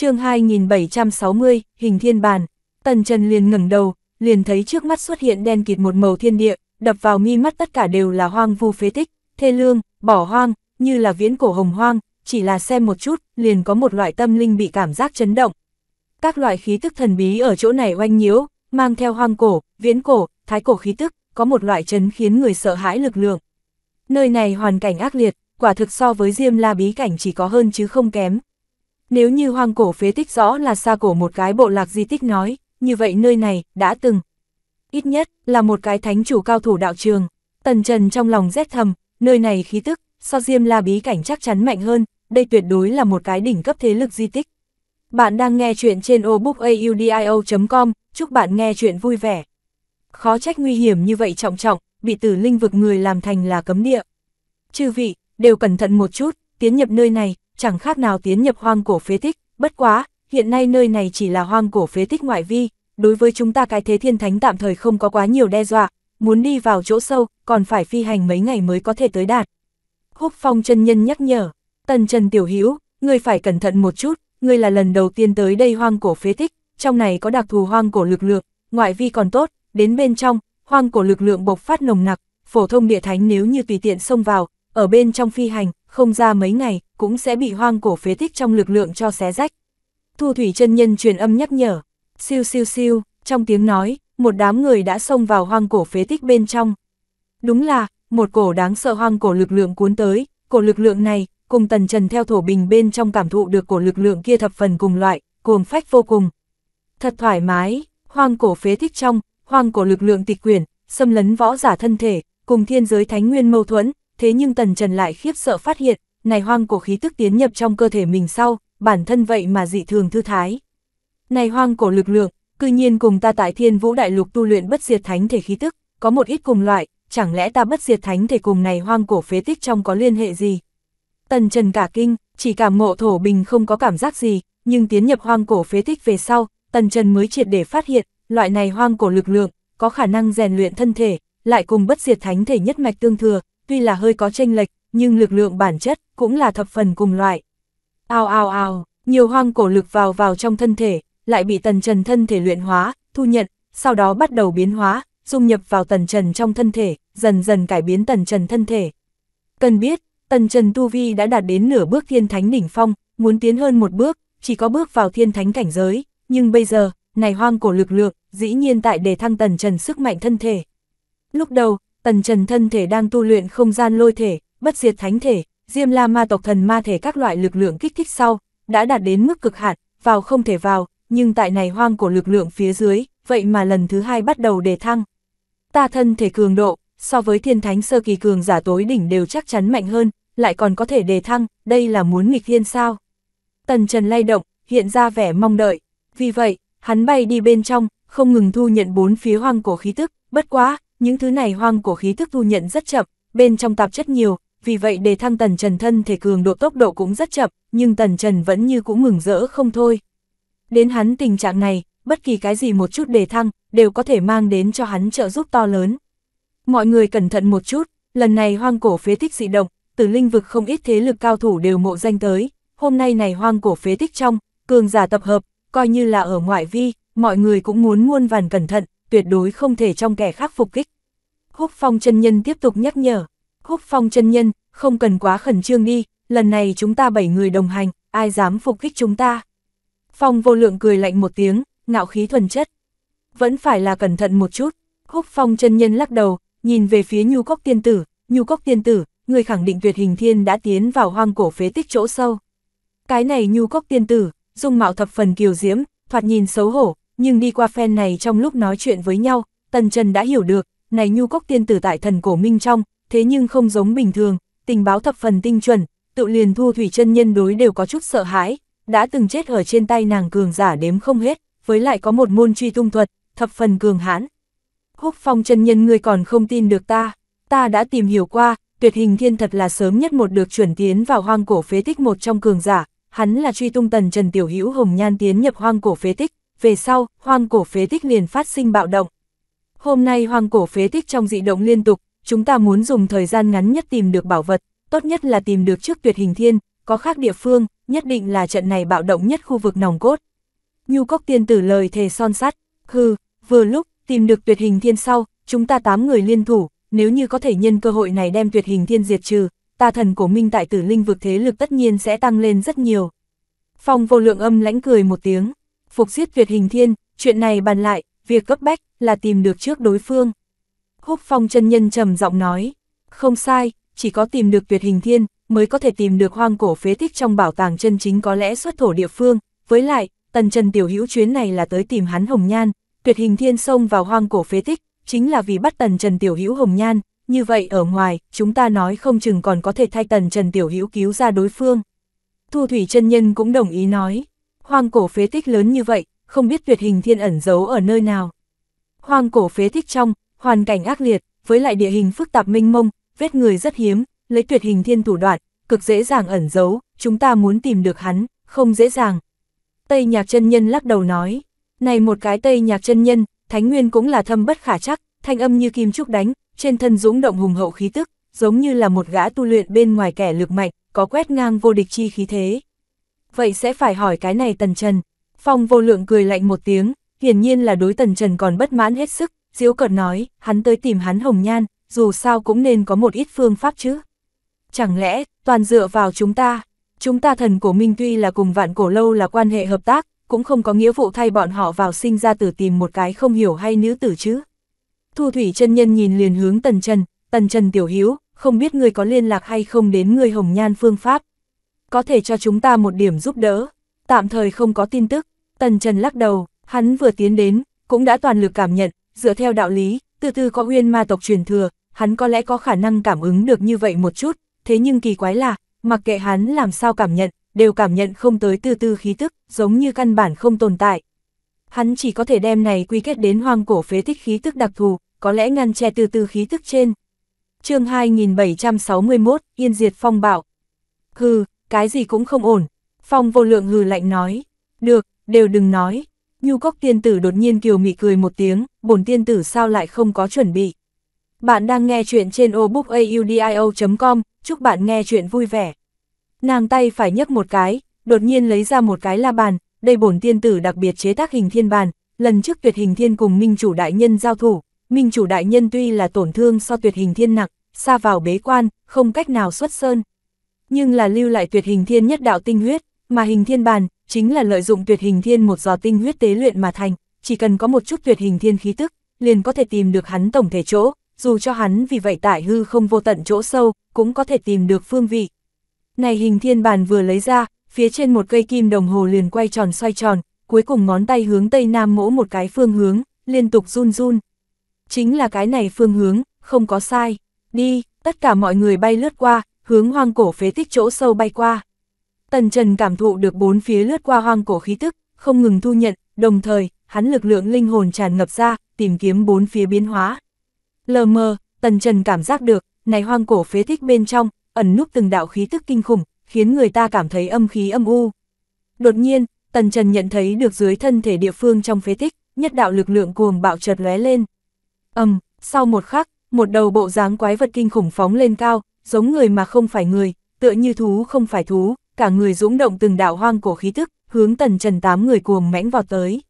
chương 2760, hình thiên bàn, tần trần liền ngẩng đầu, liền thấy trước mắt xuất hiện đen kịt một màu thiên địa, đập vào mi mắt tất cả đều là hoang vu phế tích, thê lương, bỏ hoang, như là viễn cổ hồng hoang, chỉ là xem một chút, liền có một loại tâm linh bị cảm giác chấn động. Các loại khí tức thần bí ở chỗ này oanh nhiễu, mang theo hoang cổ, viễn cổ, thái cổ khí tức, có một loại chấn khiến người sợ hãi lực lượng. Nơi này hoàn cảnh ác liệt, quả thực so với Diêm La bí cảnh chỉ có hơn chứ không kém, nếu như hoang cổ phế tích rõ là xa cổ một cái bộ lạc di tích nói, như vậy nơi này đã từng. Ít nhất là một cái thánh chủ cao thủ đạo trường. Tần Trần trong lòng rét thầm, nơi này khí tức, so diêm la bí cảnh chắc chắn mạnh hơn, đây tuyệt đối là một cái đỉnh cấp thế lực di tích. Bạn đang nghe chuyện trên obookaudio.com, chúc bạn nghe chuyện vui vẻ. Khó trách nguy hiểm như vậy trọng trọng, bị tử linh vực người làm thành là cấm địa. Chư vị, đều cẩn thận một chút, tiến nhập nơi này, chẳng khác nào tiến nhập hoang cổ phế tích, bất quá, hiện nay nơi này chỉ là hoang cổ phế tích ngoại vi, đối với chúng ta cái thế thiên thánh tạm thời không có quá nhiều đe dọa, muốn đi vào chỗ sâu, còn phải phi hành mấy ngày mới có thể tới đạt. Húc Phong chân nhân nhắc nhở, Tần Trần Tiểu Hữu, ngươi phải cẩn thận một chút, ngươi là lần đầu tiên tới đây hoang cổ phế tích, trong này có đặc thù hoang cổ lực lượng, ngoại vi còn tốt, đến bên trong, hoang cổ lực lượng bộc phát nồng nặc, phổ thông địa thánh nếu như tùy tiện xông vào, ở bên trong phi hành, không ra mấy ngày, cũng sẽ bị hoang cổ phế tích trong lực lượng cho xé rách. Thu thủy chân nhân truyền âm nhắc nhở, siêu siêu siêu, trong tiếng nói, một đám người đã xông vào hoang cổ phế tích bên trong. Đúng là, một cổ đáng sợ hoang cổ lực lượng cuốn tới, cổ lực lượng này, cùng tần trần theo thổ bình bên trong cảm thụ được cổ lực lượng kia thập phần cùng loại, cuồng phách vô cùng. Thật thoải mái, hoang cổ phế tích trong, hoang cổ lực lượng tịch quyển, xâm lấn võ giả thân thể, cùng thiên giới thánh nguyên mâu thuẫn, thế nhưng Tần Trần lại khiếp sợ phát hiện, này hoang cổ khí tức tiến nhập trong cơ thể mình sau, bản thân vậy mà dị thường thư thái. Này hoang cổ lực lượng, cư nhiên cùng ta tại thiên vũ đại lục tu luyện bất diệt thánh thể khí tức, có một ít cùng loại, chẳng lẽ ta bất diệt thánh thể cùng này hoang cổ phế tích trong có liên hệ gì? Tần Trần cả kinh, chỉ cảm ngộ thổ bình không có cảm giác gì, nhưng tiến nhập hoang cổ phế tích về sau, Tần Trần mới triệt để phát hiện, loại này hoang cổ lực lượng, có khả năng rèn luyện thân thể, lại cùng bất diệt thánh thể nhất mạch tương thừa, tuy là hơi có tranh lệch, nhưng lực lượng bản chất cũng là thập phần cùng loại. Ao ao ao, nhiều hoang cổ lực vào vào trong thân thể, lại bị tần trần thân thể luyện hóa, thu nhận, sau đó bắt đầu biến hóa, dung nhập vào tần trần trong thân thể, dần dần cải biến tần trần thân thể. Cần biết, tần trần tu vi đã đạt đến nửa bước thiên thánh đỉnh phong, muốn tiến hơn một bước, chỉ có bước vào thiên thánh cảnh giới, nhưng bây giờ, này hoang cổ lực lượng, dĩ nhiên tại đề thăng tần trần sức mạnh thân thể. Lúc đầu, tần trần thân thể đang tu luyện không gian lôi thể, bất diệt thánh thể, diêm la ma tộc thần ma thể các loại lực lượng kích thích sau, đã đạt đến mức cực hạn, vào không thể vào, nhưng tại này hoang cổ lực lượng phía dưới, vậy mà lần thứ hai bắt đầu đề thăng. Ta thân thể cường độ, so với thiên thánh sơ kỳ cường giả tối đỉnh đều chắc chắn mạnh hơn, lại còn có thể đề thăng, đây là muốn nghịch thiên sao. Tần Trần lay động, hiện ra vẻ mong đợi, vì vậy, hắn bay đi bên trong, không ngừng thu nhận bốn phía hoang cổ khí tức, bất quá, những thứ này hoang cổ khí thức thu nhận rất chậm, bên trong tạp chất nhiều, vì vậy để thăng tần trần thân thể cường độ tốc độ cũng rất chậm, nhưng tần trần vẫn như cũng mừng rỡ không thôi. Đến hắn tình trạng này, bất kỳ cái gì một chút đề thăng, đều có thể mang đến cho hắn trợ giúp to lớn. Mọi người cẩn thận một chút, lần này hoang cổ phế tích dị động, từ linh vực không ít thế lực cao thủ đều mộ danh tới, hôm nay này hoang cổ phế tích trong, cường giả tập hợp, coi như là ở ngoại vi, mọi người cũng muốn muôn vàn cẩn thận, tuyệt đối không thể trong kẻ khác phục kích. Húc Phong chân nhân tiếp tục nhắc nhở, Húc Phong chân nhân, không cần quá khẩn trương đi, lần này chúng ta bảy người đồng hành, ai dám phục kích chúng ta. Phong vô lượng cười lạnh một tiếng, ngạo khí thuần chất. Vẫn phải là cẩn thận một chút, Húc Phong chân nhân lắc đầu, nhìn về phía Nhu Cốc Tiên Tử, Nhu Cốc Tiên Tử, người khẳng định tuyệt hình thiên đã tiến vào hoang cổ phế tích chỗ sâu. Cái này Nhu Cốc Tiên Tử, dung mạo thập phần kiều diễm, thoạt nhìn xấu hổ, nhưng đi qua phen này trong lúc nói chuyện với nhau, Tần Trần đã hiểu được, này nhu cốc tiên tử tại thần cổ minh trong, thế nhưng không giống bình thường, tình báo thập phần tinh chuẩn, tự liền thu thủy chân nhân đối đều có chút sợ hãi, đã từng chết ở trên tay nàng cường giả đếm không hết, với lại có một môn truy tung thuật, thập phần cường hãn. Húc phong chân nhân ngươi còn không tin được ta, ta đã tìm hiểu qua, tuyệt hình thiên thật là sớm nhất một được chuyển tiến vào hoang cổ phế tích một trong cường giả, hắn là truy tung tần Trần Tiểu Hữu Hồng Nhan tiến nhập hoang cổ phế tích, về sau, hoang cổ phế tích liền phát sinh bạo động. Hôm nay hoang cổ phế tích trong dị động liên tục, chúng ta muốn dùng thời gian ngắn nhất tìm được bảo vật, tốt nhất là tìm được trước tuyệt hình thiên, có khác địa phương, nhất định là trận này bạo động nhất khu vực nòng cốt. Nhu cốc tiên tử lời thề son sắt, hư, vừa lúc, tìm được tuyệt hình thiên sau, chúng ta tám người liên thủ, nếu như có thể nhân cơ hội này đem tuyệt hình thiên diệt trừ, tà thần của minh tại tử linh vực thế lực tất nhiên sẽ tăng lên rất nhiều. Phong vô lượng âm lãnh cười một tiếng, phục giết Việt Hình Thiên, chuyện này bàn lại, việc cấp bách là tìm được trước đối phương. Húc Phong chân nhân trầm giọng nói, không sai, chỉ có tìm được việt Hình Thiên mới có thể tìm được hoang cổ phế tích trong bảo tàng chân chính có lẽ xuất thổ địa phương, với lại, Tần Trần tiểu hữu chuyến này là tới tìm hắn Hồng Nhan, Tuyệt Hình Thiên xông vào hoang cổ phế tích, chính là vì bắt Tần Trần tiểu hữu Hồng Nhan, như vậy ở ngoài, chúng ta nói không chừng còn có thể thay Tần Trần tiểu hữu cứu ra đối phương. Thu Thủy chân nhân cũng đồng ý nói, hoang cổ phế tích lớn như vậy, không biết tuyệt hình thiên ẩn giấu ở nơi nào. Hoang cổ phế tích trong, hoàn cảnh ác liệt, với lại địa hình phức tạp minh mông, vết người rất hiếm, lấy tuyệt hình thiên thủ đoạn, cực dễ dàng ẩn giấu, chúng ta muốn tìm được hắn, không dễ dàng. Tây nhạc chân nhân lắc đầu nói, này một cái tây nhạc chân nhân, thánh nguyên cũng là thâm bất khả chắc, thanh âm như kim trúc đánh, trên thân dũng động hùng hậu khí tức, giống như là một gã tu luyện bên ngoài kẻ lực mạnh, có quét ngang vô địch chi khí thế vậy sẽ phải hỏi cái này Tần Trần. Phong vô lượng cười lạnh một tiếng, hiển nhiên là đối Tần Trần còn bất mãn hết sức, diễu cợt nói, hắn tới tìm hắn hồng nhan, dù sao cũng nên có một ít phương pháp chứ. Chẳng lẽ, toàn dựa vào chúng ta, chúng ta thần cổ minh tuy là cùng vạn cổ lâu là quan hệ hợp tác, cũng không có nghĩa vụ thay bọn họ vào sinh ra tử tìm một cái không hiểu hay nữ tử chứ. Thu thủy chân nhân nhìn liền hướng Tần Trần, Tần Trần tiểu hiếu, không biết người có liên lạc hay không đến người hồng nhan phương pháp có thể cho chúng ta một điểm giúp đỡ. Tạm thời không có tin tức, Tần Trần lắc đầu, hắn vừa tiến đến, cũng đã toàn lực cảm nhận, dựa theo đạo lý, từ từ có huyên ma tộc truyền thừa, hắn có lẽ có khả năng cảm ứng được như vậy một chút, thế nhưng kỳ quái là, mặc kệ hắn làm sao cảm nhận, đều cảm nhận không tới từ từ khí tức, giống như căn bản không tồn tại. Hắn chỉ có thể đem này quy kết đến hoang cổ phế tích khí tức đặc thù, có lẽ ngăn che từ từ khí tức trên. chương 2761, Yên Diệt Phong bảo Hừ, cái gì cũng không ổn. Phong vô lượng hừ lạnh nói, được, đều đừng nói. Nhu cốc tiên tử đột nhiên kiều mị cười một tiếng, bổn tiên tử sao lại không có chuẩn bị. Bạn đang nghe chuyện trên obookaudio.com, chúc bạn nghe chuyện vui vẻ. Nàng tay phải nhấc một cái, đột nhiên lấy ra một cái la bàn, đây bổn tiên tử đặc biệt chế tác hình thiên bàn, lần trước tuyệt hình thiên cùng minh chủ đại nhân giao thủ, minh chủ đại nhân tuy là tổn thương so tuyệt hình thiên nặng, xa vào bế quan, không cách nào xuất sơn, nhưng là lưu lại tuyệt hình thiên nhất đạo tinh huyết, mà hình thiên bàn, chính là lợi dụng tuyệt hình thiên một giò tinh huyết tế luyện mà thành, chỉ cần có một chút tuyệt hình thiên khí tức, liền có thể tìm được hắn tổng thể chỗ, dù cho hắn vì vậy tại hư không vô tận chỗ sâu, cũng có thể tìm được phương vị. Này hình thiên bàn vừa lấy ra, phía trên một cây kim đồng hồ liền quay tròn xoay tròn, cuối cùng ngón tay hướng tây nam mỗ một cái phương hướng, liên tục run run. Chính là cái này phương hướng, không có sai. Đi, tất cả mọi người bay lướt qua, hướng hoang cổ phế tích chỗ sâu bay qua. Tần Trần cảm thụ được bốn phía lướt qua hoang cổ khí tức, không ngừng thu nhận, đồng thời, hắn lực lượng linh hồn tràn ngập ra, tìm kiếm bốn phía biến hóa. Lờ mờ, Tần Trần cảm giác được, này hoang cổ phế tích bên trong, ẩn núp từng đạo khí tức kinh khủng, khiến người ta cảm thấy âm khí âm u. Đột nhiên, Tần Trần nhận thấy được dưới thân thể địa phương trong phế tích, nhất đạo lực lượng cuồng bạo chợt lóe lên. Ầm, sau một khắc, một đầu bộ dáng quái vật kinh khủng phóng lên cao, giống người mà không phải người, tựa như thú không phải thú, cả người dũng động từng đạo hoang cổ khí tức, hướng tần trần tám người cuồng mãnh vào tới.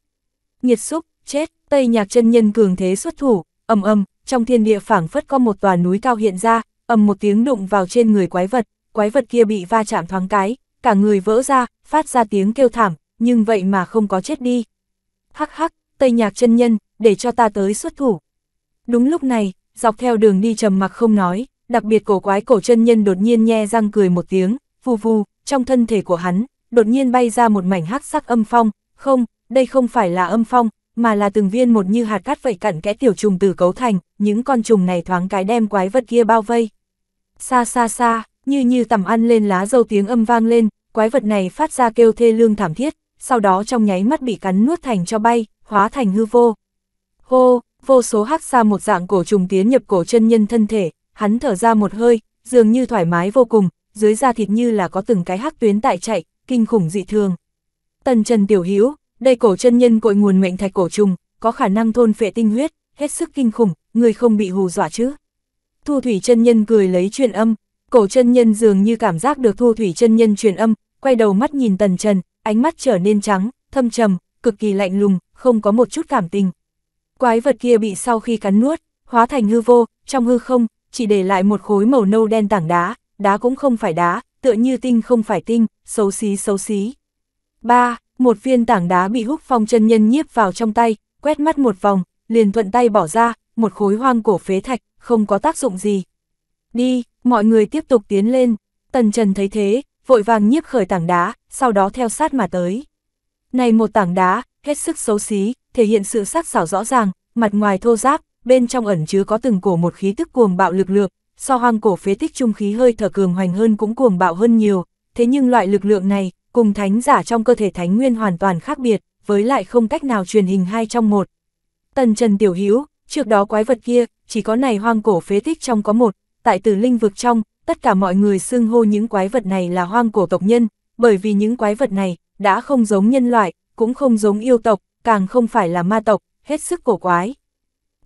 Nhiệt xúc, chết, Tây Nhạc chân nhân cường thế xuất thủ, ầm ầm, trong thiên địa phảng phất có một tòa núi cao hiện ra, ầm một tiếng đụng vào trên người quái vật, quái vật kia bị va chạm thoáng cái, cả người vỡ ra, phát ra tiếng kêu thảm, nhưng vậy mà không có chết đi. Hắc hắc, Tây Nhạc chân nhân, để cho ta tới xuất thủ. Đúng lúc này, dọc theo đường đi trầm mặc không nói, đặc biệt cổ quái cổ chân nhân đột nhiên nhe răng cười một tiếng, vù vù, trong thân thể của hắn, đột nhiên bay ra một mảnh hắc sắc âm phong, không, đây không phải là âm phong, mà là từng viên một như hạt cát vậy cặn kẽ tiểu trùng từ cấu thành, những con trùng này thoáng cái đem quái vật kia bao vây. Xa xa xa, như như tầm ăn lên lá dâu tiếng âm vang lên, quái vật này phát ra kêu thê lương thảm thiết, sau đó trong nháy mắt bị cắn nuốt thành cho bay, hóa thành hư vô. Hô, vô số hắc xa một dạng cổ trùng tiến nhập cổ chân nhân thân thể, hắn thở ra một hơi, dường như thoải mái vô cùng, dưới da thịt như là có từng cái hắc tuyến tại chạy, kinh khủng dị thường. Tần Trần tiểu hữu, đây cổ chân nhân cội nguồn mệnh thạch cổ trùng, có khả năng thôn phệ tinh huyết, hết sức kinh khủng, người không bị hù dọa chứ? Thu thủy chân nhân cười lấy truyền âm, cổ chân nhân dường như cảm giác được thu thủy chân nhân truyền âm, quay đầu mắt nhìn Tần Trần, ánh mắt trở nên trắng, thâm trầm, cực kỳ lạnh lùng, không có một chút cảm tình. Quái vật kia bị sau khi cắn nuốt, hóa thành hư vô, trong hư không, chỉ để lại một khối màu nâu đen tảng đá, đá cũng không phải đá, tựa như tinh không phải tinh, xấu xí xấu xí. 3. Một viên tảng đá bị húc phong chân nhân nhiếp vào trong tay, quét mắt một vòng, liền thuận tay bỏ ra, một khối hoang cổ phế thạch, không có tác dụng gì. Đi, mọi người tiếp tục tiến lên, tần trần thấy thế, vội vàng nhiếp khởi tảng đá, sau đó theo sát mà tới. Này một tảng đá, hết sức xấu xí, thể hiện sự sắc sảo rõ ràng, mặt ngoài thô ráp, bên trong ẩn chứa có từng cổ một khí tức cuồng bạo lực lượng, so hoang cổ phế tích trung khí hơi thở cường hoành hơn cũng cuồng bạo hơn nhiều, thế nhưng loại lực lượng này, cùng thánh giả trong cơ thể thánh nguyên hoàn toàn khác biệt, với lại không cách nào truyền hình hai trong một. Tần Trần Tiểu Hữu trước đó quái vật kia, chỉ có này hoang cổ phế tích trong có một, tại từ linh vực trong, tất cả mọi người xưng hô những quái vật này là hoang cổ tộc nhân, bởi vì những quái vật này, đã không giống nhân loại, cũng không giống yêu tộc, càng không phải là ma tộc, hết sức cổ quái.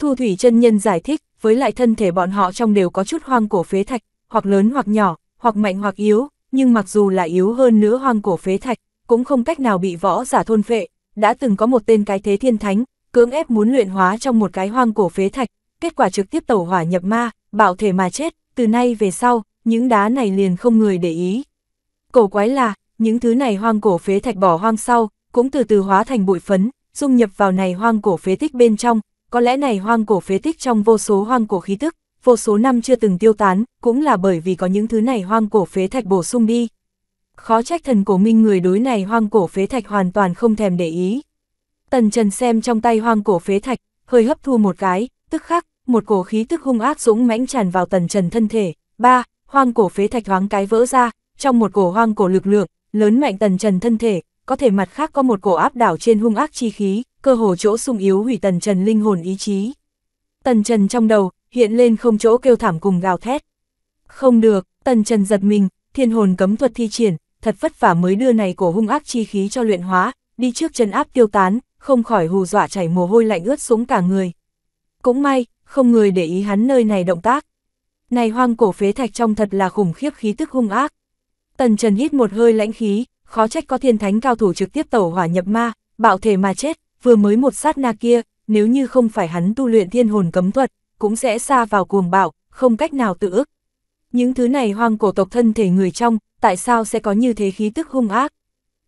Thu Thủy chân Nhân giải thích, với lại thân thể bọn họ trong đều có chút hoang cổ phế thạch, hoặc lớn hoặc nhỏ, hoặc mạnh hoặc yếu, nhưng mặc dù là yếu hơn nữa hoang cổ phế thạch, cũng không cách nào bị võ giả thôn phệ, đã từng có một tên cái thế thiên thánh, cưỡng ép muốn luyện hóa trong một cái hoang cổ phế thạch, kết quả trực tiếp tẩu hỏa nhập ma, bạo thể mà chết, từ nay về sau, những đá này liền không người để ý. Cổ quái là, những thứ này hoang cổ phế thạch bỏ hoang sau, cũng từ từ hóa thành bụi phấn, dung nhập vào này hoang cổ phế tích bên trong, có lẽ này hoang cổ phế tích trong vô số hoang cổ khí tức, vô số năm chưa từng tiêu tán, cũng là bởi vì có những thứ này hoang cổ phế thạch bổ sung đi. Khó trách thần cổ minh người đối này hoang cổ phế thạch hoàn toàn không thèm để ý. Tần Trần xem trong tay hoang cổ phế thạch, hơi hấp thu một cái, tức khắc, một cổ khí tức hung ác dũng mãnh tràn vào Tần Trần thân thể. Ba, hoang cổ phế thạch thoáng cái vỡ ra, trong một cổ hoang cổ lực lượng, lớn mạnh Tần Trần thân thể, có thể mặt khác có một cổ áp đảo trên hung ác chi khí, cơ hồ chỗ sung yếu hủy tần trần linh hồn ý chí. Tần trần trong đầu, hiện lên không chỗ kêu thảm cùng gào thét. Không được, tần trần giật mình, thiên hồn cấm thuật thi triển, thật vất vả mới đưa này cổ hung ác chi khí cho luyện hóa, đi trước chân áp tiêu tán, không khỏi hù dọa chảy mồ hôi lạnh ướt xuống cả người. Cũng may, không người để ý hắn nơi này động tác. Này hoang cổ phế thạch trong thật là khủng khiếp khí tức hung ác. Tần Trần hít một hơi lãnh khí, khó trách có thiên thánh cao thủ trực tiếp tẩu hỏa nhập ma, bạo thể mà chết, vừa mới một sát na kia, nếu như không phải hắn tu luyện thiên hồn cấm thuật, cũng sẽ xa vào cuồng bạo, không cách nào tự ức. Những thứ này hoang cổ tộc thân thể người trong, tại sao sẽ có như thế khí tức hung ác?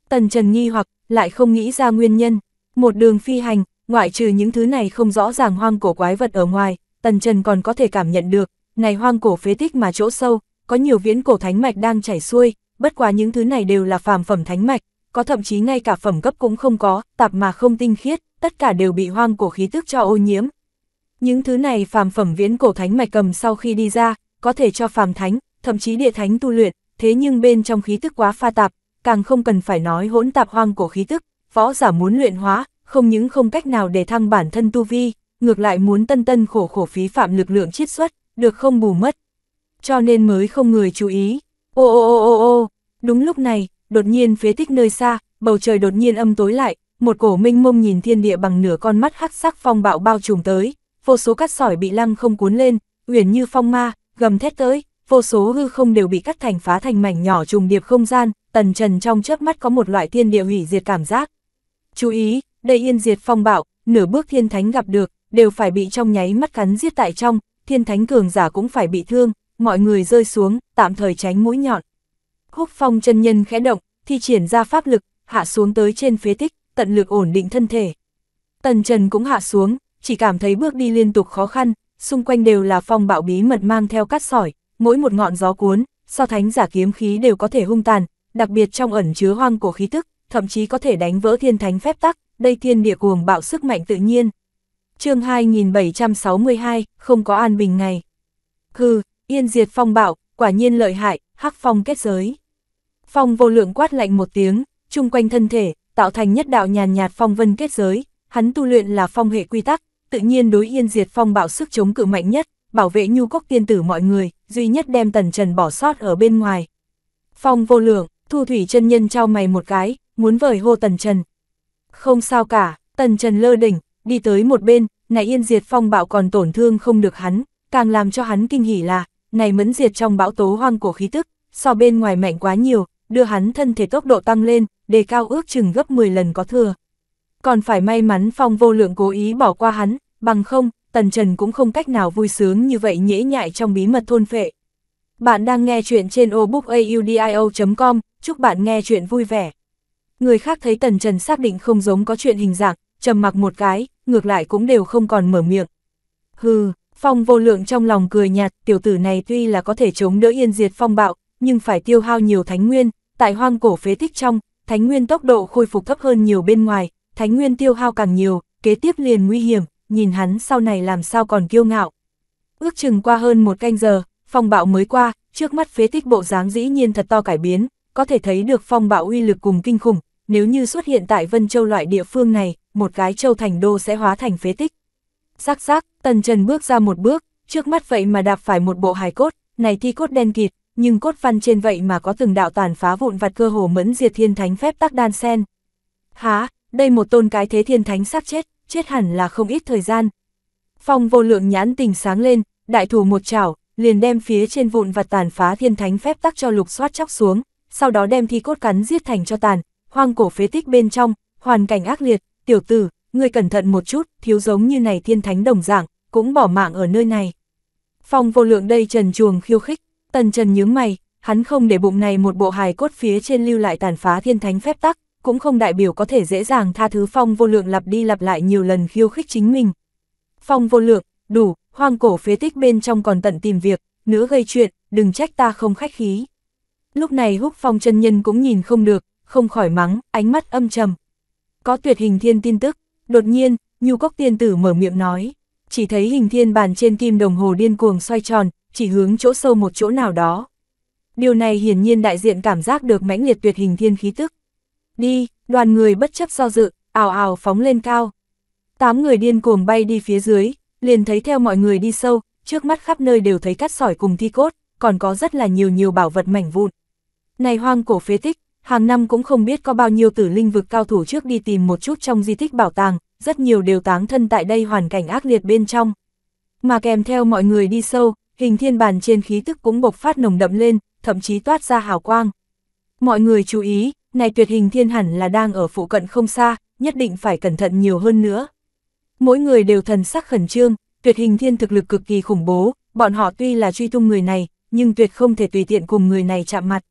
Tần Trần nghi hoặc, lại không nghĩ ra nguyên nhân. Một đường phi hành, ngoại trừ những thứ này không rõ ràng hoang cổ quái vật ở ngoài, Tần Trần còn có thể cảm nhận được, này hoang cổ phế tích mà chỗ sâu, có nhiều viễn cổ thánh mạch đang chảy xuôi, bất quá những thứ này đều là phàm phẩm thánh mạch, có thậm chí ngay cả phẩm cấp cũng không có, tạp mà không tinh khiết, tất cả đều bị hoang cổ khí tức cho ô nhiễm. Những thứ này phàm phẩm viễn cổ thánh mạch cầm sau khi đi ra, có thể cho phàm thánh, thậm chí địa thánh tu luyện, thế nhưng bên trong khí tức quá pha tạp, càng không cần phải nói hỗn tạp hoang cổ khí tức, võ giả muốn luyện hóa, không những không cách nào để thăng bản thân tu vi, ngược lại muốn tân tân khổ khổ phí phạm lực lượng chiết xuất, được không bù mất. Cho nên mới không người chú ý. Ô ô ô ô ô, đúng lúc này, đột nhiên phía tích nơi xa, bầu trời đột nhiên âm tối lại, một cổ minh mông nhìn thiên địa bằng nửa con mắt hắc sắc phong bạo bao trùm tới, vô số cát sỏi bị lăng không cuốn lên, uyển như phong ma, gầm thét tới, vô số hư không đều bị cắt thành phá thành mảnh nhỏ trùng điệp không gian, tần trần trong chớp mắt có một loại thiên địa hủy diệt cảm giác. Chú ý, đây yên diệt phong bạo, nửa bước thiên thánh gặp được, đều phải bị trong nháy mắt cắn giết tại trong, thiên thánh cường giả cũng phải bị thương, mọi người rơi xuống, tạm thời tránh mũi nhọn. Húc phong chân nhân khẽ động, thi triển ra pháp lực, hạ xuống tới trên phế tích, tận lực ổn định thân thể. Tần Trần cũng hạ xuống, chỉ cảm thấy bước đi liên tục khó khăn, xung quanh đều là phong bạo bí mật mang theo cát sỏi, mỗi một ngọn gió cuốn, so thánh giả kiếm khí đều có thể hung tàn, đặc biệt trong ẩn chứa hoang cổ khí tức, thậm chí có thể đánh vỡ thiên thánh phép tắc, đây thiên địa cuồng bạo sức mạnh tự nhiên. chương 2762, không có an bình ngày. Hừ, yên diệt phong bạo, quả nhiên lợi hại, hắc phong kết giới. Phong vô lượng quát lạnh một tiếng, chung quanh thân thể, tạo thành nhất đạo nhàn nhạt phong vân kết giới, hắn tu luyện là phong hệ quy tắc, tự nhiên đối yên diệt phong bạo sức chống cự mạnh nhất, bảo vệ nhu cốc tiên tử mọi người, duy nhất đem tần trần bỏ sót ở bên ngoài. Phong vô lượng, thu thủy chân nhân trao mày một cái, muốn vời hô tần trần. Không sao cả, tần trần lơ đỉnh, đi tới một bên, này yên diệt phong bạo còn tổn thương không được hắn, càng làm cho hắn kinh hỉ là, này mẫn diệt trong bão tố hoang của khí tức, so bên ngoài mạnh quá nhiều, đưa hắn thân thể tốc độ tăng lên, đề cao ước chừng gấp 10 lần có thừa. Còn phải may mắn phong vô lượng cố ý bỏ qua hắn, bằng không, Tần Trần cũng không cách nào vui sướng như vậy nhễ nhại trong bí mật thôn phệ. Bạn đang nghe chuyện trên obookaudio.com, chúc bạn nghe chuyện vui vẻ. Người khác thấy Tần Trần xác định không giống có chuyện hình dạng, trầm mặc một cái, ngược lại cũng đều không còn mở miệng. Hừ, phong vô lượng trong lòng cười nhạt, tiểu tử này tuy là có thể chống đỡ yên diệt phong bạo, nhưng phải tiêu hao nhiều thánh nguyên, tại hoang cổ phế tích trong, thánh nguyên tốc độ khôi phục thấp hơn nhiều bên ngoài, thánh nguyên tiêu hao càng nhiều, kế tiếp liền nguy hiểm, nhìn hắn sau này làm sao còn kiêu ngạo. Ước chừng qua hơn một canh giờ, phong bạo mới qua, trước mắt phế tích bộ dáng dĩ nhiên thật to cải biến, có thể thấy được phong bạo uy lực cùng kinh khủng, nếu như xuất hiện tại Vân Châu loại địa phương này, một cái châu thành đô sẽ hóa thành phế tích. Rắc rắc, Tần Trần bước ra một bước, trước mắt vậy mà đạp phải một bộ hài cốt, này thi cốt đen kịt, nhưng cốt văn trên vậy mà có từng đạo tàn phá vụn vặt cơ hồ mẫn diệt thiên thánh phép tắc đan sen. Há, đây một tôn cái thế thiên thánh sắp chết, chết hẳn là không ít thời gian. Phong vô lượng nhãn tình sáng lên, đại thủ một chảo, liền đem phía trên vụn vặt tàn phá thiên thánh phép tắc cho lục soát chóc xuống, sau đó đem thi cốt cắn giết thành cho tàn, hoang cổ phế tích bên trong, hoàn cảnh ác liệt, tiểu tử, ngươi cẩn thận một chút, thiếu giống như này thiên thánh đồng dạng, cũng bỏ mạng ở nơi này. Phong vô lượng đây trần chuồng khiêu khích, Tần Trần nhướng mày, hắn không để bụng này một bộ hài cốt phía trên lưu lại tàn phá thiên thánh phép tắc, cũng không đại biểu có thể dễ dàng tha thứ phong vô lượng lặp đi lặp lại nhiều lần khiêu khích chính mình. Phong vô lượng, đủ, hoang cổ phế tích bên trong còn tận tìm việc, nữa gây chuyện, đừng trách ta không khách khí. Lúc này húc phong chân nhân cũng nhìn không được, không khỏi mắng, ánh mắt âm trầm. Có tuyệt hình thiên tin tức, đột nhiên, nhu cốc tiên tử mở miệng nói, chỉ thấy hình thiên bàn trên kim đồng hồ điên cuồng xoay tròn, chỉ hướng chỗ sâu một chỗ nào đó. Điều này hiển nhiên đại diện cảm giác được mãnh liệt tuyệt hình thiên khí tức. Đi, đoàn người bất chấp do dự, ảo ảo phóng lên cao. Tám người điên cuồng bay đi phía dưới, liền thấy theo mọi người đi sâu, trước mắt khắp nơi đều thấy cắt sỏi cùng thi cốt, còn có rất là nhiều nhiều bảo vật mảnh vụn. Này hoang cổ phế tích, hàng năm cũng không biết có bao nhiêu tử linh vực cao thủ trước đi tìm một chút trong di tích bảo tàng, rất nhiều đều táng thân tại đây hoàn cảnh ác liệt bên trong. Mà kèm theo mọi người đi sâu, hình thiên bàn trên khí tức cũng bộc phát nồng đậm lên, thậm chí toát ra hào quang. Mọi người chú ý, này tuyệt hình thiên hẳn là đang ở phụ cận không xa, nhất định phải cẩn thận nhiều hơn nữa. Mỗi người đều thần sắc khẩn trương, tuyệt hình thiên thực lực cực kỳ khủng bố, bọn họ tuy là truy tung người này, nhưng tuyệt không thể tùy tiện cùng người này chạm mặt.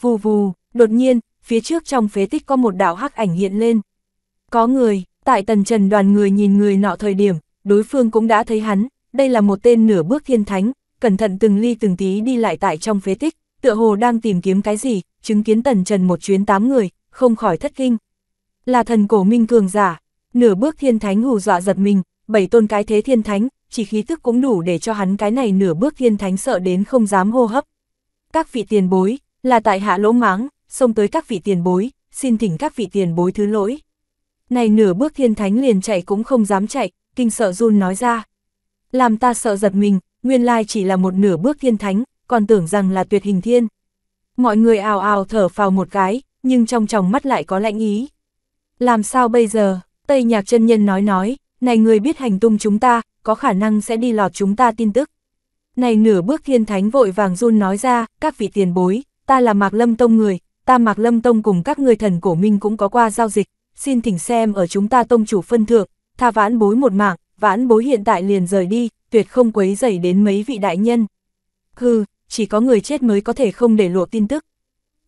Vù vù, đột nhiên, phía trước trong phế tích có một đạo hắc ảnh hiện lên. Có người, tại tần trần đoàn người nhìn người nọ thời điểm, đối phương cũng đã thấy hắn, đây là một tên nửa bước thiên thánh, cẩn thận từng ly từng tí đi lại tại trong phế tích, tựa hồ đang tìm kiếm cái gì, chứng kiến tần trần một chuyến tám người, không khỏi thất kinh. Là thần cổ minh cường giả, nửa bước thiên thánh hù dọa giật mình, bảy tôn cái thế thiên thánh, chỉ khí tức cũng đủ để cho hắn cái này nửa bước thiên thánh sợ đến không dám hô hấp. Các vị tiền bối, là tại hạ lỗ máng, xông tới các vị tiền bối, xin thỉnh các vị tiền bối thứ lỗi. Này nửa bước thiên thánh liền chạy cũng không dám chạy, kinh sợ run nói ra. Làm ta sợ giật mình, nguyên lai chỉ là một nửa bước thiên thánh, còn tưởng rằng là tuyệt hình thiên. Mọi người ào ào thở phào một cái, nhưng trong tròng mắt lại có lạnh ý. Làm sao bây giờ, Tây Nhạc chân Nhân nói nói, này người biết hành tung chúng ta, có khả năng sẽ đi lọt chúng ta tin tức. Này nửa bước thiên thánh vội vàng run nói ra, các vị tiền bối, ta là Mạc Lâm Tông người, ta Mạc Lâm Tông cùng các người thần cổ minh cũng có qua giao dịch, xin thỉnh xem ở chúng ta tông chủ phân thượng, tha vãn bối một mạng, vãn bối hiện tại liền rời đi, tuyệt không quấy rầy đến mấy vị đại nhân. Hừ, chỉ có người chết mới có thể không để lộ tin tức.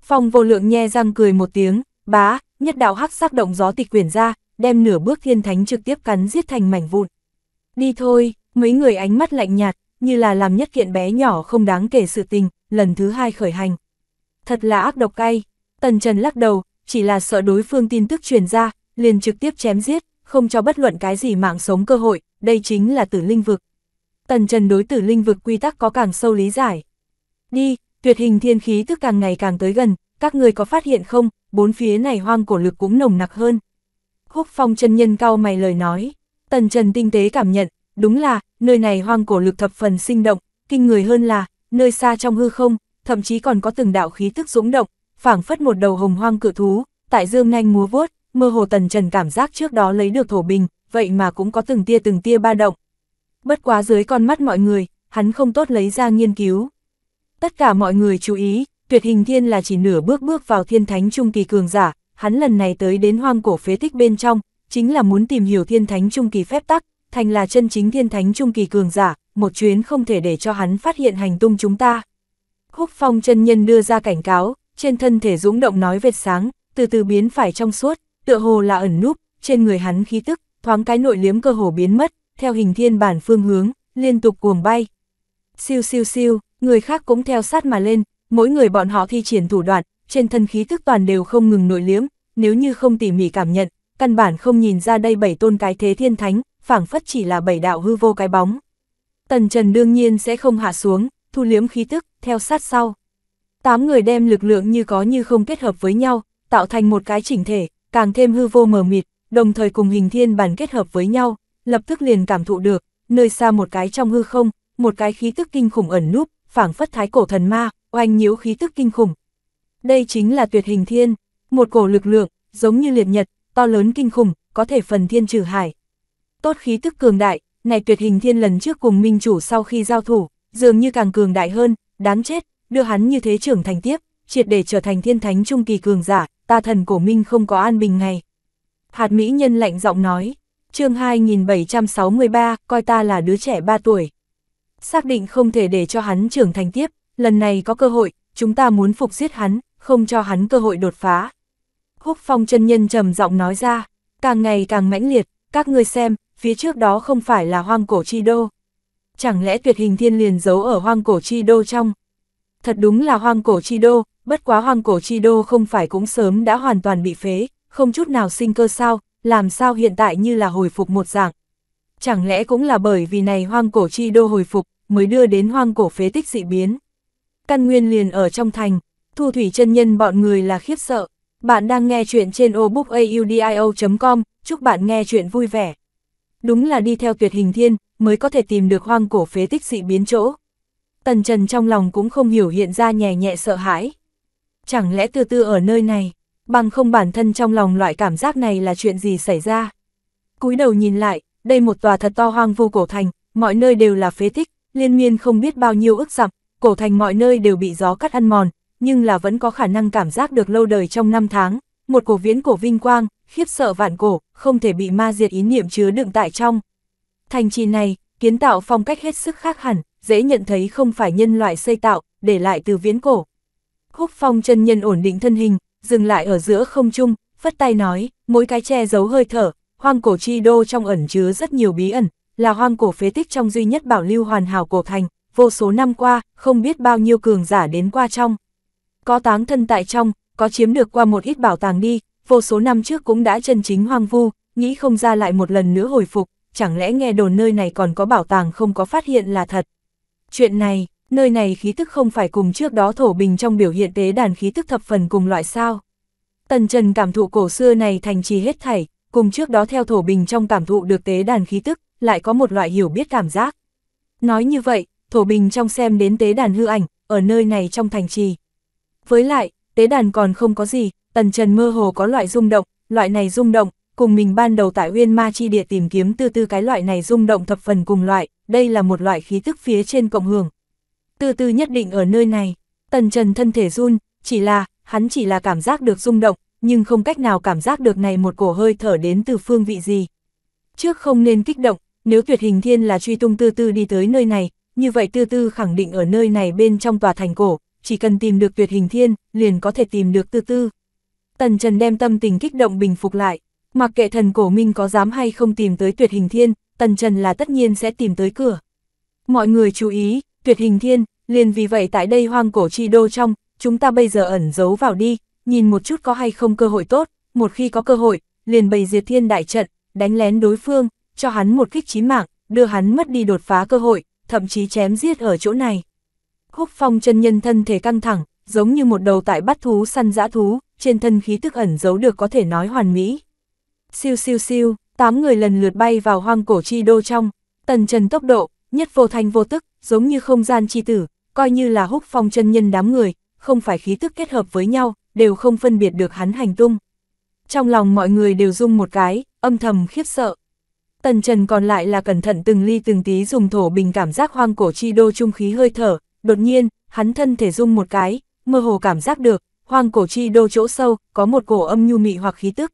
Phong vô lượng nhe răng cười một tiếng, bá, nhất đạo hắc sắc động gió tịch quyển ra, đem nửa bước thiên thánh trực tiếp cắn giết thành mảnh vụn. Đi thôi, mấy người ánh mắt lạnh nhạt, như là làm nhất kiện bé nhỏ không đáng kể sự tình, lần thứ hai khởi hành. Thật là ác độc cay, tần trần lắc đầu, chỉ là sợ đối phương tin tức truyền ra, liền trực tiếp chém giết, không cho bất luận cái gì mạng sống cơ hội, đây chính là tử linh vực. Tần Trần đối tử linh vực quy tắc có càng sâu lý giải. Đi, tuyệt hình thiên khí tức càng ngày càng tới gần, các người có phát hiện không, bốn phía này hoang cổ lực cũng nồng nặc hơn. Húc phong chân nhân cao mày lời nói, tần trần tinh tế cảm nhận, đúng là, nơi này hoang cổ lực thập phần sinh động, kinh người hơn là, nơi xa trong hư không, thậm chí còn có từng đạo khí tức dũng động, phảng phất một đầu hồng hoang cự thú, tại dương nhanh múa vuốt, mơ hồ tần trần cảm giác trước đó lấy được thổ bình, vậy mà cũng có từng tia từng tia ba động. Bất quá dưới con mắt mọi người, hắn không tốt lấy ra nghiên cứu. Tất cả mọi người chú ý, tuyệt hình thiên là chỉ nửa bước bước vào thiên thánh trung kỳ cường giả, hắn lần này tới đến hoang cổ phế tích bên trong, chính là muốn tìm hiểu thiên thánh trung kỳ phép tắc, thành là chân chính thiên thánh trung kỳ cường giả, một chuyến không thể để cho hắn phát hiện hành tung chúng ta. Húc phong chân nhân đưa ra cảnh cáo, trên thân thể dũng động nói vệt sáng, từ từ biến phải trong suốt, tựa hồ là ẩn núp, trên người hắn khí tức, thoáng cái nội liếm cơ hồ biến mất, theo hình thiên bản phương hướng, liên tục cuồng bay. Siêu siêu siêu, người khác cũng theo sát mà lên, mỗi người bọn họ thi triển thủ đoạn, trên thân khí tức toàn đều không ngừng nội liếm, nếu như không tỉ mỉ cảm nhận, căn bản không nhìn ra đây bảy tôn cái thế thiên thánh, phảng phất chỉ là bảy đạo hư vô cái bóng. Tần Trần đương nhiên sẽ không hạ xuống, thu liếm khí tức, theo sát sau. Tám người đem lực lượng như có như không kết hợp với nhau, tạo thành một cái chỉnh thể, càng thêm hư vô mờ mịt, đồng thời cùng hình thiên bản kết hợp với nhau, lập tức liền cảm thụ được, nơi xa một cái trong hư không, một cái khí tức kinh khủng ẩn núp, phảng phất thái cổ thần ma, oanh nhiễu khí tức kinh khủng. Đây chính là tuyệt hình thiên, một cổ lực lượng, giống như liệt nhật, to lớn kinh khủng, có thể phần thiên trừ hải. Tốt khí tức cường đại, này tuyệt hình thiên lần trước cùng minh chủ sau khi giao thủ, dường như càng cường đại hơn, đáng chết, đưa hắn như thế trưởng thành tiếp, triệt để trở thành thiên thánh trung kỳ cường giả, ta thần cổ minh không có an bình ngày. Hạt Mỹ Nhân lạnh giọng nói, chương 2763, coi ta là đứa trẻ 3 tuổi. Xác định không thể để cho hắn trưởng thành tiếp, lần này có cơ hội, chúng ta muốn phục giết hắn, không cho hắn cơ hội đột phá. Húc Phong chân nhân trầm giọng nói ra, càng ngày càng mãnh liệt, các ngươi xem, phía trước đó không phải là hoang cổ chi đô. Chẳng lẽ tuyệt hình thiên liền giấu ở hoang cổ chi đô trong? Thật đúng là hoang cổ chi đô, bất quá hoàng cổ chi đô không phải cũng sớm đã hoàn toàn bị phế, không chút nào sinh cơ sao, làm sao hiện tại như là hồi phục một dạng. Chẳng lẽ cũng là bởi vì này hoang cổ chi đô hồi phục, mới đưa đến hoang cổ phế tích dị biến. Căn nguyên liền ở trong thành, thu thủy chân nhân bọn người là khiếp sợ. Bạn đang nghe chuyện trên obookaudio.com, chúc bạn nghe chuyện vui vẻ. Đúng là đi theo tuyệt hình thiên, mới có thể tìm được hoang cổ phế tích dị biến chỗ. Tần Trần trong lòng cũng không hiểu hiện ra nhẹ nhẹ sợ hãi chẳng lẽ từ từ ở nơi này, bằng không bản thân trong lòng loại cảm giác này là chuyện gì xảy ra. cúi đầu nhìn lại, đây một tòa thật to hoang vô cổ thành, mọi nơi đều là phế tích, liên miên không biết bao nhiêu ức dặm, cổ thành mọi nơi đều bị gió cắt ăn mòn, nhưng là vẫn có khả năng cảm giác được lâu đời trong năm tháng, một cổ viễn cổ vinh quang, khiếp sợ vạn cổ, không thể bị ma diệt ý niệm chứa đựng tại trong. Thành trì này, kiến tạo phong cách hết sức khác hẳn, dễ nhận thấy không phải nhân loại xây tạo, để lại từ viễn cổ, Khúc phong chân nhân ổn định thân hình, dừng lại ở giữa không trung, phất tay nói, mỗi cái che giấu hơi thở, hoang cổ chi đô trong ẩn chứa rất nhiều bí ẩn, là hoang cổ phế tích trong duy nhất bảo lưu hoàn hảo cổ thành, vô số năm qua, không biết bao nhiêu cường giả đến qua trong. Có táng thân tại trong, có chiếm được qua một ít bảo tàng đi, vô số năm trước cũng đã chân chính hoang vu, nghĩ không ra lại một lần nữa hồi phục, chẳng lẽ nghe đồn nơi này còn có bảo tàng không có phát hiện là thật. Chuyện này, nơi này khí tức không phải cùng trước đó thổ bình trong biểu hiện tế đàn khí tức thập phần cùng loại sao. Tần Trần cảm thụ cổ xưa này thành trì hết thảy, cùng trước đó theo thổ bình trong cảm thụ được tế đàn khí tức, lại có một loại hiểu biết cảm giác. Nói như vậy, thổ bình trong xem đến tế đàn hư ảnh, ở nơi này trong thành trì. Với lại, tế đàn còn không có gì, Tần Trần mơ hồ có loại rung động, loại này rung động, cùng mình ban đầu tại Uyên Ma Chi Địa tìm kiếm tư tư cái loại này rung động thập phần cùng loại, đây là một loại khí tức phía trên cộng hưởng, tư tư nhất định ở nơi này. Tần Trần thân thể run, chỉ là, hắn chỉ là cảm giác được rung động, nhưng không cách nào cảm giác được này một cổ hơi thở đến từ phương vị gì. Trước không nên kích động, nếu tuyệt hình thiên là truy tung tư tư đi tới nơi này, như vậy tư tư khẳng định ở nơi này bên trong tòa thành cổ, chỉ cần tìm được tuyệt hình thiên, liền có thể tìm được tư tư. Tần Trần đem tâm tình kích động bình phục lại, mặc kệ thần cổ minh có dám hay không tìm tới tuyệt hình thiên, Tần Trần là tất nhiên sẽ tìm tới cửa. Mọi người chú ý, tuyệt hình thiên, liền vì vậy tại đây hoang cổ chi đô trong, chúng ta bây giờ ẩn giấu vào đi, nhìn một chút có hay không cơ hội tốt, một khi có cơ hội, liền bày diệt thiên đại trận, đánh lén đối phương, cho hắn một kích chí mạng, đưa hắn mất đi đột phá cơ hội, thậm chí chém giết ở chỗ này. Húc phong chân nhân thân thể căng thẳng, giống như một đầu tại bắt thú săn dã thú, trên thân khí tức ẩn giấu được có thể nói hoàn mỹ. Siêu siêu siêu, tám người lần lượt bay vào hoang cổ chi đô trong, tần trần tốc độ, nhất vô thanh vô tức, giống như không gian chi tử, coi như là húc phong chân nhân đám người, không phải khí tức kết hợp với nhau, đều không phân biệt được hắn hành tung. Trong lòng mọi người đều rung một cái, âm thầm khiếp sợ. Tần Trần còn lại là cẩn thận từng ly từng tí dùng thổ bình cảm giác hoang cổ chi đô trung khí hơi thở, đột nhiên, hắn thân thể rung một cái, mơ hồ cảm giác được, hoang cổ chi đô chỗ sâu, có một cổ âm nhu mị hoặc khí tức.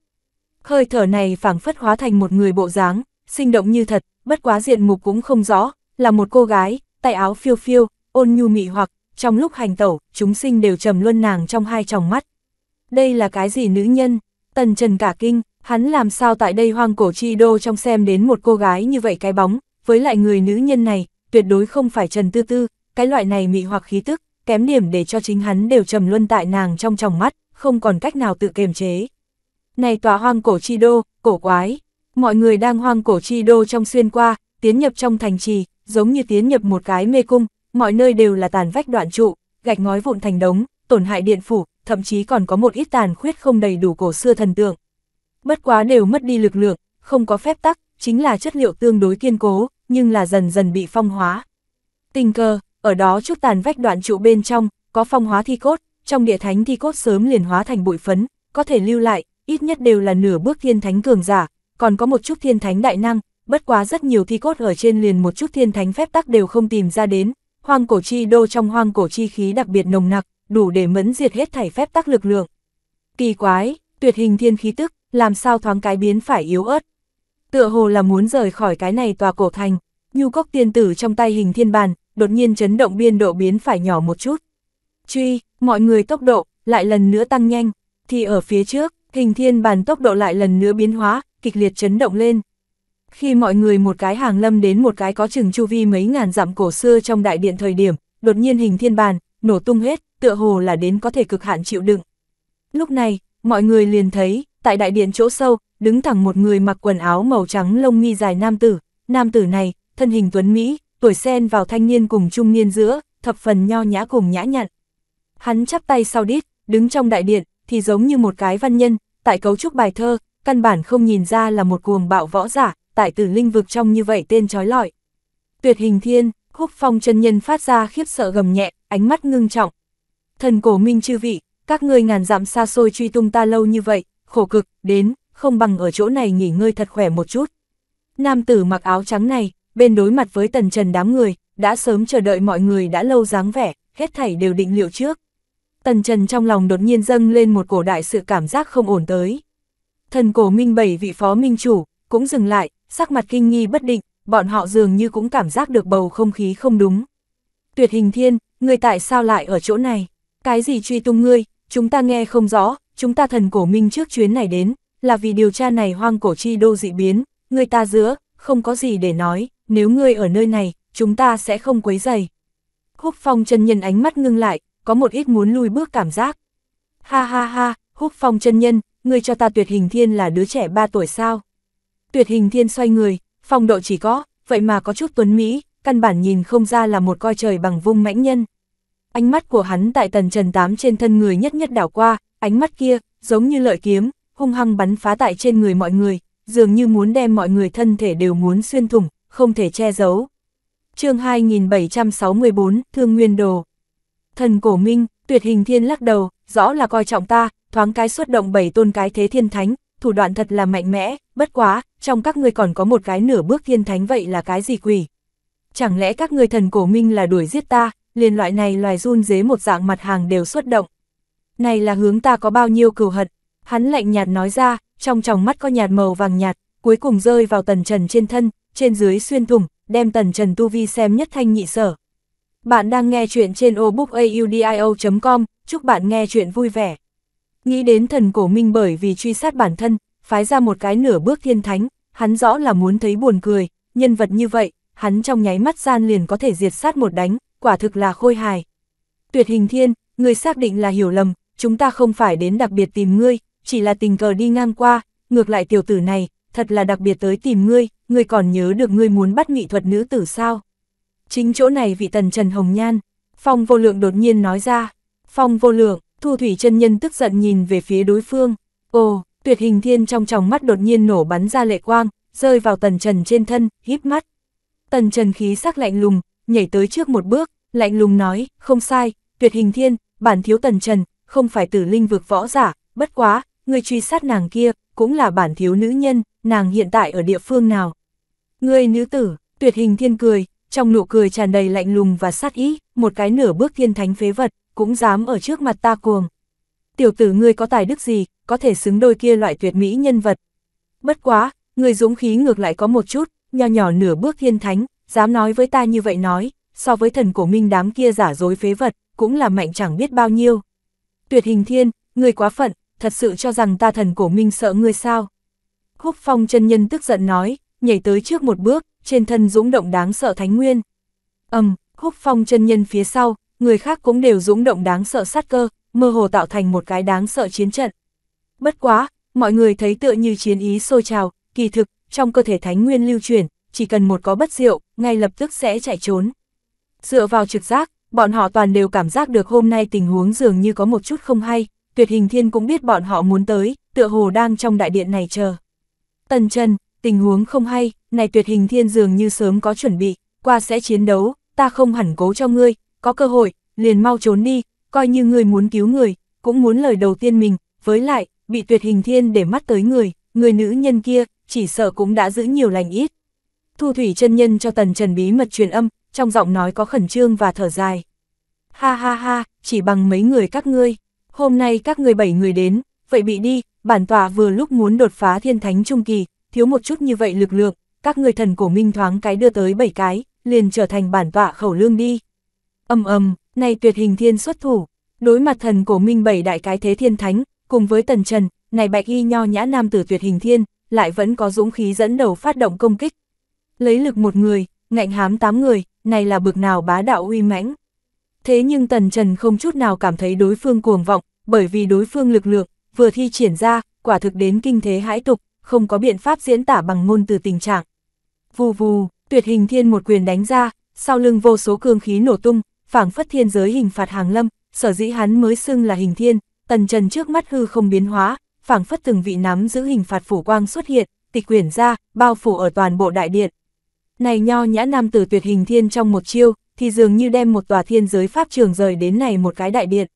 Hơi thở này phảng phất hóa thành một người bộ dáng, sinh động như thật, bất quá diện mục cũng không rõ, là một cô gái, tay áo phiêu phiêu, ôn nhu mị hoặc, trong lúc hành tẩu, chúng sinh đều trầm luân nàng trong hai tròng mắt. Đây là cái gì nữ nhân? Tần Trần cả kinh, hắn làm sao tại đây hoang cổ chi đô trong xem đến một cô gái như vậy cái bóng, với lại người nữ nhân này, tuyệt đối không phải Trần Tư Tư, cái loại này mị hoặc khí tức, kém điểm để cho chính hắn đều trầm luân tại nàng trong tròng mắt, không còn cách nào tự kiềm chế. Này tòa hoang cổ chi đô, cổ quái, mọi người đang hoang cổ chi đô trong xuyên qua, tiến nhập trong thành trì, giống như tiến nhập một cái mê cung, mọi nơi đều là tàn vách đoạn trụ, gạch ngói vụn thành đống, tổn hại điện phủ, thậm chí còn có một ít tàn khuyết không đầy đủ cổ xưa thần tượng. Bất quá đều mất đi lực lượng, không có phép tắc, chính là chất liệu tương đối kiên cố, nhưng là dần dần bị phong hóa. Tình cờ, ở đó chút tàn vách đoạn trụ bên trong, có phong hóa thi cốt, trong địa thánh thi cốt sớm liền hóa thành bụi phấn, có thể lưu lại, ít nhất đều là nửa bước thiên thánh cường giả, còn có một chút thiên thánh đại năng, bất quá rất nhiều thi cốt ở trên liền một chút thiên thánh phép tắc đều không tìm ra đến, hoang cổ chi đô trong hoang cổ chi khí đặc biệt nồng nặc, đủ để mẫn diệt hết thảy phép tắc lực lượng. Kỳ quái, tuyệt hình thiên khí tức, làm sao thoáng cái biến phải yếu ớt. Tựa hồ là muốn rời khỏi cái này tòa cổ thành, nhu cốc tiên tử trong tay hình thiên bàn, đột nhiên chấn động biên độ biến phải nhỏ một chút. Truy, mọi người tốc độ, lại lần nữa tăng nhanh, thì ở phía trước, hình thiên bàn tốc độ lại lần nữa biến hóa, kịch liệt chấn động lên. Khi mọi người một cái hàng lâm đến một cái có chừng chu vi mấy ngàn dặm cổ xưa trong đại điện thời điểm, đột nhiên hình thiên bàn, nổ tung hết, tựa hồ là đến có thể cực hạn chịu đựng. Lúc này, mọi người liền thấy, tại đại điện chỗ sâu, đứng thẳng một người mặc quần áo màu trắng lông mi dài nam tử. Nam tử này, thân hình tuấn Mỹ, tuổi sen vào thanh niên cùng trung niên giữa, thập phần nho nhã cùng nhã nhặn. Hắn chắp tay sau đít, đứng trong đại điện, thì giống như một cái văn nhân, tại cấu trúc bài thơ, căn bản không nhìn ra là một cuồng bạo võ giả, tại từ linh vực trong như vậy tên trói lọi. Tuyệt hình thiên, khúc phong chân nhân phát ra khiếp sợ gầm nhẹ, ánh mắt ngưng trọng. Thần cổ minh chư vị, các ngươi ngàn dặm xa xôi truy tung ta lâu như vậy, khổ cực, đến, không bằng ở chỗ này nghỉ ngơi thật khỏe một chút. Nam tử mặc áo trắng này, bên đối mặt với tần trần đám người, đã sớm chờ đợi mọi người đã lâu dáng vẻ, hết thảy đều định liệu trước. Tần Trần trong lòng đột nhiên dâng lên một cổ đại sự cảm giác không ổn tới. Thần cổ minh bảy vị phó minh chủ, cũng dừng lại, sắc mặt kinh nghi bất định, bọn họ dường như cũng cảm giác được bầu không khí không đúng. Tuyệt hình thiên, người tại sao lại ở chỗ này? Cái gì truy tung ngươi? Chúng ta nghe không rõ, chúng ta thần cổ minh trước chuyến này đến, là vì điều tra này hoang cổ chi đô dị biến, Người ta giữa, không có gì để nói, nếu ngươi ở nơi này, chúng ta sẽ không quấy dày. Húc Phong chân nhân ánh mắt ngưng lại, có một ít muốn lùi bước cảm giác. Ha ha ha, Húc Phong chân nhân, ngươi cho ta tuyệt hình thiên là đứa trẻ 3 tuổi sao? tuyệt hình thiên xoay người, phong độ chỉ có, vậy mà có chút tuấn Mỹ, căn bản nhìn không ra là một coi trời bằng vung mãnh nhân. Ánh mắt của hắn tại tần trần tám trên thân người nhất nhất đảo qua, ánh mắt kia, giống như lợi kiếm, hung hăng bắn phá tại trên người mọi người, dường như muốn đem mọi người thân thể đều muốn xuyên thủng, không thể che giấu. chương 2764, Thương Nguyên Đồ Thần Cổ Minh, tuyệt hình thiên lắc đầu, rõ là coi trọng ta, thoáng cái xuất động bảy tôn cái thế thiên thánh, thủ đoạn thật là mạnh mẽ, bất quá, trong các ngươi còn có một cái nửa bước thiên thánh vậy là cái gì quỷ? Chẳng lẽ các ngươi thần cổ minh là đuổi giết ta, liền loại này loài run dế một dạng mặt hàng đều xuất động. Này là hướng ta có bao nhiêu cừu hận, hắn lạnh nhạt nói ra, trong tròng mắt có nhạt màu vàng nhạt, cuối cùng rơi vào tần trần trên thân, trên dưới xuyên thủng, đem tần trần tu vi xem nhất thanh nhị sở. Bạn đang nghe chuyện trên obookaudio.com, chúc bạn nghe chuyện vui vẻ. Nghĩ đến thần cổ minh bởi vì truy sát bản thân, phái ra một cái nửa bước thiên thánh, hắn rõ là muốn thấy buồn cười, nhân vật như vậy, hắn trong nháy mắt gian liền có thể diệt sát một đánh, quả thực là khôi hài. Tuyệt hình thiên, người xác định là hiểu lầm, chúng ta không phải đến đặc biệt tìm ngươi, chỉ là tình cờ đi ngang qua, ngược lại tiểu tử này, thật là đặc biệt tới tìm ngươi, ngươi còn nhớ được ngươi muốn bắt nghị thuật nữ tử sao. Chính chỗ này vị tần Trần Hồng Nhan, Phong vô lượng đột nhiên nói ra, Phong vô lượng, thu thủy chân nhân tức giận nhìn về phía đối phương, ồ, tuyệt hình thiên trong tròng mắt đột nhiên nổ bắn ra lệ quang, rơi vào tần trần trên thân, híp mắt. Tần trần khí sắc lạnh lùng, nhảy tới trước một bước, lạnh lùng nói, không sai, tuyệt hình thiên, bản thiếu tần trần, không phải tử linh vực võ giả, bất quá, người truy sát nàng kia, cũng là bản thiếu nữ nhân, nàng hiện tại ở địa phương nào. Người nữ tử, tuyệt hình thiên cười, trong nụ cười tràn đầy lạnh lùng và sát ý, một cái nửa bước thiên thánh phế vật, cũng dám ở trước mặt ta cuồng tiểu tử ngươi có tài đức gì, có thể xứng đôi kia loại tuyệt mỹ nhân vật. Bất quá, người dũng khí ngược lại có một chút, nho nhỏ nửa bước thiên thánh, dám nói với ta như vậy nói, so với thần cổ minh đám kia giả dối phế vật, cũng là mạnh chẳng biết bao nhiêu. Tuyệt hình thiên, người quá phận, thật sự cho rằng ta thần cổ minh sợ ngươi sao. Húc phong chân nhân tức giận nói, nhảy tới trước một bước, trên thân dũng động đáng sợ thánh nguyên. ầm, um, húc phong chân nhân phía sau, người khác cũng đều dũng động đáng sợ sát cơ, mơ hồ tạo thành một cái đáng sợ chiến trận. Bất quá, mọi người thấy tựa như chiến ý sôi trào, kỳ thực, trong cơ thể thánh nguyên lưu chuyển, chỉ cần một có bất diệu, ngay lập tức sẽ chạy trốn. Dựa vào trực giác, bọn họ toàn đều cảm giác được hôm nay tình huống dường như có một chút không hay, tuyệt hình thiên cũng biết bọn họ muốn tới, tựa hồ đang trong đại điện này chờ. Tần chân, tình huống không hay, này tuyệt hình thiên dường như sớm có chuẩn bị, qua sẽ chiến đấu, ta không hẳn cố cho ngươi, có cơ hội, liền mau trốn đi, coi như người muốn cứu người, cũng muốn lời đầu tiên mình, với lại, bị tuyệt hình thiên để mắt tới người, người nữ nhân kia, chỉ sợ cũng đã giữ nhiều lành ít. Thu thủy chân nhân cho tần trần bí mật truyền âm, trong giọng nói có khẩn trương và thở dài. Ha ha ha, chỉ bằng mấy người các ngươi, hôm nay các ngươi bảy người đến, vậy bị đi, bản tòa vừa lúc muốn đột phá thiên thánh trung kỳ, thiếu một chút như vậy lực lượng, các người thần cổ minh thoáng cái đưa tới bảy cái, liền trở thành bản tọa khẩu lương đi. Âm âm, nay tuyệt hình thiên xuất thủ, đối mặt thần cổ minh bảy đại cái thế thiên thánh, cùng với tần trần, này bạch y nho nhã nam tử tuyệt hình thiên, lại vẫn có dũng khí dẫn đầu phát động công kích. Lấy lực một người, ngạnh hám tám người, này là bực nào bá đạo uy mãnh. Thế nhưng tần trần không chút nào cảm thấy đối phương cuồng vọng, bởi vì đối phương lực lượng, vừa thi triển ra, quả thực đến kinh thế hãi tục, không có biện pháp diễn tả bằng ngôn từ tình trạng. Vù vù, tuyệt hình thiên một quyền đánh ra, sau lưng vô số cương khí nổ tung, phảng phất thiên giới hình phạt hàng lâm, sở dĩ hắn mới xưng là hình thiên, tần trần trước mắt hư không biến hóa, phảng phất từng vị nắm giữ hình phạt phủ quang xuất hiện, tịch quyển ra, bao phủ ở toàn bộ đại điện. Này nho nhã nam tử tuyệt hình thiên trong một chiêu, thì dường như đem một tòa thiên giới pháp trường rời đến này một cái đại điện.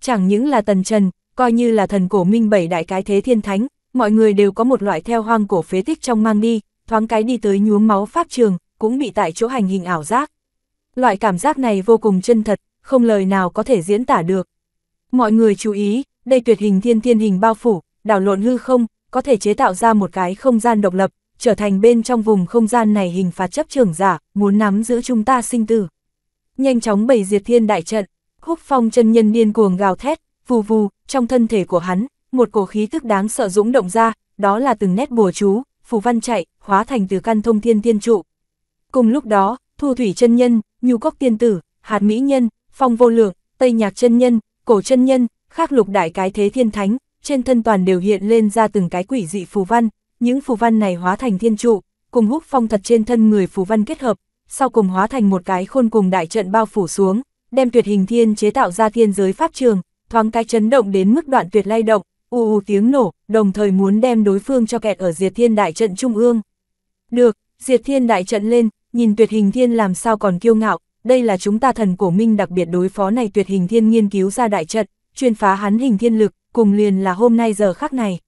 Chẳng những là tần trần, coi như là thần cổ minh bảy đại cái thế thiên thánh, mọi người đều có một loại theo hoang cổ phế tích trong mang đi, thoáng cái đi tới nhuốm máu pháp trường, cũng bị tại chỗ hành hình ảo giác. Loại cảm giác này vô cùng chân thật, không lời nào có thể diễn tả được. Mọi người chú ý, đây tuyệt hình thiên thiên hình bao phủ, đảo lộn hư không, có thể chế tạo ra một cái không gian độc lập, trở thành bên trong vùng không gian này hình phạt chấp trưởng giả, muốn nắm giữ chúng ta sinh tử. Nhanh chóng bày diệt thiên đại trận, húc phong chân nhân điên cuồng gào thét, vù vù, trong thân thể của hắn, một cổ khí tức đáng sợ dũng động ra, đó là từng nét bùa chú, phù văn chạy, hóa thành từ căn thông thiên thiên trụ. Cùng lúc đó, Thu Thủy chân nhân, Nhu Cốc tiên tử, Hạt Mỹ nhân, Phong vô lượng, Tây Nhạc chân nhân, Cổ chân nhân, Khác Lục đại cái thế thiên thánh, trên thân toàn đều hiện lên ra từng cái quỷ dị phù văn, những phù văn này hóa thành thiên trụ, cùng húc phong thật trên thân người phù văn kết hợp, sau cùng hóa thành một cái khôn cùng đại trận bao phủ xuống, đem tuyệt hình thiên chế tạo ra thiên giới pháp trường, thoáng cái chấn động đến mức đoạn tuyệt lay động, u u tiếng nổ, đồng thời muốn đem đối phương cho kẹt ở diệt thiên đại trận trung ương. Được, diệt thiên đại trận lên, nhìn tuyệt hình thiên làm sao còn kiêu ngạo, đây là chúng ta thần cổ minh đặc biệt đối phó này tuyệt hình thiên nghiên cứu ra đại trận, chuyên phá hắn hình thiên lực, cùng liền là hôm nay giờ khắc này.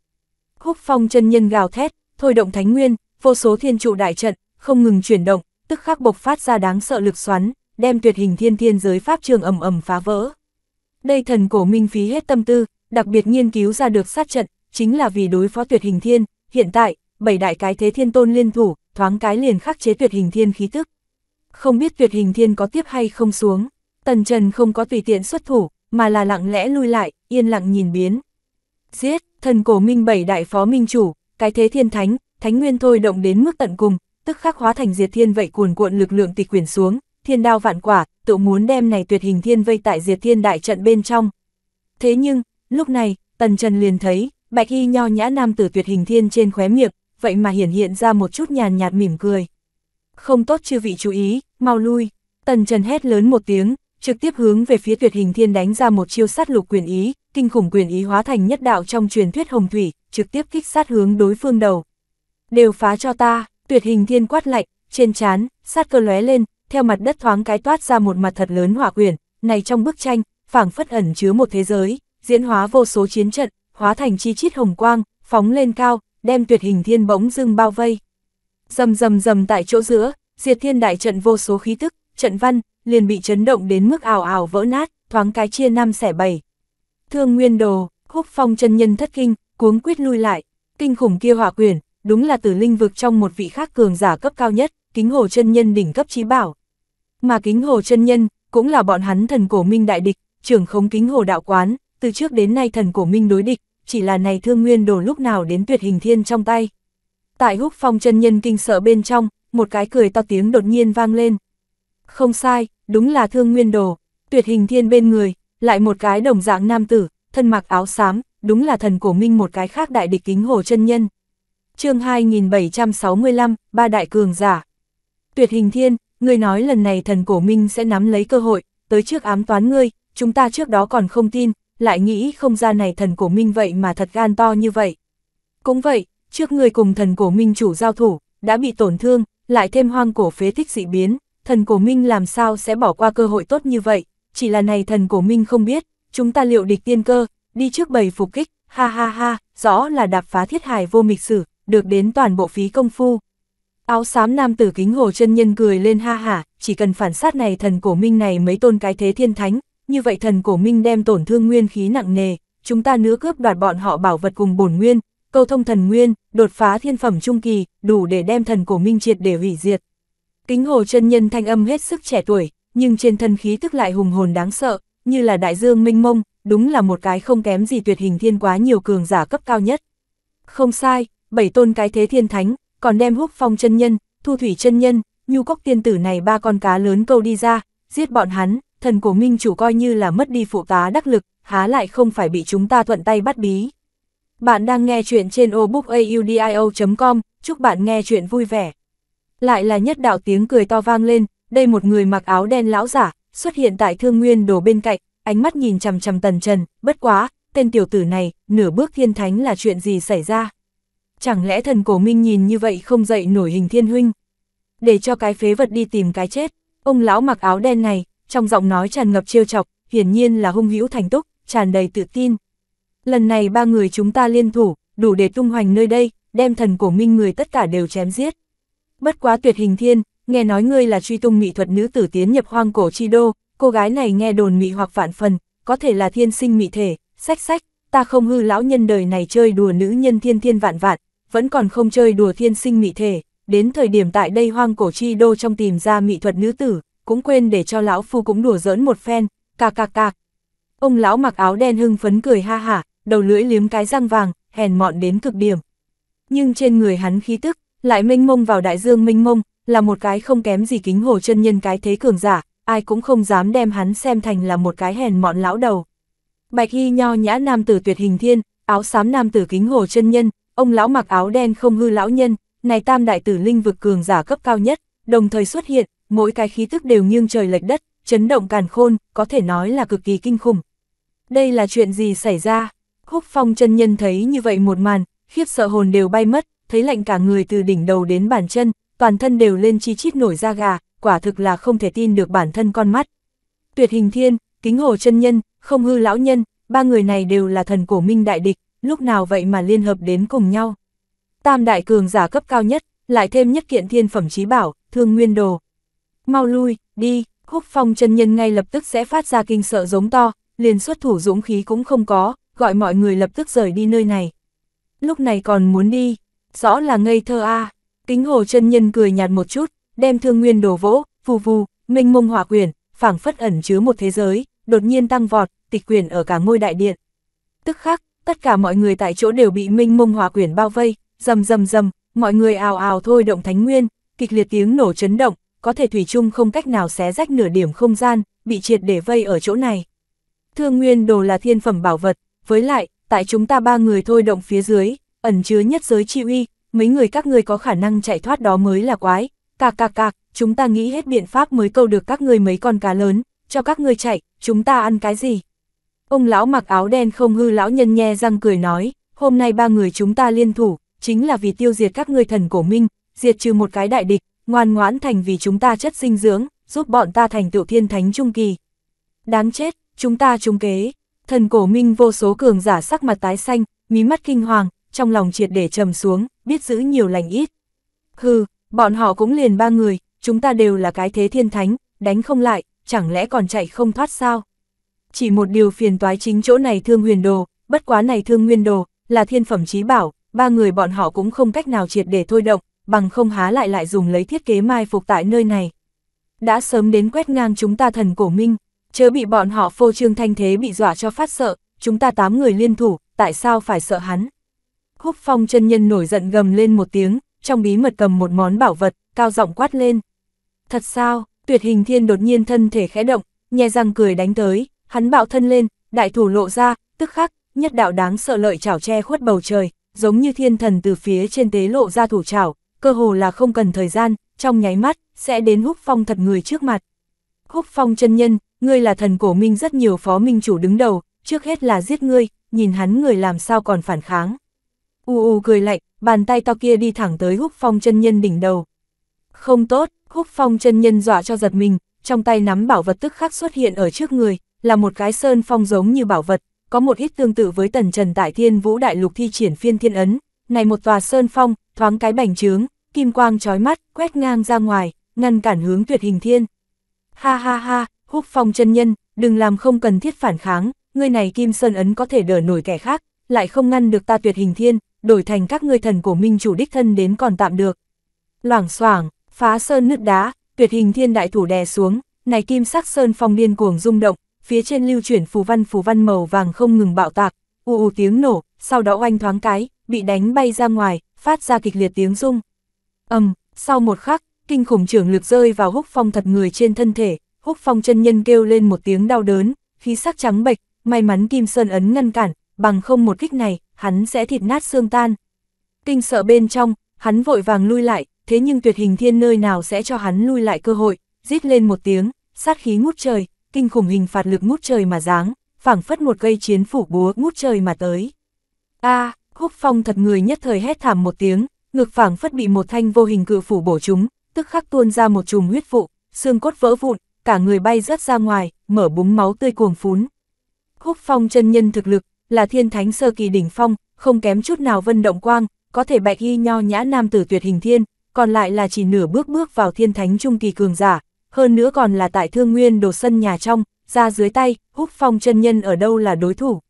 Húc phong chân nhân gào thét, thôi động thánh nguyên, vô số thiên trụ đại trận, không ngừng chuyển động, tức khắc bộc phát ra đáng sợ lực xoắn, đem tuyệt hình thiên thiên giới pháp trường ầm ầm phá vỡ. Đây thần cổ minh phí hết tâm tư, đặc biệt nghiên cứu ra được sát trận, chính là vì đối phó tuyệt hình thiên, hiện tại, bảy đại cái thế thiên tôn liên thủ, thoáng cái liền khắc chế tuyệt hình thiên khí tức. Không biết tuyệt hình thiên có tiếp hay không xuống, tần trần không có tùy tiện xuất thủ, mà là lặng lẽ lui lại, yên lặng nhìn biến. Giết, thần cổ minh bảy đại phó minh chủ, cái thế thiên thánh, thánh nguyên thôi động đến mức tận cùng, tức khắc hóa thành diệt thiên vậy cuồn cuộn lực lượng tịch quyển xuống, thiên đao vạn quả, tự muốn đem này tuyệt hình thiên vây tại diệt thiên đại trận bên trong. Thế nhưng, lúc này, tần trần liền thấy, bạch y nho nhã nam tử tuyệt hình thiên trên khóe miệng, vậy mà hiển hiện ra một chút nhàn nhạt mỉm cười. Không tốt chư vị chú ý, mau lui, tần trần hét lớn một tiếng, trực tiếp hướng về phía tuyệt hình thiên đánh ra một chiêu sát lục quyền ý, kinh khủng quyền ý hóa thành nhất đạo trong truyền thuyết hồng thủy, trực tiếp kích sát hướng đối phương đầu. Đều phá cho ta, tuyệt hình thiên quát lạnh, trên chán, sát cơ lóe lên, theo mặt đất thoáng cái toát ra một mặt thật lớn hỏa quyền này trong bức tranh, phảng phất ẩn chứa một thế giới, diễn hóa vô số chiến trận, hóa thành chi chít hồng quang, phóng lên cao, đem tuyệt hình thiên bỗng dưng bao vây. Dầm dầm dầm tại chỗ giữa, diệt thiên đại trận vô số khí tức, trận văn, liền bị chấn động đến mức ảo ảo vỡ nát, thoáng cái chia năm xẻ bảy. Thương nguyên đồ, húc phong chân nhân thất kinh, cuống quyết lui lại, kinh khủng kia hỏa quyển, đúng là từ linh vực trong một vị khác cường giả cấp cao nhất, kính hồ chân nhân đỉnh cấp trí bảo. Mà kính hồ chân nhân, cũng là bọn hắn thần cổ minh đại địch, trưởng khống kính hồ đạo quán, từ trước đến nay thần cổ minh đối địch, chỉ là này thương nguyên đồ lúc nào đến tuyệt hình thiên trong tay. Tại húc phong chân nhân kinh sợ bên trong, một cái cười to tiếng đột nhiên vang lên. Không sai, đúng là thương nguyên đồ, tuyệt hình thiên bên người, lại một cái đồng dạng nam tử, thân mặc áo xám, đúng là thần cổ minh một cái khác đại địch kính hồ chân nhân. chương 2765, ba đại cường giả. Tuyệt hình thiên, người nói lần này thần cổ minh sẽ nắm lấy cơ hội, tới trước ám toán ngươi, chúng ta trước đó còn không tin, lại nghĩ không ra này thần cổ minh vậy mà thật gan to như vậy. Cũng vậy, trước người cùng thần cổ minh chủ giao thủ, đã bị tổn thương, lại thêm hoang cổ phế thích dị biến, thần cổ minh làm sao sẽ bỏ qua cơ hội tốt như vậy, chỉ là này thần cổ minh không biết, chúng ta liệu địch tiên cơ, đi trước bầy phục kích, ha ha ha, rõ là đạp phá thiết hài vô mịch sử, được đến toàn bộ phí công phu. Áo xám nam tử kính hồ chân nhân cười lên ha hả, chỉ cần phản sát này thần cổ minh này mấy tôn cái thế thiên thánh, như vậy thần cổ minh đem tổn thương nguyên khí nặng nề, chúng ta nữa cướp đoạt bọn họ bảo vật cùng bổn nguyên, câu thông thần nguyên, đột phá thiên phẩm trung kỳ, đủ để đem thần cổ minh triệt để hủy diệt. Kính hồ chân nhân thanh âm hết sức trẻ tuổi, nhưng trên thân khí tức lại hùng hồn đáng sợ, như là đại dương minh mông, đúng là một cái không kém gì tuyệt hình thiên quá nhiều cường giả cấp cao nhất. Không sai, bảy tôn cái thế thiên thánh, còn đem húc phong chân nhân, thu thủy chân nhân, nhu cốc tiên tử này ba con cá lớn câu đi ra, giết bọn hắn, thần của minh chủ coi như là mất đi phụ tá đắc lực, há lại không phải bị chúng ta thuận tay bắt bí. Bạn đang nghe chuyện trên obookaudio.com, chúc bạn nghe chuyện vui vẻ. Lại là nhất đạo tiếng cười to vang lên, đây một người mặc áo đen lão giả, xuất hiện tại thương nguyên đồ bên cạnh, ánh mắt nhìn chằm chằm tần trần, bất quá, tên tiểu tử này, nửa bước thiên thánh là chuyện gì xảy ra? Chẳng lẽ thần cổ minh nhìn như vậy không dậy nổi hình thiên huynh? Để cho cái phế vật đi tìm cái chết, ông lão mặc áo đen này, trong giọng nói tràn ngập trêu chọc, hiển nhiên là hung hữu thành túc, tràn đầy tự tin. Lần này ba người chúng ta liên thủ, đủ để tung hoành nơi đây, đem thần cổ minh người tất cả đều chém giết. Bất quá tuyệt hình thiên, nghe nói ngươi là truy tung mỹ thuật nữ tử tiến nhập hoang cổ chi đô, cô gái này nghe đồn mỹ hoặc vạn phần, có thể là thiên sinh mỹ thể, sách sách, ta không hư lão nhân đời này chơi đùa nữ nhân thiên thiên vạn vạn, vẫn còn không chơi đùa thiên sinh mỹ thể, đến thời điểm tại đây hoang cổ chi đô trong tìm ra mỹ thuật nữ tử, cũng quên để cho lão phu cũng đùa giỡn một phen, cà cà cà. Ông lão mặc áo đen hưng phấn cười ha hả, đầu lưỡi liếm cái răng vàng, hèn mọn đến cực điểm. Nhưng trên người hắn khí tức, lại mênh mông vào đại dương mênh mông, là một cái không kém gì kính hồ chân nhân cái thế cường giả, ai cũng không dám đem hắn xem thành là một cái hèn mọn lão đầu. Bạch y nho nhã nam tử tuyệt hình thiên, áo xám nam tử kính hồ chân nhân, ông lão mặc áo đen không hư lão nhân, này tam đại tử linh vực cường giả cấp cao nhất, đồng thời xuất hiện, mỗi cái khí tức đều nghiêng trời lệch đất, chấn động càn khôn, có thể nói là cực kỳ kinh khủng. Đây là chuyện gì xảy ra? Húc Phong chân nhân thấy như vậy một màn, khiếp sợ hồn đều bay mất, thấy lạnh cả người từ đỉnh đầu đến bàn chân, toàn thân đều lên chi chít nổi da gà, quả thực là không thể tin được bản thân con mắt. Tuyệt hình thiên, kính hồ chân nhân, không hư lão nhân, ba người này đều là thần cổ minh đại địch, lúc nào vậy mà liên hợp đến cùng nhau. Tam đại cường giả cấp cao nhất, lại thêm nhất kiện thiên phẩm trí bảo, thương nguyên đồ mau lui, đi, khúc phong chân nhân ngay lập tức sẽ phát ra kinh sợ giống to, liền xuất thủ dũng khí cũng không có, gọi mọi người lập tức rời đi nơi này. Lúc này còn muốn đi, rõ là ngây thơ a kính hồ chân nhân cười nhạt một chút, đem thương nguyên đổ vỗ, vù vù, minh mông hỏa quyển, phảng phất ẩn chứa một thế giới, đột nhiên tăng vọt, tịch quyển ở cả ngôi đại điện. Tức khắc, tất cả mọi người tại chỗ đều bị minh mông hỏa quyển bao vây, rầm rầm rầm, mọi người ào ào thôi động thánh nguyên, kịch liệt tiếng nổ chấn động, có thể thủy chung không cách nào xé rách nửa điểm không gian, bị triệt để vây ở chỗ này. Thương nguyên đồ là thiên phẩm bảo vật, với lại, tại chúng ta ba người thôi động phía dưới, ẩn chứa nhất giới chi uy, mấy người các ngươi có khả năng chạy thoát đó mới là quái, cạc cạc cạc, chúng ta nghĩ hết biện pháp mới câu được các ngươi mấy con cá lớn, cho các ngươi chạy, chúng ta ăn cái gì? Ông lão mặc áo đen không hư lão nhân nhe răng cười nói, hôm nay ba người chúng ta liên thủ, chính là vì tiêu diệt các ngươi thần cổ minh, diệt trừ một cái đại địch, ngoan ngoãn thành vì chúng ta chất dinh dưỡng, giúp bọn ta thành tựu thiên thánh trung kỳ. Đáng chết, chúng ta trúng kế. Thần cổ minh vô số cường giả sắc mặt tái xanh, mí mắt kinh hoàng, trong lòng triệt để trầm xuống, biết giữ nhiều lành ít. Hừ, bọn họ cũng liền ba người, chúng ta đều là cái thế thiên thánh, đánh không lại, chẳng lẽ còn chạy không thoát sao? Chỉ một điều phiền toái chính chỗ này thương huyền đồ, bất quá này thương nguyên đồ, là thiên phẩm trí bảo, ba người bọn họ cũng không cách nào triệt để thôi động, bằng không há lại lại dùng lấy thiết kế mai phục tại nơi này. Đã sớm đến quét ngang chúng ta thần cổ minh, chớ bị bọn họ phô trương thanh thế bị dọa cho phát sợ, chúng ta tám người liên thủ, tại sao phải sợ hắn? Húc phong chân nhân nổi giận gầm lên một tiếng, trong bí mật cầm một món bảo vật, cao giọng quát lên. Thật sao, tuyệt hình thiên đột nhiên thân thể khẽ động, nhè răng cười đánh tới, hắn bạo thân lên, đại thủ lộ ra, tức khắc, nhất đạo đáng sợ lợi chảo che khuất bầu trời, giống như thiên thần từ phía trên tế lộ ra thủ chảo, cơ hồ là không cần thời gian, trong nháy mắt, sẽ đến húc phong thật người trước mặt. Húc phong chân nhân, ngươi là thần cổ minh rất nhiều phó minh chủ đứng đầu, trước hết là giết ngươi, nhìn hắn người làm sao còn phản kháng. U u cười lạnh, bàn tay to kia đi thẳng tới húc phong chân nhân đỉnh đầu. Không tốt, húc phong chân nhân dọa cho giật mình, trong tay nắm bảo vật tức khắc xuất hiện ở trước người, là một cái sơn phong giống như bảo vật, có một ít tương tự với tần trần tại thiên vũ đại lục thi triển phiên thiên ấn, này một tòa sơn phong, thoáng cái bành trướng, kim quang trói mắt, quét ngang ra ngoài, ngăn cản hướng tuyệt hình thiên. Ha ha ha, húc phong chân nhân, đừng làm không cần thiết phản kháng, ngươi này kim sơn ấn có thể đỡ nổi kẻ khác, lại không ngăn được ta tuyệt hình thiên, đổi thành các ngươi thần của minh chủ đích thân đến còn tạm được. Loảng xoảng, phá sơn nứt đá, tuyệt hình thiên đại thủ đè xuống, này kim sắc sơn phong điên cuồng rung động, phía trên lưu chuyển phù văn phù văn màu vàng không ngừng bạo tạc, ù ù tiếng nổ, sau đó oanh thoáng cái, bị đánh bay ra ngoài, phát ra kịch liệt tiếng rung ầm sau một khắc, kinh khủng trưởng lực rơi vào húc phong thật người trên thân thể, húc phong chân nhân kêu lên một tiếng đau đớn, khí sắc trắng bệch, may mắn Kim Sơn Ấn ngăn cản, bằng không một kích này, hắn sẽ thịt nát xương tan. Kinh sợ bên trong, hắn vội vàng lui lại, thế nhưng tuyệt hình thiên nơi nào sẽ cho hắn lui lại cơ hội, rít lên một tiếng, sát khí ngút trời, kinh khủng hình phạt lực ngút trời mà giáng, phảng phất một cây chiến phủ búa ngút trời mà tới. A, à, Húc Phong thật người nhất thời hét thảm một tiếng, ngực phảng phất bị một thanh vô hình cự phủ bổ chúng, tức khắc tuôn ra một chùm huyết vụ, xương cốt vỡ vụn, cả người bay rớt ra ngoài, mở búng máu tươi cuồng phún. Húc Phong chân nhân thực lực, là thiên thánh sơ kỳ đỉnh phong, không kém chút nào Vân Động Quang, có thể bạch y nho nhã nam tử tuyệt hình thiên, còn lại là chỉ nửa bước bước vào thiên thánh trung kỳ cường giả, hơn nữa còn là tại Thương Nguyên đồ sân nhà trong, ra dưới tay, Húc Phong chân nhân ở đâu là đối thủ.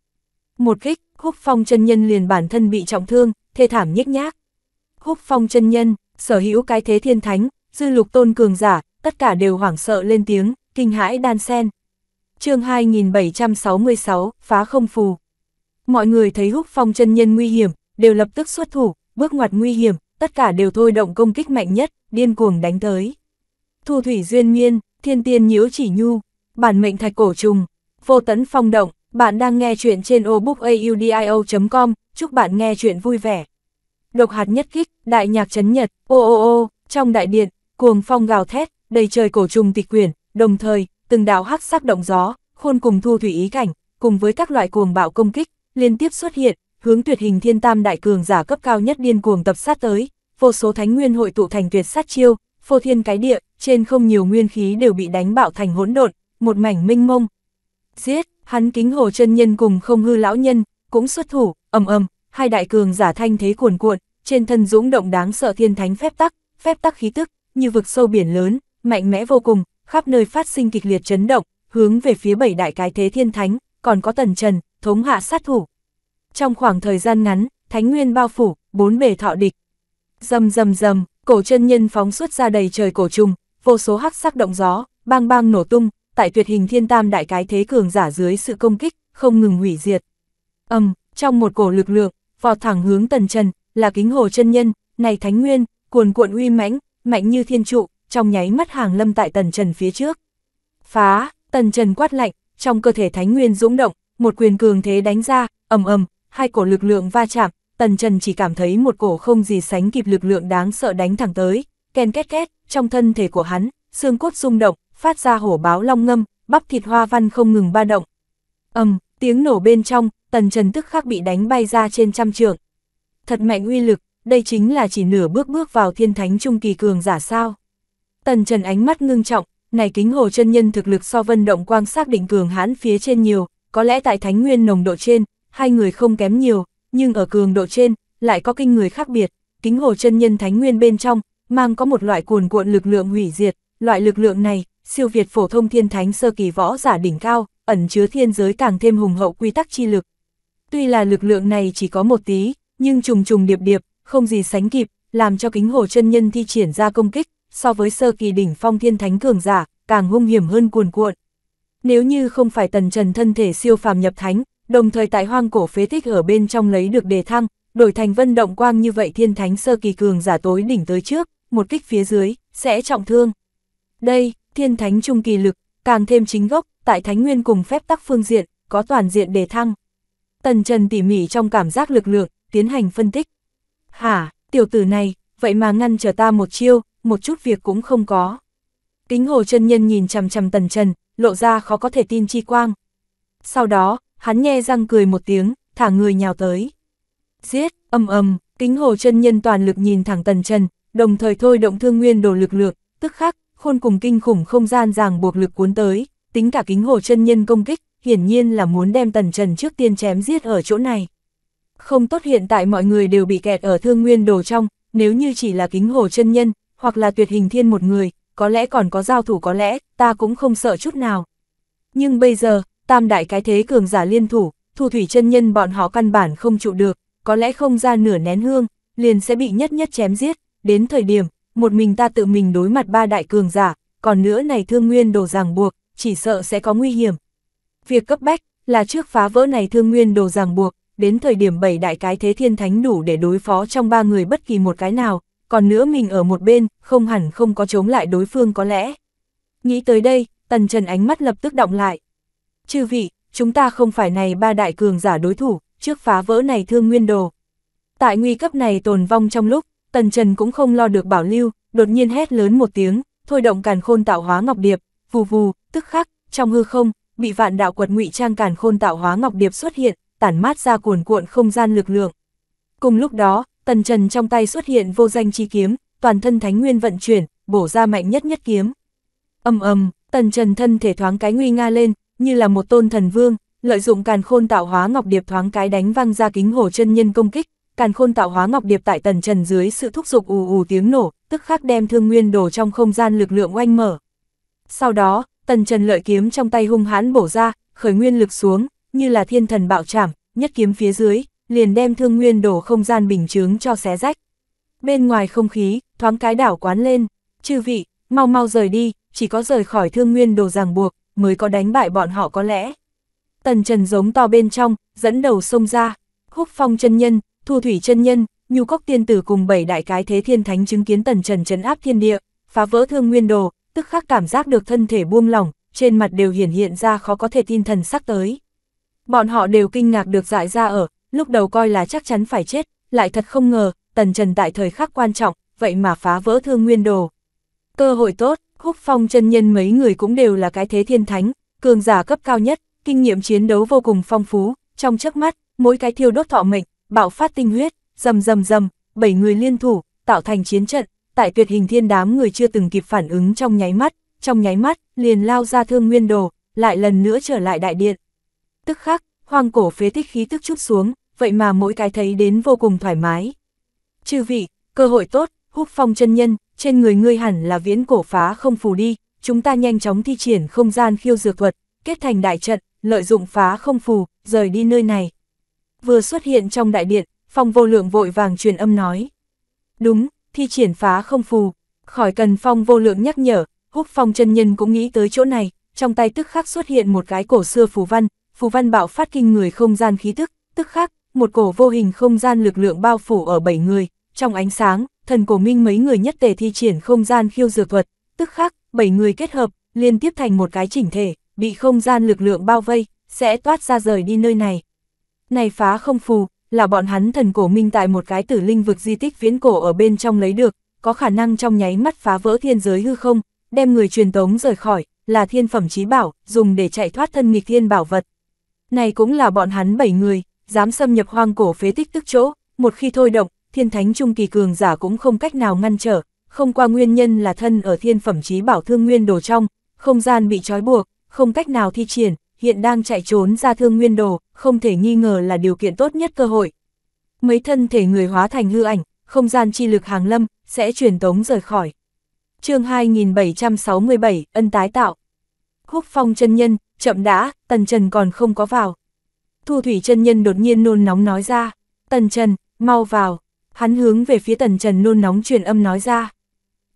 Một kích, Húc Phong chân nhân liền bản thân bị trọng thương, thê thảm nhếch nhác húc phong chân nhân, sở hữu cái thế thiên thánh, dư lục tôn cường giả, tất cả đều hoảng sợ lên tiếng, kinh hãi đan sen. chương 2766, phá không phù. Mọi người thấy húc phong chân nhân nguy hiểm, đều lập tức xuất thủ, bước ngoặt nguy hiểm, tất cả đều thôi động công kích mạnh nhất, điên cuồng đánh tới. Thu thủy duyên nguyên thiên tiên nhiễu chỉ nhu, bản mệnh thạch cổ trùng, vô tấn phong động, bạn đang nghe chuyện trên obookaudio.com, chúc bạn nghe chuyện vui vẻ độc hạt nhất kích, đại nhạc chấn nhật, ô ô ô, trong đại điện, cuồng phong gào thét, đầy trời cổ trùng tịch quyển, đồng thời, từng đạo hắc sắc động gió, khôn cùng thu thủy ý cảnh, cùng với các loại cuồng bạo công kích, liên tiếp xuất hiện, hướng tuyệt hình thiên tam đại cường giả cấp cao nhất điên cuồng tập sát tới, vô số thánh nguyên hội tụ thành tuyệt sát chiêu, phô thiên cái địa, trên không nhiều nguyên khí đều bị đánh bạo thành hỗn độn, một mảnh minh mông. Giết, hắn kính hồ chân nhân cùng không hư lão nhân, cũng xuất thủ, ầm ầm, hai đại cường giả thanh thế cuồn cuộn, trên thân dũng động đáng sợ thiên thánh phép tắc, phép tắc khí tức, như vực sâu biển lớn, mạnh mẽ vô cùng, khắp nơi phát sinh kịch liệt chấn động, hướng về phía bảy đại cái thế thiên thánh, còn có tần trần, thống hạ sát thủ. Trong khoảng thời gian ngắn, thánh nguyên bao phủ, bốn bề thọ địch. Dầm dầm dầm, cổ chân nhân phóng xuất ra đầy trời cổ trùng, vô số hắc sắc động gió, bang bang nổ tung, tại tuyệt hình thiên tam đại cái thế cường giả dưới sự công kích, không ngừng hủy diệt. âm trong một cổ lực lượng, vọt thẳng hướng tần trần, là kính hồ chân nhân, này thánh nguyên, cuồn cuộn uy mãnh, mạnh như thiên trụ, trong nháy mắt hàng lâm tại tần trần phía trước. Phá, tần trần quát lạnh, trong cơ thể thánh nguyên dũng động, một quyền cường thế đánh ra, ầm ầm, hai cổ lực lượng va chạm, tần trần chỉ cảm thấy một cổ không gì sánh kịp lực lượng đáng sợ đánh thẳng tới, ken két két, trong thân thể của hắn, xương cốt rung động, phát ra hổ báo long ngâm, bắp thịt hoa văn không ngừng ba động. ầm, tiếng nổ bên trong, tần trần tức khắc bị đánh bay ra trên trăm trượng, thật mạnh uy lực, đây chính là chỉ nửa bước bước vào thiên thánh trung kỳ cường giả sao. Tần Trần ánh mắt ngưng trọng, này kính hồ chân nhân thực lực so vân động quang xác định cường hãn phía trên nhiều, có lẽ tại thánh nguyên nồng độ trên, hai người không kém nhiều, nhưng ở cường độ trên, lại có kinh người khác biệt, kính hồ chân nhân thánh nguyên bên trong, mang có một loại cuồn cuộn lực lượng hủy diệt, loại lực lượng này, siêu việt phổ thông thiên thánh sơ kỳ võ giả đỉnh cao, ẩn chứa thiên giới càng thêm hùng hậu quy tắc chi lực. Tuy là lực lượng này chỉ có một tí, nhưng trùng trùng điệp điệp, không gì sánh kịp, làm cho kính hồ chân nhân thi triển ra công kích, so với sơ kỳ đỉnh phong thiên thánh cường giả, càng hung hiểm hơn cuồn cuộn. Nếu như không phải tần trần thân thể siêu phàm nhập thánh, đồng thời tại hoang cổ phế tích ở bên trong lấy được đề thăng, đổi thành vân động quang như vậy thiên thánh sơ kỳ cường giả tối đỉnh tới trước, một kích phía dưới, sẽ trọng thương. Đây, thiên thánh trung kỳ lực, càng thêm chính gốc, tại thánh nguyên cùng phép tắc phương diện, có toàn diện đề thăng. Tần Trần tỉ mỉ trong cảm giác lực lượng, tiến hành phân tích. Hả, tiểu tử này, vậy mà ngăn trở ta một chiêu, một chút việc cũng không có. Kính hồ chân nhân nhìn chằm chằm tần trần, lộ ra khó có thể tin chi quang. Sau đó, hắn nhe răng cười một tiếng, thả người nhào tới. Giết, âm âm, kính hồ chân nhân toàn lực nhìn thẳng tần trần, đồng thời thôi động thương nguyên đồ lực lược, tức khắc, khôn cùng kinh khủng không gian ràng buộc lực cuốn tới, tính cả kính hồ chân nhân công kích, hiển nhiên là muốn đem tần trần trước tiên chém giết ở chỗ này. Không tốt hiện tại mọi người đều bị kẹt ở thương nguyên đồ trong, nếu như chỉ là kính hồ chân nhân, hoặc là tuyệt hình thiên một người, có lẽ còn có giao thủ có lẽ, ta cũng không sợ chút nào. Nhưng bây giờ, tam đại cái thế cường giả liên thủ, thu thủy chân nhân bọn họ căn bản không trụ được, có lẽ không ra nửa nén hương, liền sẽ bị nhất nhất chém giết, đến thời điểm, một mình ta tự mình đối mặt ba đại cường giả, còn nữa này thương nguyên đồ ràng buộc, chỉ sợ sẽ có nguy hiểm. Việc cấp bách là trước phá vỡ này thương nguyên đồ ràng buộc, đến thời điểm bảy đại cái thế thiên thánh đủ để đối phó trong ba người bất kỳ một cái nào, còn nữa mình ở một bên, không hẳn không có chống lại đối phương có lẽ. Nghĩ tới đây, tần trần ánh mắt lập tức động lại. Chư vị, chúng ta không phải này ba đại cường giả đối thủ, trước phá vỡ này thương nguyên đồ. Tại nguy cấp này tồn vong trong lúc, tần trần cũng không lo được bảo lưu, đột nhiên hét lớn một tiếng, thôi động càn khôn tạo hóa ngọc điệp, vù vù, tức khắc, trong hư không, bị vạn đạo quật ngụy trang càn khôn tạo hóa ngọc điệp xuất hiện, tản mát ra cuồn cuộn không gian lực lượng. Cùng lúc đó, tần trần trong tay xuất hiện vô danh chi kiếm, toàn thân thánh nguyên vận chuyển, bổ ra mạnh nhất nhất kiếm. Âm ầm, tần trần thân thể thoáng cái nguy nga lên, như là một tôn thần vương, lợi dụng càn khôn tạo hóa ngọc điệp thoáng cái đánh văng ra kính hồ chân nhân công kích, càn khôn tạo hóa ngọc điệp tại tần trần dưới sự thúc giục ù ù tiếng nổ, tức khắc đem thương nguyên đổ trong không gian lực lượng oanh mở. Sau đó, tần trần lợi kiếm trong tay hung hãn bổ ra, khởi nguyên lực xuống, như là thiên thần bạo trảm, nhất kiếm phía dưới, liền đem thương nguyên đổ không gian bình chướng cho xé rách. Bên ngoài không khí, thoáng cái đảo quán lên, chư vị, mau mau rời đi, chỉ có rời khỏi thương nguyên đồ ràng buộc, mới có đánh bại bọn họ có lẽ. Tần Trần giống to bên trong, dẫn đầu sông ra, húc phong chân nhân, thu thủy chân nhân, nhu cốc tiên tử cùng bảy đại cái thế thiên thánh chứng kiến Tần Trần trấn áp thiên địa, phá vỡ thương nguyên đồ, tức khắc cảm giác được thân thể buông lỏng, trên mặt đều hiển hiện ra khó có thể tin thần sắc tới. Bọn họ đều kinh ngạc được dại ra ở, lúc đầu coi là chắc chắn phải chết, lại thật không ngờ, tần trần tại thời khắc quan trọng, vậy mà phá vỡ thương nguyên đồ. Cơ hội tốt, khúc phong chân nhân mấy người cũng đều là cái thế thiên thánh, cường giả cấp cao nhất, kinh nghiệm chiến đấu vô cùng phong phú, trong trước mắt, mỗi cái thiêu đốt thọ mệnh, bạo phát tinh huyết, rầm rầm rầm, bảy người liên thủ, tạo thành chiến trận, tại tuyệt hình thiên đám người chưa từng kịp phản ứng trong nháy mắt, trong nháy mắt, liền lao ra thương nguyên đồ, lại lần nữa trở lại đại điện tức khắc, hoang cổ phế tích khí tức chút xuống, vậy mà mỗi cái thấy đến vô cùng thoải mái. Chư vị, cơ hội tốt, húc phong chân nhân, trên người ngươi hẳn là viễn cổ phá không phù đi, chúng ta nhanh chóng thi triển không gian khiêu dược thuật, kết thành đại trận, lợi dụng phá không phù, rời đi nơi này. Vừa xuất hiện trong đại điện, phong vô lượng vội vàng truyền âm nói. Đúng, thi triển phá không phù, khỏi cần phong vô lượng nhắc nhở, húc phong chân nhân cũng nghĩ tới chỗ này, trong tay tức khắc xuất hiện một cái cổ xưa phù văn, phù văn bạo phát kinh người không gian khí tức, tức khắc, một cổ vô hình không gian lực lượng bao phủ ở bảy người, trong ánh sáng, thần cổ minh mấy người nhất tề thi triển không gian khiêu dược thuật, tức khắc, bảy người kết hợp, liên tiếp thành một cái chỉnh thể, bị không gian lực lượng bao vây, sẽ toát ra rời đi nơi này. Này phá không phù, là bọn hắn thần cổ minh tại một cái tử linh vực di tích viễn cổ ở bên trong lấy được, có khả năng trong nháy mắt phá vỡ thiên giới hư không, đem người truyền tống rời khỏi, là thiên phẩm trí bảo, dùng để chạy thoát thân nghịch thiên bảo vật. Này cũng là bọn hắn bảy người, dám xâm nhập hoang cổ phế tích tức chỗ, một khi thôi động, thiên thánh trung kỳ cường giả cũng không cách nào ngăn trở, không qua nguyên nhân là thân ở thiên phẩm chí bảo thương nguyên đồ trong, không gian bị trói buộc, không cách nào thi triển, hiện đang chạy trốn ra thương nguyên đồ, không thể nghi ngờ là điều kiện tốt nhất cơ hội. Mấy thân thể người hóa thành hư ảnh, không gian chi lực hàng lâm, sẽ truyền tống rời khỏi. chương 2767, ân tái tạo. Húc phong chân nhân, chậm đã, tần trần còn không có vào. Thu thủy chân nhân đột nhiên nôn nóng nói ra, tần trần, mau vào. Hắn hướng về phía tần trần nôn nóng truyền âm nói ra.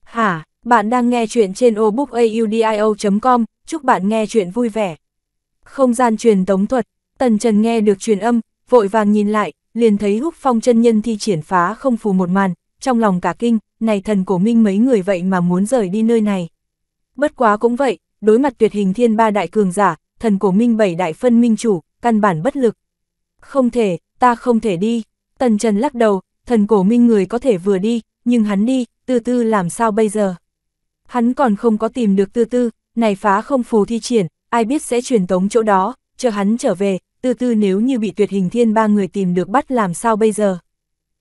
Hả, bạn đang nghe chuyện trên obookaudio.com, chúc bạn nghe chuyện vui vẻ. Không gian truyền tống thuật, tần trần nghe được truyền âm, vội vàng nhìn lại, liền thấy húc phong chân nhân thi triển phá không phù một màn, trong lòng cả kinh, này thần cổ minh mấy người vậy mà muốn rời đi nơi này. Bất quá cũng vậy, đối mặt tuyệt hình thiên ba đại cường giả, thần cổ minh bảy đại phân minh chủ, căn bản bất lực. Không thể, ta không thể đi. Tần Trần lắc đầu, thần cổ minh người có thể vừa đi, nhưng hắn đi, tư tư làm sao bây giờ? Hắn còn không có tìm được tư tư, này phá không phù thi triển, ai biết sẽ truyền tống chỗ đó, chờ hắn trở về, tư tư nếu như bị tuyệt hình thiên ba người tìm được bắt làm sao bây giờ?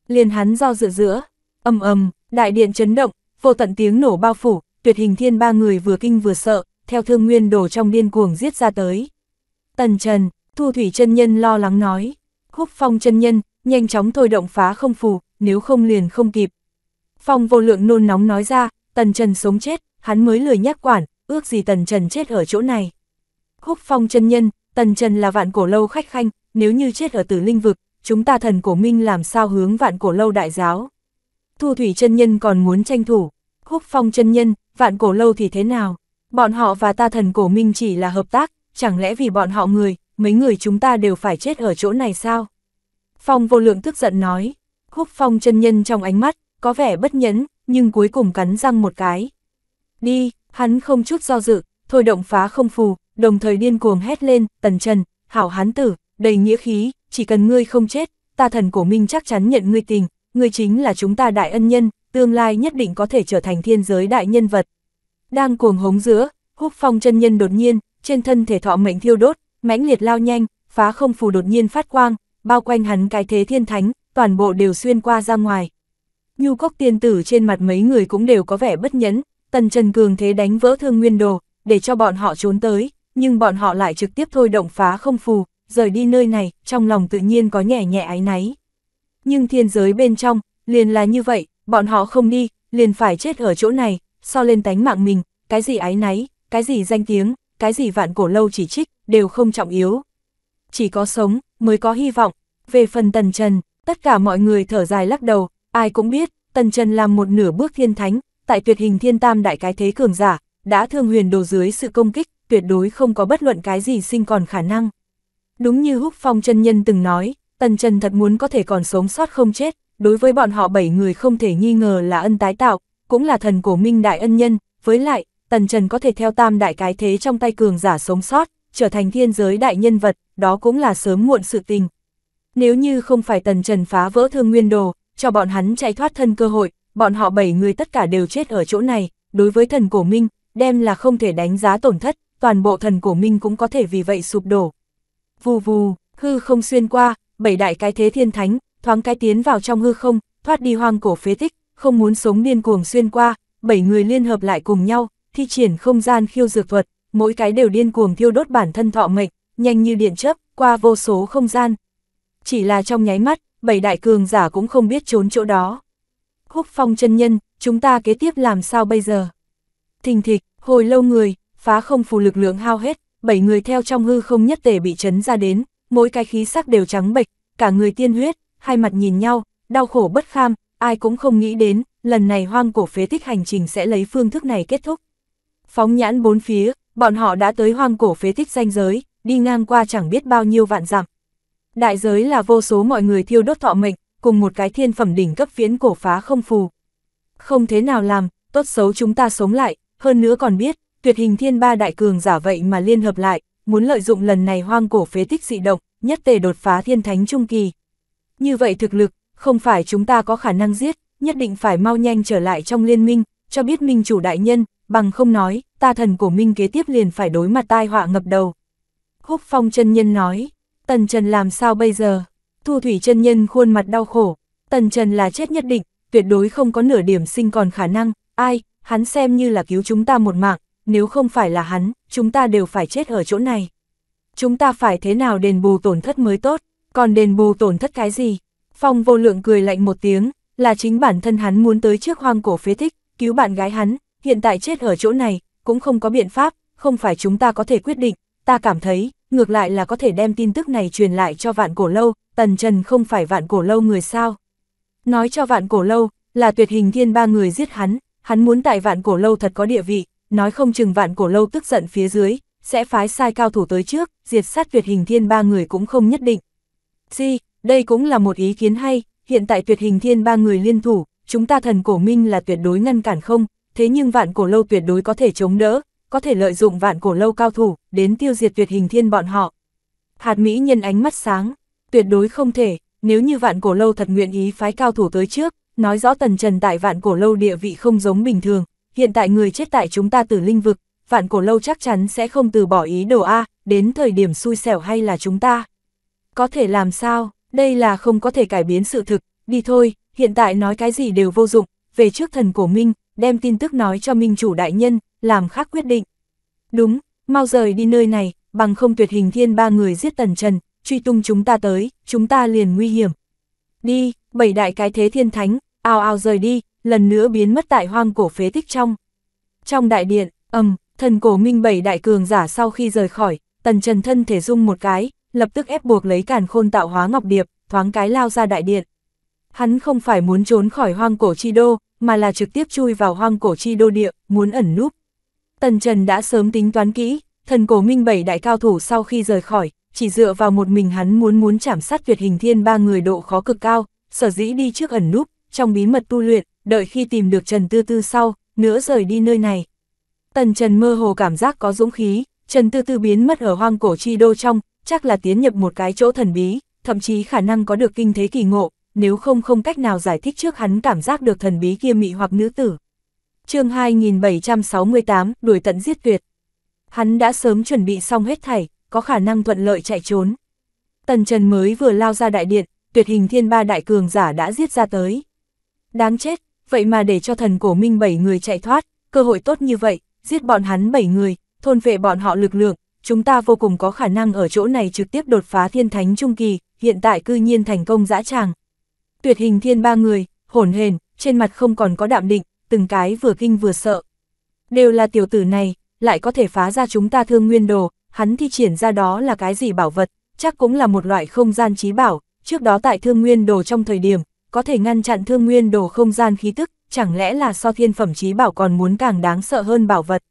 Liền hắn do dự giữa, âm ầm đại điện chấn động, vô tận tiếng nổ bao phủ, tuyệt hình thiên ba người vừa kinh vừa sợ, theo thương nguyên đổ trong điên cuồng giết ra tới. Tần Trần, Thu Thủy chân Nhân lo lắng nói, húc phong chân Nhân, nhanh chóng thôi động phá không phù, nếu không liền không kịp. Phong vô lượng nôn nóng nói ra, Tần Trần sống chết, hắn mới lười nhắc quản, ước gì Tần Trần chết ở chỗ này. Húc phong chân Nhân, Tần Trần là vạn cổ lâu khách khanh, nếu như chết ở tử linh vực, chúng ta thần cổ minh làm sao hướng vạn cổ lâu đại giáo. Thu Thủy chân Nhân còn muốn tranh thủ, húc phong chân Nhân, vạn cổ lâu thì thế nào? Bọn họ và ta thần cổ minh chỉ là hợp tác, chẳng lẽ vì bọn họ người, mấy người chúng ta đều phải chết ở chỗ này sao? Phong vô lượng tức giận nói, húc phong chân nhân trong ánh mắt, có vẻ bất nhẫn, nhưng cuối cùng cắn răng một cái. Đi, hắn không chút do dự, thôi động phá không phù, đồng thời điên cuồng hét lên, tần trần, hảo hán tử, đầy nghĩa khí, chỉ cần ngươi không chết, ta thần cổ minh chắc chắn nhận ngươi tình, ngươi chính là chúng ta đại ân nhân, tương lai nhất định có thể trở thành thiên giới đại nhân vật, đang cuồng hống giữa, húc phong chân nhân đột nhiên, trên thân thể thọ mệnh thiêu đốt, mãnh liệt lao nhanh, phá không phù đột nhiên phát quang, bao quanh hắn cái thế thiên thánh, toàn bộ đều xuyên qua ra ngoài. Nhu cốc tiên tử trên mặt mấy người cũng đều có vẻ bất nhẫn, tần trần cường thế đánh vỡ thương nguyên đồ, để cho bọn họ trốn tới, nhưng bọn họ lại trực tiếp thôi động phá không phù, rời đi nơi này, trong lòng tự nhiên có nhẹ nhẹ ái náy. Nhưng thiên giới bên trong, liền là như vậy, bọn họ không đi, liền phải chết ở chỗ này, so lên tánh mạng mình, cái gì ái náy, cái gì danh tiếng, cái gì vạn cổ lâu chỉ trích, đều không trọng yếu. Chỉ có sống, mới có hy vọng. Về phần Tần Trần, tất cả mọi người thở dài lắc đầu, ai cũng biết, Tần Trần làm một nửa bước thiên thánh, tại tuyệt hình thiên tam đại cái thế cường giả, đã thương huyền đồ dưới sự công kích, tuyệt đối không có bất luận cái gì sinh còn khả năng. Đúng như Húc Phong chân Nhân từng nói, Tần Trần thật muốn có thể còn sống sót không chết, đối với bọn họ bảy người không thể nghi ngờ là ân tái tạo, cũng là thần của Minh Đại Ân Nhân, với lại, Tần Trần có thể theo tam đại cái thế trong tay cường giả sống sót, trở thành thiên giới đại nhân vật, đó cũng là sớm muộn sự tình. Nếu như không phải Tần Trần phá vỡ thương nguyên đồ, cho bọn hắn chạy thoát thân cơ hội, bọn họ bảy người tất cả đều chết ở chỗ này, đối với thần cổ Minh, đem là không thể đánh giá tổn thất, toàn bộ thần cổ Minh cũng có thể vì vậy sụp đổ. Vù vù, hư không xuyên qua, bảy đại cái thế thiên thánh, thoáng cái tiến vào trong hư không, thoát đi hoang cổ phế tích, không muốn sống điên cuồng xuyên qua, bảy người liên hợp lại cùng nhau, thi triển không gian khiêu dược thuật, mỗi cái đều điên cuồng thiêu đốt bản thân thọ mệnh, nhanh như điện chớp, qua vô số không gian. Chỉ là trong nháy mắt, bảy đại cường giả cũng không biết trốn chỗ đó. Húc phong chân nhân, chúng ta kế tiếp làm sao bây giờ? Thình thịch, hồi lâu người, phá không phù lực lượng hao hết, bảy người theo trong hư không nhất tể bị chấn ra đến, mỗi cái khí sắc đều trắng bệch, cả người tiên huyết, hai mặt nhìn nhau, đau khổ bất kham, ai cũng không nghĩ đến, lần này hoang cổ phế tích hành trình sẽ lấy phương thức này kết thúc. Phóng nhãn bốn phía, bọn họ đã tới hoang cổ phế tích danh giới, đi ngang qua chẳng biết bao nhiêu vạn dặm. Đại giới là vô số mọi người thiêu đốt thọ mệnh, cùng một cái thiên phẩm đỉnh cấp phiến cổ phá không phù. Không thế nào làm, tốt xấu chúng ta sống lại, hơn nữa còn biết, tuyệt hình thiên ba đại cường giả vậy mà liên hợp lại, muốn lợi dụng lần này hoang cổ phế tích dị động, nhất tề đột phá thiên thánh trung kỳ. Như vậy thực lực, không phải chúng ta có khả năng giết, nhất định phải mau nhanh trở lại trong liên minh, cho biết minh chủ đại nhân, bằng không nói, ta thần của minh kế tiếp liền phải đối mặt tai họa ngập đầu. Húc phong chân nhân nói, tần trần làm sao bây giờ? Thu thủy chân nhân khuôn mặt đau khổ, tần trần là chết nhất định, tuyệt đối không có nửa điểm sinh còn khả năng, ai, hắn xem như là cứu chúng ta một mạng, nếu không phải là hắn, chúng ta đều phải chết ở chỗ này. Chúng ta phải thế nào đền bù tổn thất mới tốt, còn đền bù tổn thất cái gì, Phong vô lượng cười lạnh một tiếng, là chính bản thân hắn muốn tới trước hoang cổ phế thích, cứu bạn gái hắn, hiện tại chết ở chỗ này, cũng không có biện pháp, không phải chúng ta có thể quyết định, ta cảm thấy, ngược lại là có thể đem tin tức này truyền lại cho vạn cổ lâu, tần trần không phải vạn cổ lâu người sao. Nói cho vạn cổ lâu, là tuyệt hình thiên ba người giết hắn, hắn muốn tại vạn cổ lâu thật có địa vị, nói không chừng vạn cổ lâu tức giận phía dưới, sẽ phái sai cao thủ tới trước, diệt sát tuyệt hình thiên ba người cũng không nhất định. Gì, đây cũng là một ý kiến hay, hiện tại tuyệt hình thiên ba người liên thủ, chúng ta thần cổ minh là tuyệt đối ngăn cản không, thế nhưng vạn cổ lâu tuyệt đối có thể chống đỡ, có thể lợi dụng vạn cổ lâu cao thủ, đến tiêu diệt tuyệt hình thiên bọn họ. Hạt Mỹ nhân ánh mắt sáng, tuyệt đối không thể, nếu như vạn cổ lâu thật nguyện ý phái cao thủ tới trước, nói rõ tần trần tại vạn cổ lâu địa vị không giống bình thường, hiện tại người chết tại chúng ta từ linh vực, vạn cổ lâu chắc chắn sẽ không từ bỏ ý đồ A, đến thời điểm xui xẻo hay là chúng ta. Có thể làm sao, đây là không có thể cải biến sự thực, đi thôi, hiện tại nói cái gì đều vô dụng, về trước thần cổ Minh, đem tin tức nói cho Minh chủ đại nhân, làm khác quyết định. Đúng, mau rời đi nơi này, bằng không tuyệt hình thiên ba người giết tần trần, truy tung chúng ta tới, chúng ta liền nguy hiểm. Đi, bảy đại cái thế thiên thánh, ao ao rời đi, lần nữa biến mất tại hoang cổ phế tích trong. Trong đại điện, ầm, thần cổ minh bảy đại cường giả sau khi rời khỏi, tần trần thân thể dung một cái, lập tức ép buộc lấy càn khôn tạo hóa ngọc điệp, thoáng cái lao ra đại điện. Hắn không phải muốn trốn khỏi hoang cổ chi đô, mà là trực tiếp chui vào hoang cổ chi đô địa, muốn ẩn núp. Tần Trần đã sớm tính toán kỹ, thần cổ minh bảy đại cao thủ sau khi rời khỏi, chỉ dựa vào một mình hắn muốn muốn chảm sát tuyệt hình thiên ba người độ khó cực cao, sở dĩ đi trước ẩn núp, trong bí mật tu luyện, đợi khi tìm được Trần Tư Tư sau, nữa rời đi nơi này. Tần Trần mơ hồ cảm giác có dũng khí, Trần Tư Tư biến mất ở hoang cổ chi đô trong, chắc là tiến nhập một cái chỗ thần bí, thậm chí khả năng có được kinh thế kỳ ngộ, nếu không không cách nào giải thích trước hắn cảm giác được thần bí kia mị hoặc nữ tử. chương 2768, đuổi tận giết tuyệt. Hắn đã sớm chuẩn bị xong hết thảy, có khả năng thuận lợi chạy trốn. Tần Trần mới vừa lao ra đại điện, tuyệt hình thiên ba đại cường giả đã giết ra tới. Đáng chết, vậy mà để cho thần cổ minh bảy người chạy thoát, cơ hội tốt như vậy, giết bọn hắn bảy người, thôn vệ bọn họ lực lượng, chúng ta vô cùng có khả năng ở chỗ này trực tiếp đột phá thiên thánh trung kỳ, hiện tại cư nhiên thành công dã tràng. Tuyệt hình thiên ba người, hổn hển, trên mặt không còn có đạm định, từng cái vừa kinh vừa sợ. Đều là tiểu tử này, lại có thể phá ra chúng ta thương nguyên đồ, hắn thi triển ra đó là cái gì bảo vật, chắc cũng là một loại không gian trí bảo, trước đó tại thương nguyên đồ trong thời điểm, có thể ngăn chặn thương nguyên đồ không gian khí tức, chẳng lẽ là so thiên phẩm trí bảo còn muốn càng đáng sợ hơn bảo vật.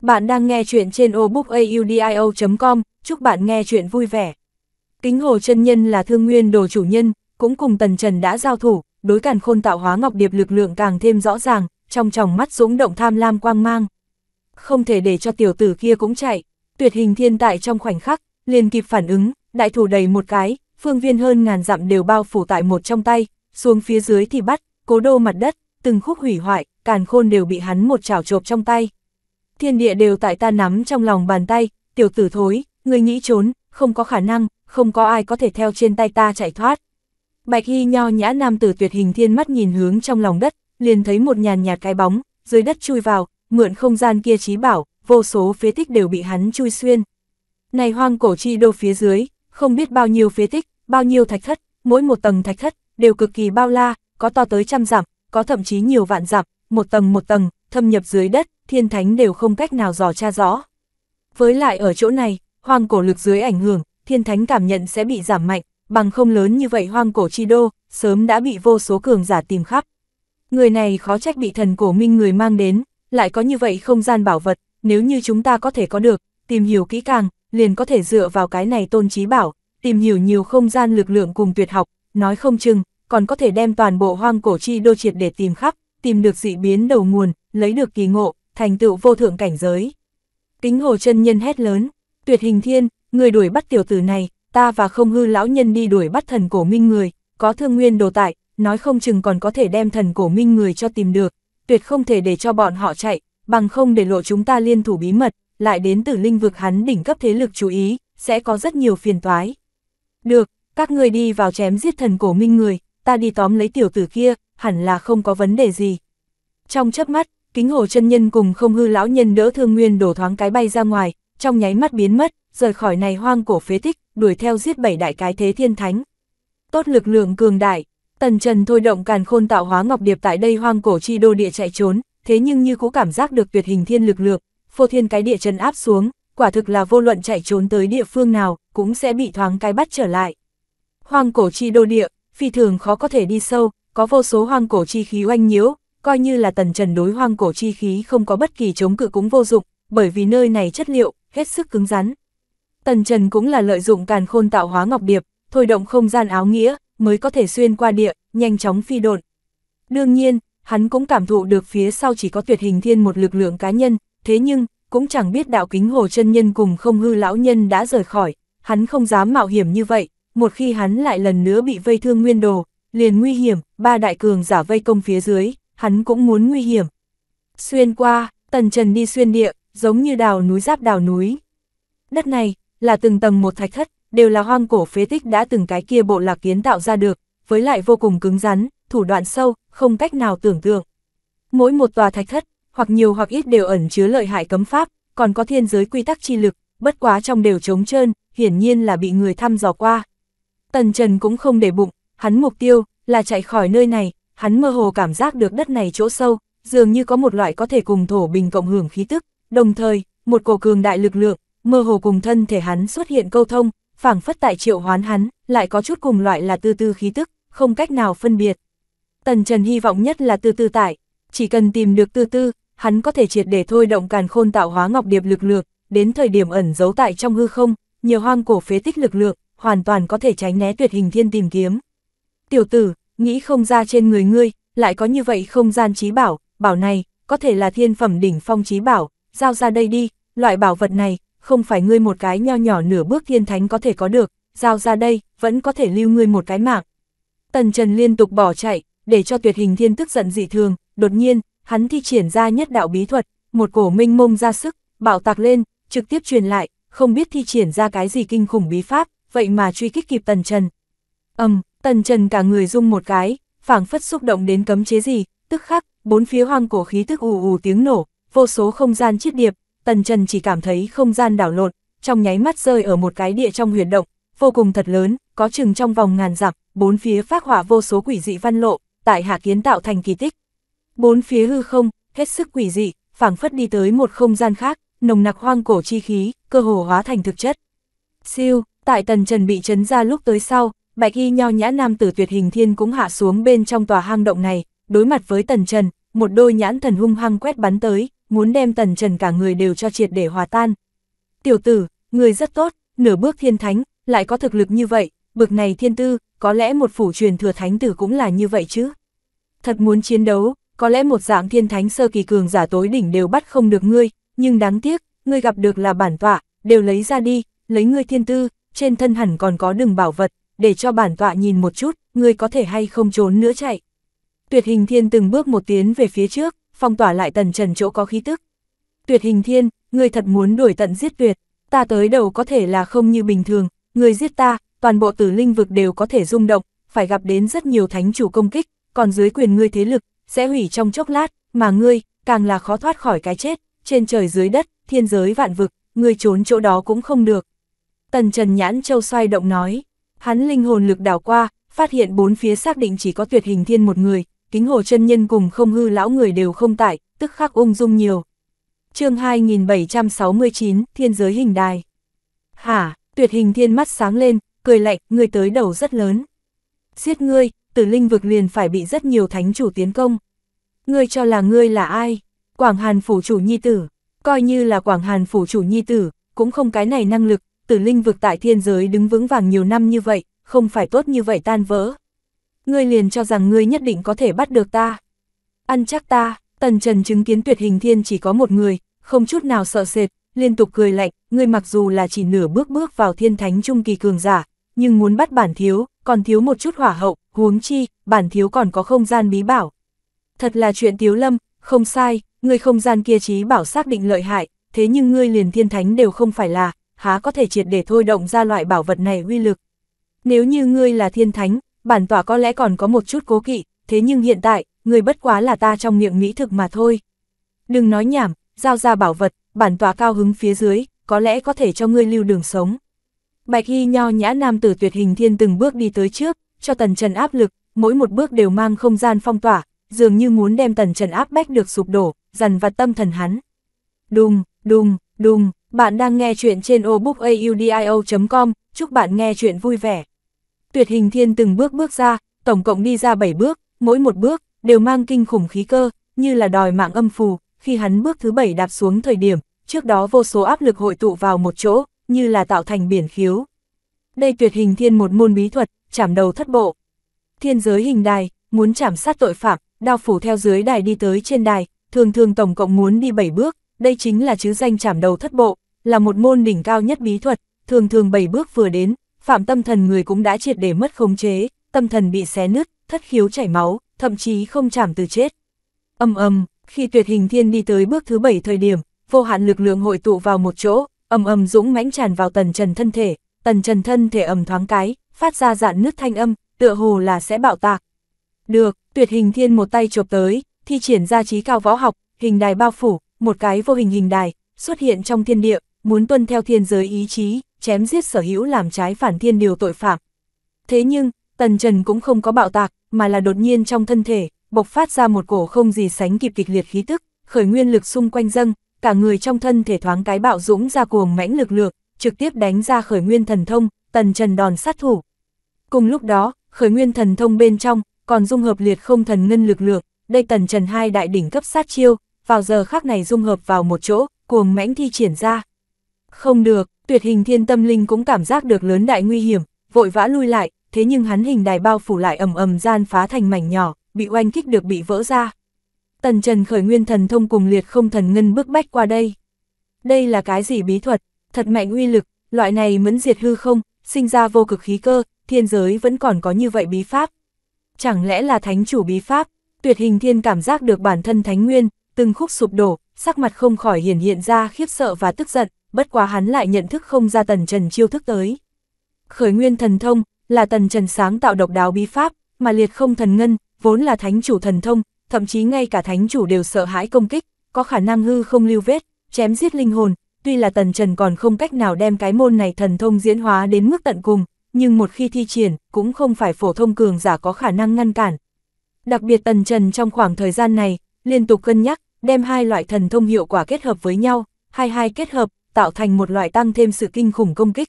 Bạn đang nghe chuyện trên obookaudio.com, chúc bạn nghe chuyện vui vẻ. Kính Hồ chân Nhân là thương nguyên đồ chủ nhân, cũng cùng Tần Trần đã giao thủ, đối càn khôn tạo hóa ngọc điệp lực lượng càng thêm rõ ràng, trong tròng mắt dũng động tham lam quang mang. Không thể để cho tiểu tử kia cũng chạy, tuyệt hình thiên tại trong khoảnh khắc, liền kịp phản ứng, đại thủ đầy một cái, phương viên hơn ngàn dặm đều bao phủ tại một trong tay, xuống phía dưới thì bắt, cố đô mặt đất, từng khúc hủy hoại, càn khôn đều bị hắn một chảo chộp trong tay thiên địa đều tại ta nắm trong lòng bàn tay, tiểu tử thối, người nghĩ trốn, không có khả năng, không có ai có thể theo trên tay ta chạy thoát. Bạch Hy nho nhã nam tử tuyệt hình thiên mắt nhìn hướng trong lòng đất, liền thấy một nhàn nhạt cái bóng, dưới đất chui vào, mượn không gian kia trí bảo, vô số phế tích đều bị hắn chui xuyên. Này hoang cổ chi đô phía dưới, không biết bao nhiêu phế tích, bao nhiêu thạch thất, mỗi một tầng thạch thất, đều cực kỳ bao la, có to tới trăm dặm, có thậm chí nhiều vạn dặm, một tầng một tầng, thâm nhập dưới đất, thiên thánh đều không cách nào dò tra rõ. Với lại ở chỗ này, hoang cổ lực dưới ảnh hưởng, thiên thánh cảm nhận sẽ bị giảm mạnh, bằng không lớn như vậy hoang cổ chi đô, sớm đã bị vô số cường giả tìm khắp. Người này khó trách bị thần cổ minh người mang đến, lại có như vậy không gian bảo vật, nếu như chúng ta có thể có được, tìm hiểu kỹ càng, liền có thể dựa vào cái này tôn trí bảo, tìm hiểu nhiều không gian lực lượng cùng tuyệt học, nói không chừng, còn có thể đem toàn bộ hoang cổ chi đô triệt để tìm khắp, tìm được dị biến đầu nguồn, lấy được kỳ ngộ, thành tựu vô thượng cảnh giới. Kính hồ chân nhân hét lớn, tuyệt hình thiên, người đuổi bắt tiểu tử này, ta và không hư lão nhân đi đuổi bắt thần cổ minh người, có thương nguyên đồ tại, nói không chừng còn có thể đem thần cổ minh người cho tìm được, tuyệt không thể để cho bọn họ chạy, bằng không để lộ chúng ta liên thủ bí mật, lại đến từ linh vực hắn đỉnh cấp thế lực chú ý, sẽ có rất nhiều phiền toái. Được, các người đi vào chém giết thần cổ minh người, ta đi tóm lấy tiểu tử kia, hẳn là không có vấn đề gì. Trong chớp mắt, kính hồ chân nhân cùng không hư lão nhân đỡ thương nguyên đổ thoáng cái bay ra ngoài, trong nháy mắt biến mất, rời khỏi này hoang cổ phế tích, đuổi theo giết bảy đại cái thế thiên thánh. Tốt lực lượng cường đại, tần trần thôi động càn khôn tạo hóa ngọc điệp tại đây hoang cổ chi đô địa chạy trốn, thế nhưng như cũ cảm giác được tuyệt hình thiên lực lượng, phô thiên cái địa chân áp xuống, quả thực là vô luận chạy trốn tới địa phương nào, cũng sẽ bị thoáng cái bắt trở lại. Hoang cổ chi đô địa, phi thường khó có thể đi sâu, có vô số hoang cổ chi khí oanh nhiễu, coi như là tần trần đối hoang cổ chi khí không có bất kỳ chống cự cũng vô dụng, bởi vì nơi này chất liệu, hết sức cứng rắn. Tần trần cũng là lợi dụng càn khôn tạo hóa ngọc điệp, thôi động không gian áo nghĩa, mới có thể xuyên qua địa, nhanh chóng phi độn. Đương nhiên, hắn cũng cảm thụ được phía sau chỉ có tuyệt hình thiên một lực lượng cá nhân, thế nhưng, cũng chẳng biết đạo kính hồ chân nhân cùng không hư lão nhân đã rời khỏi, hắn không dám mạo hiểm như vậy, một khi hắn lại lần nữa bị vây thương nguyên đồ, liền nguy hiểm, ba đại cường giả vây công phía dưới hắn cũng muốn nguy hiểm. Xuyên qua, tần trần đi xuyên địa, giống như đào núi giáp đào núi. Đất này, là từng tầng một thạch thất, đều là hoang cổ phế tích đã từng cái kia bộ lạc kiến tạo ra được, với lại vô cùng cứng rắn, thủ đoạn sâu, không cách nào tưởng tượng. Mỗi một tòa thạch thất, hoặc nhiều hoặc ít đều ẩn chứa lợi hại cấm pháp, còn có thiên giới quy tắc chi lực, bất quá trong đều trống trơn, hiển nhiên là bị người thăm dò qua. Tần Trần cũng không để bụng, hắn mục tiêu là chạy khỏi nơi này, hắn mơ hồ cảm giác được đất này chỗ sâu, dường như có một loại có thể cùng thổ bình cộng hưởng khí tức, đồng thời, một cổ cường đại lực lượng, mơ hồ cùng thân thể hắn xuất hiện câu thông, phảng phất tại triệu hoán hắn, lại có chút cùng loại là tư tư khí tức, không cách nào phân biệt. Tần Trần hy vọng nhất là tư tư tại, chỉ cần tìm được tư tư, hắn có thể triệt để thôi động càn khôn tạo hóa ngọc điệp lực lượng, đến thời điểm ẩn giấu tại trong hư không, nhiều hoang cổ phế tích lực lượng, hoàn toàn có thể tránh né tuyệt hình thiên tìm kiếm. Tiểu tử, nghĩ không ra trên người ngươi, lại có như vậy không gian trí bảo, bảo này, có thể là thiên phẩm đỉnh phong trí bảo, giao ra đây đi, loại bảo vật này, không phải ngươi một cái nho nhỏ nửa bước thiên thánh có thể có được, giao ra đây, vẫn có thể lưu ngươi một cái mạng. Tần Trần liên tục bỏ chạy, để cho tuyệt hình thiên tức giận dị thường, đột nhiên, hắn thi triển ra nhất đạo bí thuật, một cổ minh mông ra sức, bảo tạc lên, trực tiếp truyền lại, không biết thi triển ra cái gì kinh khủng bí pháp, vậy mà truy kích kịp Tần Trần. Âm, um, Tần Trần cả người rung một cái, phảng phất xúc động đến cấm chế gì, tức khắc, bốn phía hoang cổ khí tức ù ù tiếng nổ, vô số không gian chiết điệp, Tần Trần chỉ cảm thấy không gian đảo lộn, trong nháy mắt rơi ở một cái địa trong huyền động, vô cùng thật lớn, có chừng trong vòng ngàn dặm, bốn phía phát hỏa vô số quỷ dị văn lộ, tại hạ kiến tạo thành kỳ tích. Bốn phía hư không, hết sức quỷ dị, phảng phất đi tới một không gian khác, nồng nặc hoang cổ chi khí, cơ hồ hóa thành thực chất. Siêu, tại Tần Trần bị chấn ra lúc tới sau, bạch y nho nhã nam tử tuyệt hình thiên cũng hạ xuống bên trong tòa hang động này, đối mặt với tần trần, một đôi nhãn thần hung hăng quét bắn tới, muốn đem tần trần cả người đều cho triệt để hòa tan. Tiểu tử, người rất tốt, nửa bước thiên thánh, lại có thực lực như vậy, bực này thiên tư, có lẽ một phủ truyền thừa thánh tử cũng là như vậy chứ. Thật muốn chiến đấu, có lẽ một dạng thiên thánh sơ kỳ cường giả tối đỉnh đều bắt không được ngươi, nhưng đáng tiếc, ngươi gặp được là bản tọa, đều lấy ra đi, lấy ngươi thiên tư, trên thân hẳn còn có đường bảo vật, để cho bản tọa nhìn một chút, ngươi có thể hay không trốn nữa chạy. Tuyệt hình thiên từng bước một tiến về phía trước, phong tỏa lại tần trần chỗ có khí tức. Tuyệt hình thiên, ngươi thật muốn đuổi tận giết tuyệt, ta tới đầu có thể là không như bình thường, ngươi giết ta, toàn bộ tử linh vực đều có thể rung động, phải gặp đến rất nhiều thánh chủ công kích, còn dưới quyền ngươi thế lực, sẽ hủy trong chốc lát, mà ngươi, càng là khó thoát khỏi cái chết, trên trời dưới đất, thiên giới vạn vực, ngươi trốn chỗ đó cũng không được. Tần Trần Nhãn Châu xoay động nói, Hắn linh hồn lực đảo qua, phát hiện bốn phía xác định chỉ có tuyệt hình thiên một người, kính hồ chân nhân cùng không hư lão người đều không tại, tức khắc ung dung nhiều. chương 2769, thiên giới hình đài. Hả, tuyệt hình thiên mắt sáng lên, cười lạnh, người tới đầu rất lớn. Giết ngươi, tử linh vực liền phải bị rất nhiều thánh chủ tiến công. Ngươi cho là ngươi là ai? Quảng Hàn phủ chủ nhi tử, coi như là Quảng Hàn phủ chủ nhi tử, cũng không cái này năng lực, tử linh vực tại thiên giới đứng vững vàng nhiều năm như vậy, không phải tốt như vậy tan vỡ. Ngươi liền cho rằng ngươi nhất định có thể bắt được ta. Ăn chắc ta, tần trần chứng kiến tuyệt hình thiên chỉ có một người, không chút nào sợ sệt, liên tục cười lạnh, ngươi mặc dù là chỉ nửa bước bước vào thiên thánh trung kỳ cường giả, nhưng muốn bắt bản thiếu, còn thiếu một chút hỏa hậu, huống chi, bản thiếu còn có không gian bí bảo. Thật là chuyện tiếu lâm, không sai, ngươi không gian kia trí bảo xác định lợi hại, thế nhưng ngươi liền thiên thánh đều không phải là, há có thể triệt để thôi động ra loại bảo vật này uy lực. Nếu như ngươi là thiên thánh, bản tỏa có lẽ còn có một chút cố kỵ, thế nhưng hiện tại, ngươi bất quá là ta trong miệng mỹ thực mà thôi. Đừng nói nhảm, giao ra bảo vật, bản tỏa cao hứng phía dưới, có lẽ có thể cho ngươi lưu đường sống. Bạch Hy nho nhã nam tử tuyệt hình thiên từng bước đi tới trước, cho tần trần áp lực, mỗi một bước đều mang không gian phong tỏa, dường như muốn đem tần trần áp bách được sụp đổ, dần vặt tâm thần hắn. Đùng, đùng, Đùng, bạn đang nghe chuyện trên obookaudio.com, chúc bạn nghe chuyện vui vẻ. Tuyệt hình thiên từng bước bước ra, tổng cộng đi ra 7 bước, mỗi một bước, đều mang kinh khủng khí cơ, như là đòi mạng âm phù, khi hắn bước thứ 7 đạp xuống thời điểm, trước đó vô số áp lực hội tụ vào một chỗ, như là tạo thành biển khiếu. Đây tuyệt hình thiên một môn bí thuật, chảm đầu thất bộ. Thiên giới hình đài, muốn chảm sát tội phạm, đao phủ theo dưới đài đi tới trên đài, thường thường tổng cộng muốn đi 7 bước, đây chính là chữ danh chảm đầu thất bộ, là một môn đỉnh cao nhất bí thuật, thường thường bảy bước vừa đến, phạm tâm thần người cũng đã triệt để mất khống chế, tâm thần bị xé nứt, thất khiếu chảy máu, thậm chí không chảm từ chết. Âm âm, khi tuyệt hình thiên đi tới bước thứ bảy thời điểm, vô hạn lực lượng hội tụ vào một chỗ, âm âm dũng mãnh tràn vào tần trần thân thể, tần trần thân thể ầm thoáng cái, phát ra dạn nứt thanh âm, tựa hồ là sẽ bạo tạc. Được, tuyệt hình thiên một tay chộp tới, thi triển ra trí cao võ học, hình đài bao phủ, một cái vô hình hình đài, xuất hiện trong thiên địa, muốn tuân theo thiên giới ý chí, chém giết sở hữu làm trái phản thiên điều tội phạm. Thế nhưng, Tần Trần cũng không có bạo tạc, mà là đột nhiên trong thân thể, bộc phát ra một cổ không gì sánh kịp kịch liệt khí tức, khởi nguyên lực xung quanh dâng, cả người trong thân thể thoáng cái bạo dũng ra cuồng mãnh lực lượng, trực tiếp đánh ra khởi nguyên thần thông, Tần Trần đòn sát thủ. Cùng lúc đó, khởi nguyên thần thông bên trong, còn dung hợp liệt không thần ngân lực lượng, đây Tần Trần hai đại đỉnh cấp sát chiêu, vào giờ khác này dung hợp vào một chỗ, cuồng mãnh thi triển ra. Không được, tuyệt hình thiên tâm linh cũng cảm giác được lớn đại nguy hiểm, vội vã lui lại, thế nhưng hắn hình đài bao phủ lại ầm ầm gian phá thành mảnh nhỏ, bị oanh kích được bị vỡ ra. Tần Trần khởi nguyên thần thông cùng liệt không thần ngân bước bách qua đây. Đây là cái gì bí thuật, thật mạnh uy lực, loại này mẫn diệt hư không, sinh ra vô cực khí cơ, thiên giới vẫn còn có như vậy bí pháp. Chẳng lẽ là thánh chủ bí pháp, tuyệt hình thiên cảm giác được bản thân thánh nguyên, từng khúc sụp đổ, sắc mặt không khỏi hiển hiện ra khiếp sợ và tức giận, bất quá hắn lại nhận thức không ra tần trần chiêu thức tới. Khởi nguyên thần thông, là tần trần sáng tạo độc đáo bí pháp, mà liệt không thần ngân, vốn là thánh chủ thần thông, thậm chí ngay cả thánh chủ đều sợ hãi công kích, có khả năng hư không lưu vết, chém giết linh hồn, tuy là tần trần còn không cách nào đem cái môn này thần thông diễn hóa đến mức tận cùng, nhưng một khi thi triển, cũng không phải phổ thông cường giả có khả năng ngăn cản. Đặc biệt tần trần trong khoảng thời gian này, liên tục cân nhắc, đem hai loại thần thông hiệu quả kết hợp với nhau, hai hai kết hợp, tạo thành một loại tăng thêm sự kinh khủng công kích.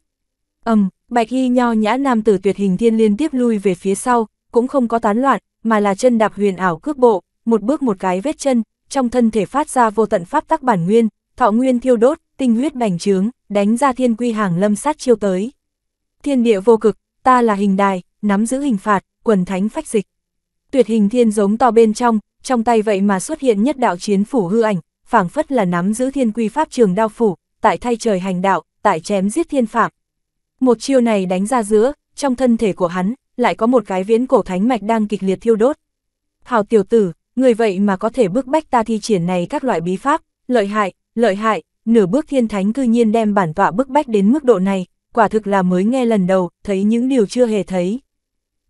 Ầm, um, Bạch Y nho nhã nam tử tuyệt hình thiên liên tiếp lui về phía sau, cũng không có tán loạn, mà là chân đạp huyền ảo cước bộ, một bước một cái vết chân, trong thân thể phát ra vô tận pháp tắc bản nguyên, thọ nguyên thiêu đốt, tinh huyết bành trướng, đánh ra thiên quy hàng lâm sát chiêu tới. Thiên địa vô cực, ta là hình đài, nắm giữ hình phạt, quần thánh phách dịch. Tuyệt hình thiên giống to bên trong, trong tay vậy mà xuất hiện nhất đạo chiến phủ hư ảnh, phảng phất là nắm giữ thiên quy pháp trường đao phủ, tại thay trời hành đạo, tại chém giết thiên phạm. Một chiêu này đánh ra giữa, trong thân thể của hắn, lại có một cái viễn cổ thánh mạch đang kịch liệt thiêu đốt. Hào tiểu tử, người vậy mà có thể bước bách ta thi triển này các loại bí pháp, lợi hại, lợi hại, nửa bước thiên thánh cư nhiên đem bản tọa bước bách đến mức độ này, quả thực là mới nghe lần đầu, thấy những điều chưa hề thấy.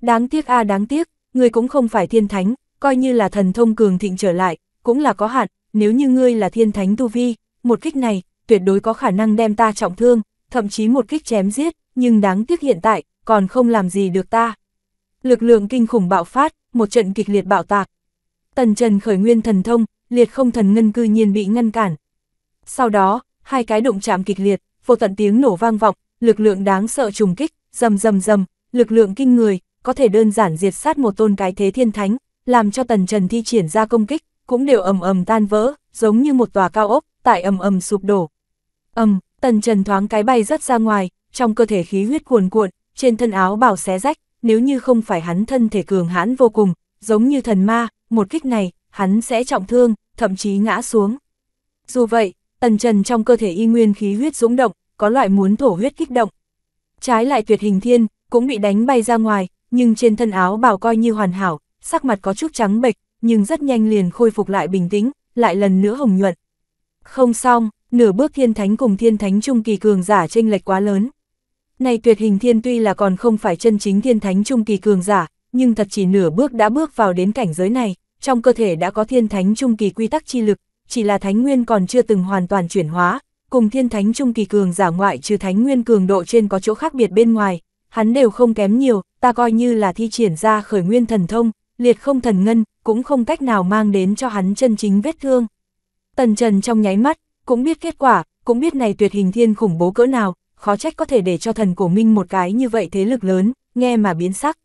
Đáng tiếc a đáng tiếc, người cũng không phải thiên thánh, coi như là thần thông cường thịnh trở lại, cũng là có hạn, nếu như ngươi là thiên thánh tu vi, một kích này, tuyệt đối có khả năng đem ta trọng thương, thậm chí một kích chém giết, nhưng đáng tiếc hiện tại, còn không làm gì được ta. Lực lượng kinh khủng bạo phát, một trận kịch liệt bạo tạc. Tần Trần khởi nguyên thần thông, liệt không thần ngân cư nhiên bị ngăn cản. Sau đó, hai cái động chạm kịch liệt, vô tận tiếng nổ vang vọng, lực lượng đáng sợ trùng kích, rầm rầm rầm, lực lượng kinh người, có thể đơn giản diệt sát một tôn cái thế thiên thánh, làm cho tần trần thi triển ra công kích, cũng đều ầm ầm tan vỡ, giống như một tòa cao ốc, tại ầm ầm sụp đổ. Ầm, tần trần thoáng cái bay rất ra ngoài, trong cơ thể khí huyết cuồn cuộn, trên thân áo bào xé rách, nếu như không phải hắn thân thể cường hãn vô cùng, giống như thần ma, một kích này, hắn sẽ trọng thương, thậm chí ngã xuống. Dù vậy, tần trần trong cơ thể y nguyên khí huyết dũng động, có loại muốn thổ huyết kích động. Trái lại tuyệt hình thiên, cũng bị đánh bay ra ngoài, nhưng trên thân áo bào coi như hoàn hảo, sắc mặt có chút trắng bệch, nhưng rất nhanh liền khôi phục lại bình tĩnh, lại lần nữa hồng nhuận. Không xong, nửa bước thiên thánh cùng thiên thánh trung kỳ cường giả chênh lệch quá lớn. Này tuyệt hình thiên tuy là còn không phải chân chính thiên thánh trung kỳ cường giả, nhưng thật chỉ nửa bước đã bước vào đến cảnh giới này, trong cơ thể đã có thiên thánh trung kỳ quy tắc chi lực, chỉ là thánh nguyên còn chưa từng hoàn toàn chuyển hóa, cùng thiên thánh trung kỳ cường giả ngoại trừ thánh nguyên cường độ trên có chỗ khác biệt bên ngoài, hắn đều không kém nhiều, ta coi như là thi triển ra khởi nguyên thần thông, liệt không thần ngân, cũng không cách nào mang đến cho hắn chân chính vết thương. Tần Trần trong nháy mắt, cũng biết kết quả, cũng biết này tuyệt hình thiên khủng bố cỡ nào, khó trách có thể để cho thần cổ minh một cái như vậy thế lực lớn, nghe mà biến sắc.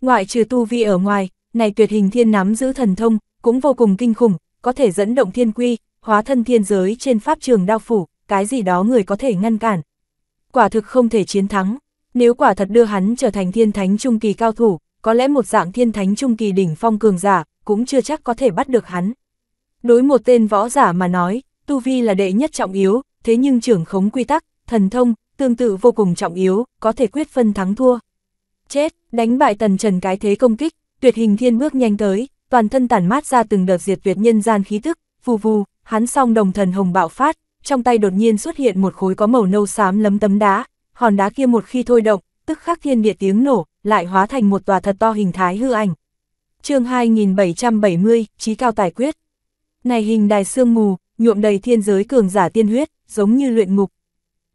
Ngoại trừ tu vi ở ngoài, này tuyệt hình thiên nắm giữ thần thông, cũng vô cùng kinh khủng, có thể dẫn động thiên quy, hóa thân thiên giới trên pháp trường đao phủ, cái gì đó người có thể ngăn cản. Quả thực không thể chiến thắng, nếu quả thật đưa hắn trở thành thiên thánh trung kỳ cao thủ, có lẽ một dạng thiên thánh trung kỳ đỉnh phong cường giả, cũng chưa chắc có thể bắt được hắn. Đối một tên võ giả mà nói, tu vi là đệ nhất trọng yếu, thế nhưng trưởng khống quy tắc, thần thông, tương tự vô cùng trọng yếu, có thể quyết phân thắng thua. Chết, đánh bại tần trần cái thế công kích, tuyệt hình thiên bước nhanh tới, toàn thân tản mát ra từng đợt diệt việt nhân gian khí tức, vù vù hắn song đồng thần hồng bạo phát, trong tay đột nhiên xuất hiện một khối có màu nâu xám lấm tấm đá, hòn đá kia một khi thôi động, tức khắc thiên địa tiếng nổ, lại hóa thành một tòa thật to hình thái hư ảnh. chương 2770, trí cao tài quyết. Này hình đài sương mù, nhuộm đầy thiên giới cường giả tiên huyết, giống như luyện ngục.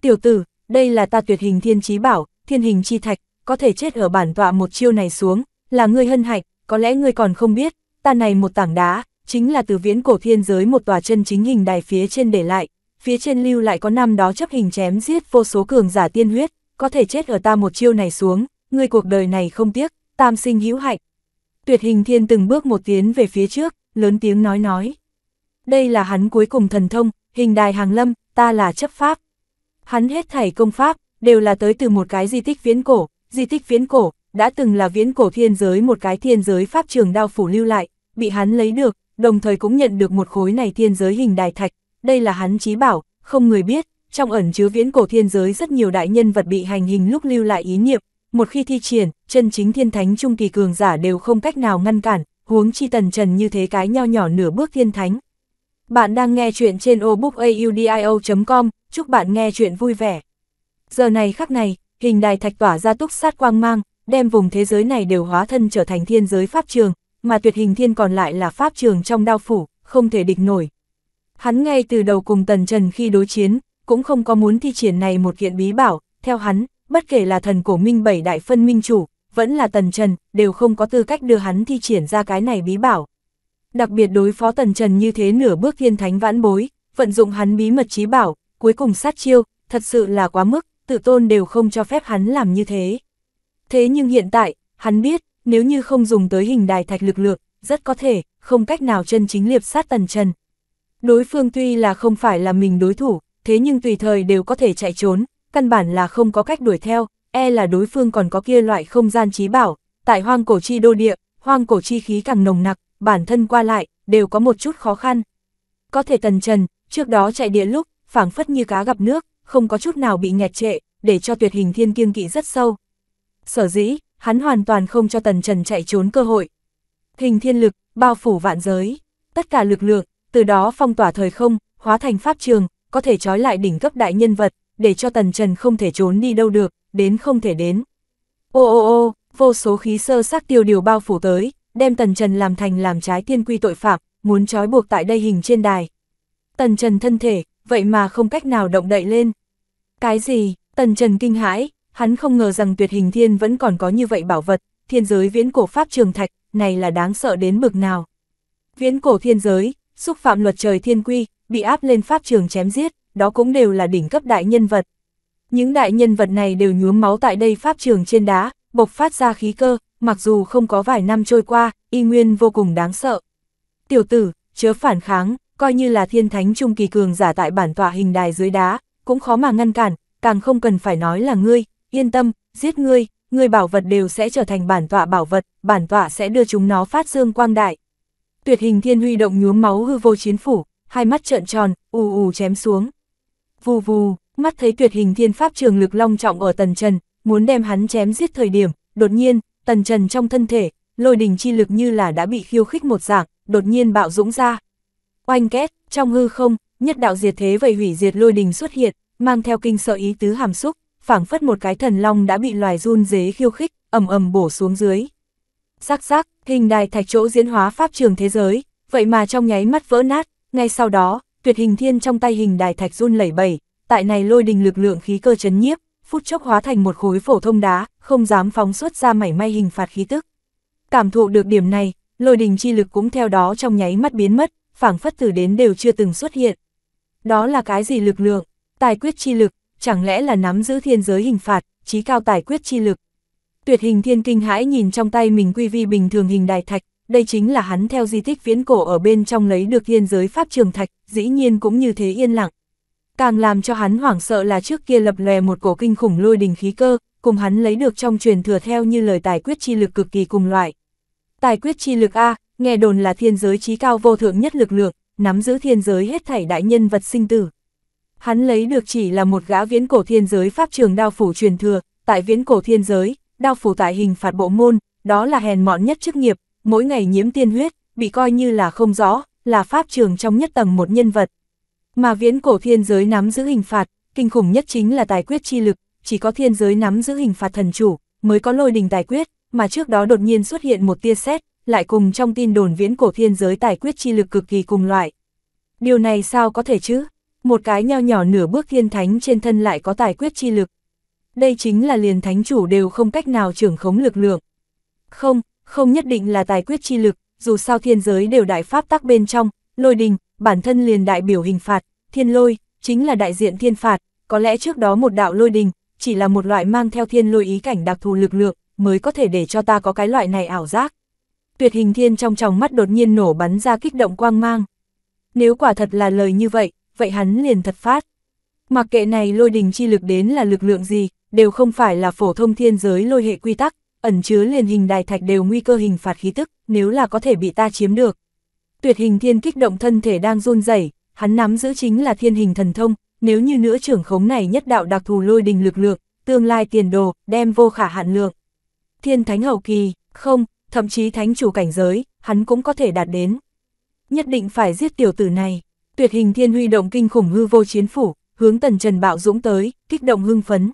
Tiểu tử, đây là ta tuyệt hình thiên trí bảo, thiên hình chi thạch, có thể chết ở bản tọa một chiêu này xuống, là ngươi hân hạnh, có lẽ ngươi còn không biết, ta này một tảng đá, chính là từ viễn cổ thiên giới một tòa chân chính hình đài phía trên để lại, phía trên lưu lại có năm đó chấp hình chém giết vô số cường giả tiên huyết, có thể chết ở ta một chiêu này xuống, ngươi cuộc đời này không tiếc, tam sinh hữu hạnh. Tuyệt hình thiên từng bước một tiến về phía trước, lớn tiếng nói nói. Đây là hắn cuối cùng thần thông, hình đài hàng lâm, ta là chấp pháp. Hắn hết thảy công pháp, đều là tới từ một cái di tích viễn cổ, di tích viễn cổ, đã từng là viễn cổ thiên giới một cái thiên giới pháp trường đao phủ lưu lại, bị hắn lấy được, đồng thời cũng nhận được một khối này thiên giới hình đài thạch, đây là hắn trí bảo, không người biết, trong ẩn chứa viễn cổ thiên giới rất nhiều đại nhân vật bị hành hình lúc lưu lại ý niệm, một khi thi triển, chân chính thiên thánh trung kỳ cường giả đều không cách nào ngăn cản, huống chi tần trần như thế cái nho nhỏ nửa bước thiên thánh. Bạn đang nghe chuyện trên obookaudio.com, chúc bạn nghe chuyện vui vẻ. Giờ này khắc này, hình đài thạch tỏa ra túc sát quang mang, đem vùng thế giới này đều hóa thân trở thành thiên giới pháp trường, mà tuyệt hình thiên còn lại là pháp trường trong đao phủ, không thể địch nổi. Hắn ngay từ đầu cùng tần trần khi đối chiến, cũng không có muốn thi triển này một kiện bí bảo, theo hắn, bất kể là thần cổ minh bảy đại phân minh chủ, vẫn là tần trần, đều không có tư cách đưa hắn thi triển ra cái này bí bảo. Đặc biệt đối phó tần trần như thế nửa bước thiên thánh vãn bối, vận dụng hắn bí mật trí bảo, cuối cùng sát chiêu, thật sự là quá mức, tự tôn đều không cho phép hắn làm như thế. Thế nhưng hiện tại, hắn biết, nếu như không dùng tới hình đài thạch lực lượng, rất có thể, không cách nào chân chính liệp sát tần trần. Đối phương tuy là không phải là mình đối thủ, thế nhưng tùy thời đều có thể chạy trốn, căn bản là không có cách đuổi theo, e là đối phương còn có kia loại không gian trí bảo, tại hoang cổ chi đô địa, hoang cổ chi khí càng nồng nặc, bản thân qua lại, đều có một chút khó khăn. Có thể tần trần, trước đó chạy địa lúc, phảng phất như cá gặp nước, không có chút nào bị nghẹt trệ, để cho tuyệt hình thiên kiêng kỵ rất sâu. Sở dĩ, hắn hoàn toàn không cho tần trần chạy trốn cơ hội. Hình thiên lực, bao phủ vạn giới, tất cả lực lượng, từ đó phong tỏa thời không, hóa thành pháp trường, có thể trói lại đỉnh cấp đại nhân vật, để cho Tần Trần không thể trốn đi đâu được, đến không thể đến. Ô ô ô, vô số khí sơ sắc tiêu điều bao phủ tới, đem Tần Trần làm thành làm trái tiên quy tội phạm, muốn trói buộc tại đây hình trên đài. Tần Trần thân thể, vậy mà không cách nào động đậy lên. Cái gì, Tần Trần kinh hãi, hắn không ngờ rằng tuyệt hình thiên vẫn còn có như vậy bảo vật, thiên giới viễn cổ pháp trường thạch, này là đáng sợ đến bực nào. Viễn cổ thiên giới, xúc phạm luật trời thiên quy, bị áp lên pháp trường chém giết, đó cũng đều là đỉnh cấp đại nhân vật. Những đại nhân vật này đều nhuốm máu tại đây pháp trường trên đá, bộc phát ra khí cơ, mặc dù không có vài năm trôi qua, y nguyên vô cùng đáng sợ. Tiểu tử, chớ phản kháng, coi như là thiên thánh trung kỳ cường giả tại bản tọa hình đài dưới đá, cũng khó mà ngăn cản, càng không cần phải nói là ngươi, yên tâm, giết ngươi, ngươi bảo vật đều sẽ trở thành bản tọa bảo vật, bản tọa sẽ đưa chúng nó phát dương quang đại. Tuyệt hình thiên huy động nhuốm máu hư vô chiến phủ, hai mắt trợn tròn, ù ù chém xuống. Vù vù, mắt thấy tuyệt hình thiên pháp trường lực long trọng ở tần trần, muốn đem hắn chém giết thời điểm, đột nhiên, tần trần trong thân thể, lôi đình chi lực như là đã bị khiêu khích một dạng, đột nhiên bạo dũng ra. Oanh két, trong hư không, nhất đạo diệt thế vậy hủy diệt lôi đình xuất hiện, mang theo kinh sợ ý tứ hàm xúc, phảng phất một cái thần long đã bị loài run dế khiêu khích, ầm ầm bổ xuống dưới. Rắc rắc, hình đài thạch chỗ diễn hóa pháp trường thế giới, vậy mà trong nháy mắt vỡ nát, ngay sau đó, tuyệt hình thiên trong tay hình đài thạch run lẩy bẩy, tại này lôi đình lực lượng khí cơ chấn nhiếp, phút chốc hóa thành một khối phổ thông đá, không dám phóng xuất ra mảy may hình phạt khí tức. Cảm thụ được điểm này, lôi đình chi lực cũng theo đó trong nháy mắt biến mất, phảng phất từ đến đều chưa từng xuất hiện. Đó là cái gì lực lượng? Tài quyết chi lực, chẳng lẽ là nắm giữ thiên giới hình phạt, trí cao tài quyết chi lực. Tuyệt hình thiên kinh hãi nhìn trong tay mình quy vi bình thường hình đài thạch, đây chính là hắn theo di tích viễn cổ ở bên trong lấy được thiên giới pháp trường thạch, dĩ nhiên cũng như thế yên lặng. Càng làm cho hắn hoảng sợ là trước kia lập lè một cổ kinh khủng lôi đình khí cơ, cùng hắn lấy được trong truyền thừa theo như lời tài quyết chi lực cực kỳ cùng loại. Tài quyết chi lực A, nghe đồn là thiên giới trí cao vô thượng nhất lực lượng, nắm giữ thiên giới hết thảy đại nhân vật sinh tử. Hắn lấy được chỉ là một gã viễn cổ thiên giới pháp trường đao phủ truyền thừa, tại viễn cổ thiên giới, đao phủ tại hình phạt bộ môn, đó là hèn mọn nhất chức nghiệp, mỗi ngày nhiễm tiên huyết, bị coi như là không rõ, là pháp trường trong nhất tầng một nhân vật. Mà viễn cổ thiên giới nắm giữ hình phạt, kinh khủng nhất chính là tài quyết chi lực, chỉ có thiên giới nắm giữ hình phạt thần chủ, mới có lôi đình tài quyết, mà trước đó đột nhiên xuất hiện một tia sét, lại cùng trong tin đồn viễn cổ thiên giới tài quyết chi lực cực kỳ cùng loại. Điều này sao có thể chứ? Một cái nho nhỏ nửa bước thiên thánh trên thân lại có tài quyết chi lực. Đây chính là liền thánh chủ đều không cách nào trưởng khống lực lượng. Không, không nhất định là tài quyết chi lực, dù sao thiên giới đều đại pháp tắc bên trong, lôi đình, bản thân liền đại biểu hình phạt, thiên lôi, chính là đại diện thiên phạt, có lẽ trước đó một đạo lôi đình, chỉ là một loại mang theo thiên lôi ý cảnh đặc thù lực lượng, mới có thể để cho ta có cái loại này ảo giác. Tuyệt hình thiên trong tròng mắt đột nhiên nổ bắn ra kích động quang mang. Nếu quả thật là lời như vậy, vậy hắn liền thật phát. Mặc kệ này lôi đình chi lực đến là lực lượng gì, đều không phải là phổ thông thiên giới lôi hệ quy tắc, ẩn chứa liền hình đài thạch đều nguy cơ hình phạt khí tức, nếu là có thể bị ta chiếm được. Tuyệt hình thiên kích động thân thể đang run rẩy, hắn nắm giữ chính là thiên hình thần thông, nếu như nữa trưởng khống này nhất đạo đặc thù lôi đình lực lượng, tương lai tiền đồ, đem vô khả hạn lượng. Thiên thánh hậu kỳ, không, thậm chí thánh chủ cảnh giới, hắn cũng có thể đạt đến. Nhất định phải giết tiểu tử này, tuyệt hình thiên huy động kinh khủng hư vô chiến phủ, hướng tần trần bạo dũng tới, kích động hưng phấn.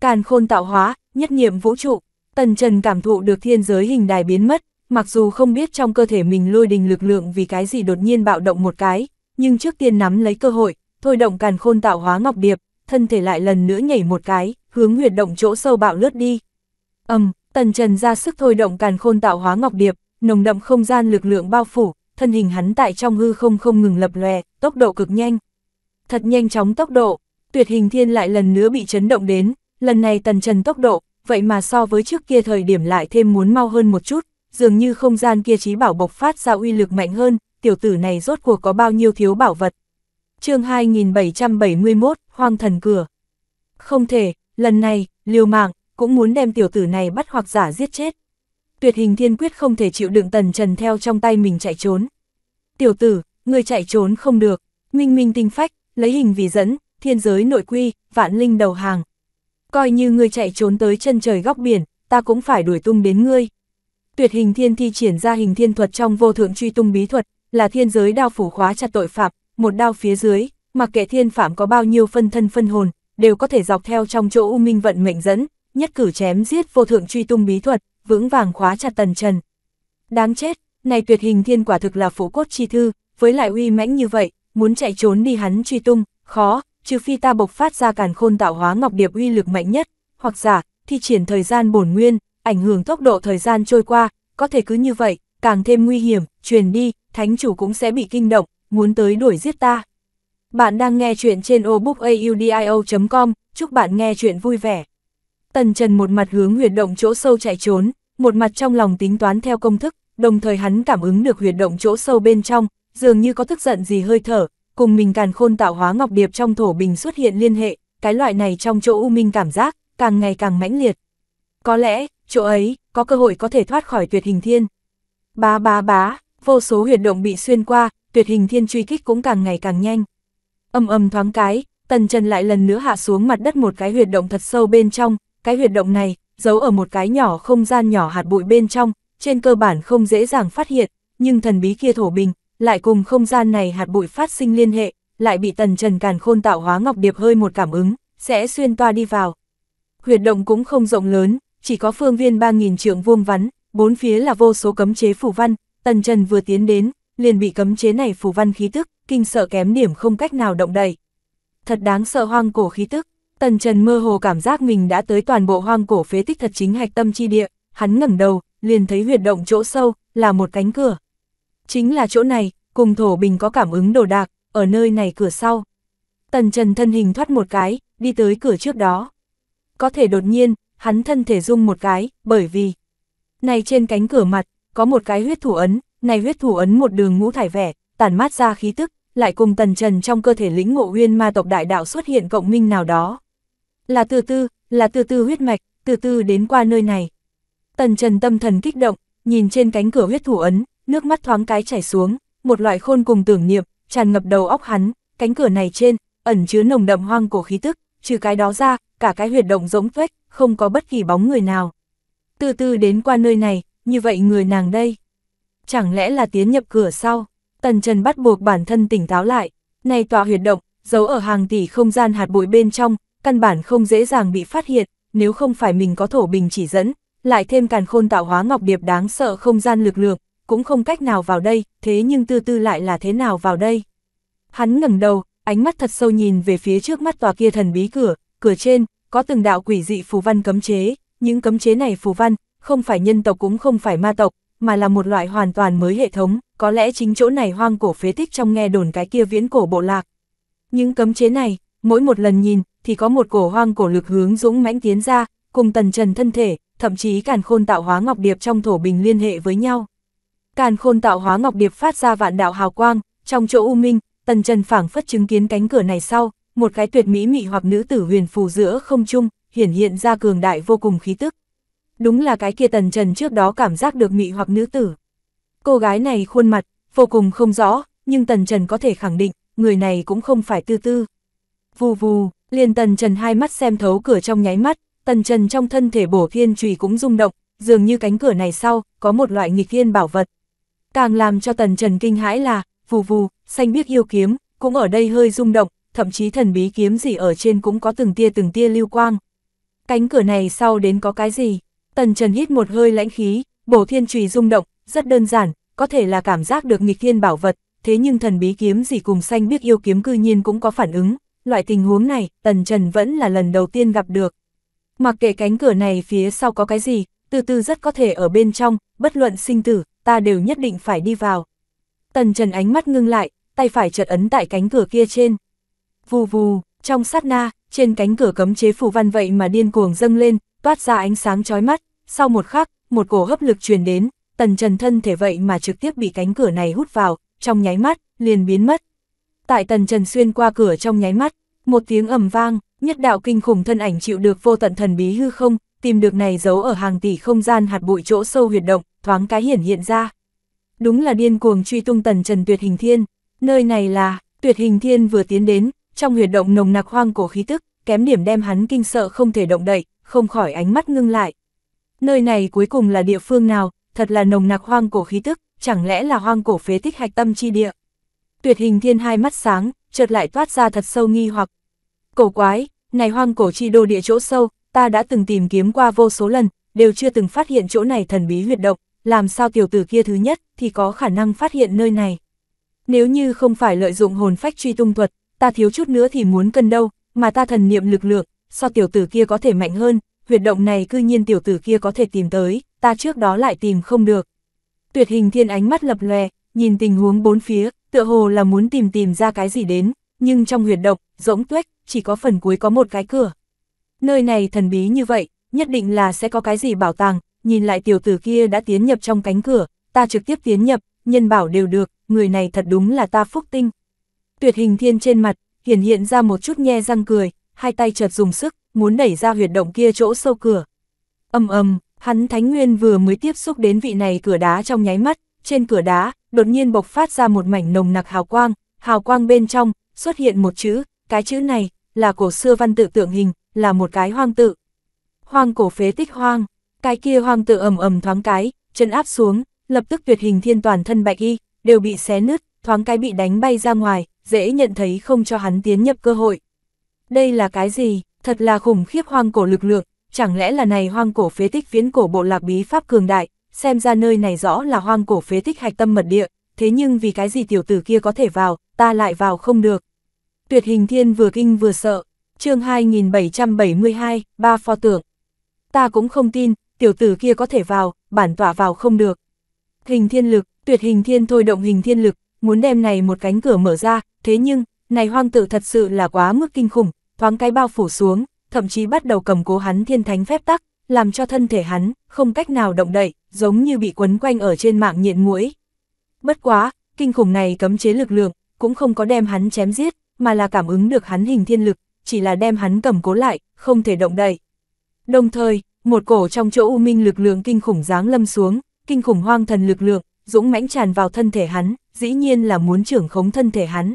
Càn khôn tạo hóa, nhất niệm vũ trụ, Tần Trần cảm thụ được thiên giới hình đài biến mất, mặc dù không biết trong cơ thể mình lôi đình lực lượng vì cái gì đột nhiên bạo động một cái, nhưng trước tiên nắm lấy cơ hội, thôi động càn khôn tạo hóa ngọc điệp, thân thể lại lần nữa nhảy một cái, hướng huyệt động chỗ sâu bạo lướt đi. Ầm, um, Tần Trần ra sức thôi động càn khôn tạo hóa ngọc điệp, nồng đậm không gian lực lượng bao phủ, thân hình hắn tại trong hư không không ngừng lập lòe, tốc độ cực nhanh. Thật nhanh chóng tốc độ, Tuyệt Hình Thiên lại lần nữa bị chấn động đến, lần này Tần Trần tốc độ vậy mà so với trước kia thời điểm lại thêm muốn mau hơn một chút, dường như không gian kia trí bảo bộc phát ra uy lực mạnh hơn, tiểu tử này rốt cuộc có bao nhiêu thiếu bảo vật. chương 2771, Hoang Thần Cửa. Không thể, lần này, liều mạng, cũng muốn đem tiểu tử này bắt hoặc giả giết chết. Tuyệt hình thiên quyết không thể chịu đựng tần trần theo trong tay mình chạy trốn. Tiểu tử, người chạy trốn không được, minh minh tinh phách, lấy hình vì dẫn, thiên giới nội quy, vạn linh đầu hàng, coi như ngươi chạy trốn tới chân trời góc biển, ta cũng phải đuổi tung đến ngươi. Tuyệt hình thiên thi triển ra hình thiên thuật trong vô thượng truy tung bí thuật, là thiên giới đao phủ khóa chặt tội phạm, một đao phía dưới, mặc kệ thiên phạm có bao nhiêu phân thân phân hồn, đều có thể dọc theo trong chỗ u minh vận mệnh dẫn, nhất cử chém giết vô thượng truy tung bí thuật, vững vàng khóa chặt tần trần. Đáng chết, này tuyệt hình thiên quả thực là phủ cốt chi thư, với lại uy mãnh như vậy, muốn chạy trốn đi hắn truy tung, khó, trừ phi ta bộc phát ra càn khôn tạo hóa ngọc điệp uy lực mạnh nhất, hoặc giả, thi triển thời gian bổn nguyên, ảnh hưởng tốc độ thời gian trôi qua, có thể cứ như vậy, càng thêm nguy hiểm, truyền đi, thánh chủ cũng sẽ bị kinh động, muốn tới đuổi giết ta. Bạn đang nghe chuyện trên obookaudio.com, chúc bạn nghe chuyện vui vẻ. Tần Trần một mặt hướng huyệt động chỗ sâu chạy trốn, một mặt trong lòng tính toán theo công thức, đồng thời hắn cảm ứng được huyệt động chỗ sâu bên trong, dường như có tức giận gì hơi thở, cùng mình càn khôn tạo hóa ngọc điệp trong thổ bình xuất hiện liên hệ, cái loại này trong chỗ u minh cảm giác, càng ngày càng mãnh liệt. Có lẽ, chỗ ấy, có cơ hội có thể thoát khỏi tuyệt hình thiên. Bá bá bá, vô số huyệt động bị xuyên qua, tuyệt hình thiên truy kích cũng càng ngày càng nhanh. Âm âm thoáng cái, tần chân lại lần nữa hạ xuống mặt đất một cái huyệt động thật sâu bên trong, cái huyệt động này, giấu ở một cái nhỏ không gian nhỏ hạt bụi bên trong, trên cơ bản không dễ dàng phát hiện, nhưng thần bí kia thổ bình, lại cùng không gian này hạt bụi phát sinh liên hệ, lại bị tần trần càn khôn tạo hóa ngọc điệp hơi một cảm ứng, sẽ xuyên toa đi vào. Huyệt động cũng không rộng lớn, chỉ có phương viên 3.000 trượng vuông vắn, bốn phía là vô số cấm chế phủ văn, tần trần vừa tiến đến, liền bị cấm chế này phủ văn khí tức, kinh sợ kém điểm không cách nào động đậy. Thật đáng sợ hoang cổ khí tức, tần trần mơ hồ cảm giác mình đã tới toàn bộ hoang cổ phế tích thật chính hạch tâm chi địa, hắn ngẩng đầu, liền thấy huyệt động chỗ sâu, là một cánh cửa. Chính là chỗ này, cùng thổ bình có cảm ứng đồ đạc, ở nơi này cửa sau. Tần Trần thân hình thoát một cái, đi tới cửa trước đó. Có thể đột nhiên, hắn thân thể rung một cái, bởi vì... Này trên cánh cửa mặt, có một cái huyết thủ ấn, này huyết thủ ấn một đường ngũ thải vẻ, tản mát ra khí tức, lại cùng Tần Trần trong cơ thể lĩnh ngộ huyên ma tộc đại đạo xuất hiện cộng minh nào đó. Là từ tư, là từ tư huyết mạch, từ tư đến qua nơi này. Tần Trần tâm thần kích động, nhìn trên cánh cửa huyết thủ ấn, nước mắt thoáng cái chảy xuống, một loại khôn cùng tưởng niệm, tràn ngập đầu óc hắn, cánh cửa này trên, ẩn chứa nồng đậm hoang cổ khí tức, trừ cái đó ra, cả cái huyệt động rỗng tuếch, không có bất kỳ bóng người nào. Từ từ đến qua nơi này, như vậy người nàng đây. Chẳng lẽ là tiến nhập cửa sau, tần trần bắt buộc bản thân tỉnh táo lại, này tòa huyệt động, giấu ở hàng tỷ không gian hạt bụi bên trong, căn bản không dễ dàng bị phát hiện, nếu không phải mình có thổ bình chỉ dẫn, lại thêm càn khôn tạo hóa ngọc điệp đáng sợ không gian lực lượng, cũng không cách nào vào đây, thế nhưng tư tư lại là thế nào vào đây? Hắn ngẩng đầu, ánh mắt thật sâu nhìn về phía trước mắt tòa kia thần bí cửa, cửa trên, có từng đạo quỷ dị phù văn cấm chế, những cấm chế này phù văn, không phải nhân tộc cũng không phải ma tộc, mà là một loại hoàn toàn mới hệ thống, có lẽ chính chỗ này hoang cổ phế tích trong nghe đồn cái kia viễn cổ bộ lạc. Những cấm chế này, mỗi một lần nhìn, thì có một cổ hoang cổ lực hướng dũng mãnh tiến ra, cùng tần trần thân thể, thậm chí càn khôn tạo hóa ngọc điệp trong thổ bình liên hệ với nhau. Càn khôn tạo hóa ngọc điệp phát ra vạn đạo hào quang, trong chỗ u minh, tần trần phảng phất chứng kiến cánh cửa này sau, một cái tuyệt mỹ mị hoặc nữ tử huyền phù giữa không trung, hiển hiện ra cường đại vô cùng khí tức. Đúng là cái kia tần trần trước đó cảm giác được mị hoặc nữ tử. Cô gái này khuôn mặt, vô cùng không rõ, nhưng tần trần có thể khẳng định, người này cũng không phải tư tư. Vù vù, liền tần trần hai mắt xem thấu cửa trong nháy mắt, tần trần trong thân thể bổ thiên trùy cũng rung động, dường như cánh cửa này sau, có một loại nghịch thiên bảo vật. Càng làm cho tần trần kinh hãi là, vù vù, xanh biếc yêu kiếm, cũng ở đây hơi rung động, thậm chí thần bí kiếm gì ở trên cũng có từng tia từng tia lưu quang. Cánh cửa này sau đến có cái gì? Tần Trần hít một hơi lãnh khí, bổ thiên trùy rung động, rất đơn giản, có thể là cảm giác được nghịch thiên bảo vật, thế nhưng thần bí kiếm gì cùng xanh biếc yêu kiếm cư nhiên cũng có phản ứng, loại tình huống này, Tần Trần vẫn là lần đầu tiên gặp được. Mặc kệ cánh cửa này phía sau có cái gì, từ từ rất có thể ở bên trong, bất luận sinh tử, ta đều nhất định phải đi vào. Tần Trần ánh mắt ngưng lại, tay phải chợt ấn tại cánh cửa kia trên. Vù vù, trong sát na, trên cánh cửa cấm chế phù văn vậy mà điên cuồng dâng lên, toát ra ánh sáng chói mắt, sau một khắc, một cổ hấp lực truyền đến, Tần Trần thân thể vậy mà trực tiếp bị cánh cửa này hút vào, trong nháy mắt, liền biến mất. Tại Tần Trần xuyên qua cửa trong nháy mắt, một tiếng ầm vang, nhất đạo kinh khủng thân ảnh chịu được vô tận thần bí hư không, tìm được này giấu ở hàng tỷ không gian hạt bụi chỗ sâu huyệt động, thoáng cái hiển hiện ra. Đúng là điên cuồng truy tung tần trần tuyệt hình thiên, nơi này là, tuyệt hình thiên vừa tiến đến, trong huyệt động nồng nặc hoang cổ khí tức, kém điểm đem hắn kinh sợ không thể động đậy, không khỏi ánh mắt ngưng lại. Nơi này cuối cùng là địa phương nào, thật là nồng nặc hoang cổ khí tức, chẳng lẽ là hoang cổ phế tích hạch tâm chi địa. Tuyệt hình thiên hai mắt sáng, chợt lại toát ra thật sâu nghi hoặc. Cổ quái, này hoang cổ chi đô địa chỗ sâu, ta đã từng tìm kiếm qua vô số lần, đều chưa từng phát hiện chỗ này thần bí huyệt động, làm sao tiểu tử kia thứ nhất thì có khả năng phát hiện nơi này. Nếu như không phải lợi dụng hồn phách truy tung thuật, ta thiếu chút nữa thì muốn cần đâu, mà ta thần niệm lực lượng, so tiểu tử kia có thể mạnh hơn, huyệt động này cư nhiên tiểu tử kia có thể tìm tới, ta trước đó lại tìm không được. Tuyệt hình thiên ánh mắt lập lè, nhìn tình huống bốn phía, tựa hồ là muốn tìm tìm ra cái gì đến, nhưng trong huyệt động, rỗng tuếch, chỉ có phần cuối có một cái cửa nơi này thần bí như vậy, nhất định là sẽ có cái gì bảo tàng, nhìn lại tiểu tử kia đã tiến nhập trong cánh cửa, ta trực tiếp tiến nhập, nhân bảo đều được, người này thật đúng là ta phúc tinh. Tuyệt hình thiên trên mặt, hiển hiện ra một chút nhe răng cười, hai tay chợt dùng sức, muốn đẩy ra huyệt động kia chỗ sâu cửa. Âm âm, hắn Thánh Nguyên vừa mới tiếp xúc đến vị này cửa đá trong nháy mắt, trên cửa đá, đột nhiên bộc phát ra một mảnh nồng nặc hào quang, hào quang bên trong, xuất hiện một chữ, cái chữ này, là cổ xưa văn tự tượng hình, là một cái hoang tự. Hoang cổ phế tích hoang, cái kia hoang tự ầm ầm thoáng cái, chân áp xuống, lập tức tuyệt hình thiên toàn thân bạch y, đều bị xé nứt, thoáng cái bị đánh bay ra ngoài, dễ nhận thấy không cho hắn tiến nhập cơ hội. Đây là cái gì, thật là khủng khiếp hoang cổ lực lượng, chẳng lẽ là này hoang cổ phế tích phiến cổ bộ lạc bí pháp cường đại, xem ra nơi này rõ là hoang cổ phế tích hạch tâm mật địa, thế nhưng vì cái gì tiểu tử kia có thể vào, ta lại vào không được. Tuyệt hình thiên vừa kinh vừa sợ, chương 2772, ba pho tượng. Ta cũng không tin, tiểu tử kia có thể vào, bản tỏa vào không được. Hình thiên lực, tuyệt hình thiên thôi động hình thiên lực, muốn đem này một cánh cửa mở ra, thế nhưng, này hoang tự thật sự là quá mức kinh khủng, thoáng cái bao phủ xuống, thậm chí bắt đầu cầm cố hắn thiên thánh phép tắc, làm cho thân thể hắn không cách nào động đậy, giống như bị quấn quanh ở trên mạng nhện muỗi. Bất quá, kinh khủng này cấm chế lực lượng, cũng không có đem hắn chém giết, mà là cảm ứng được hắn hình thiên lực, chỉ là đem hắn cầm cố lại, không thể động đậy. Đồng thời, một cổ trong chỗ u minh lực lượng kinh khủng giáng lâm xuống, kinh khủng hoang thần lực lượng, dũng mãnh tràn vào thân thể hắn, dĩ nhiên là muốn trưởng khống thân thể hắn.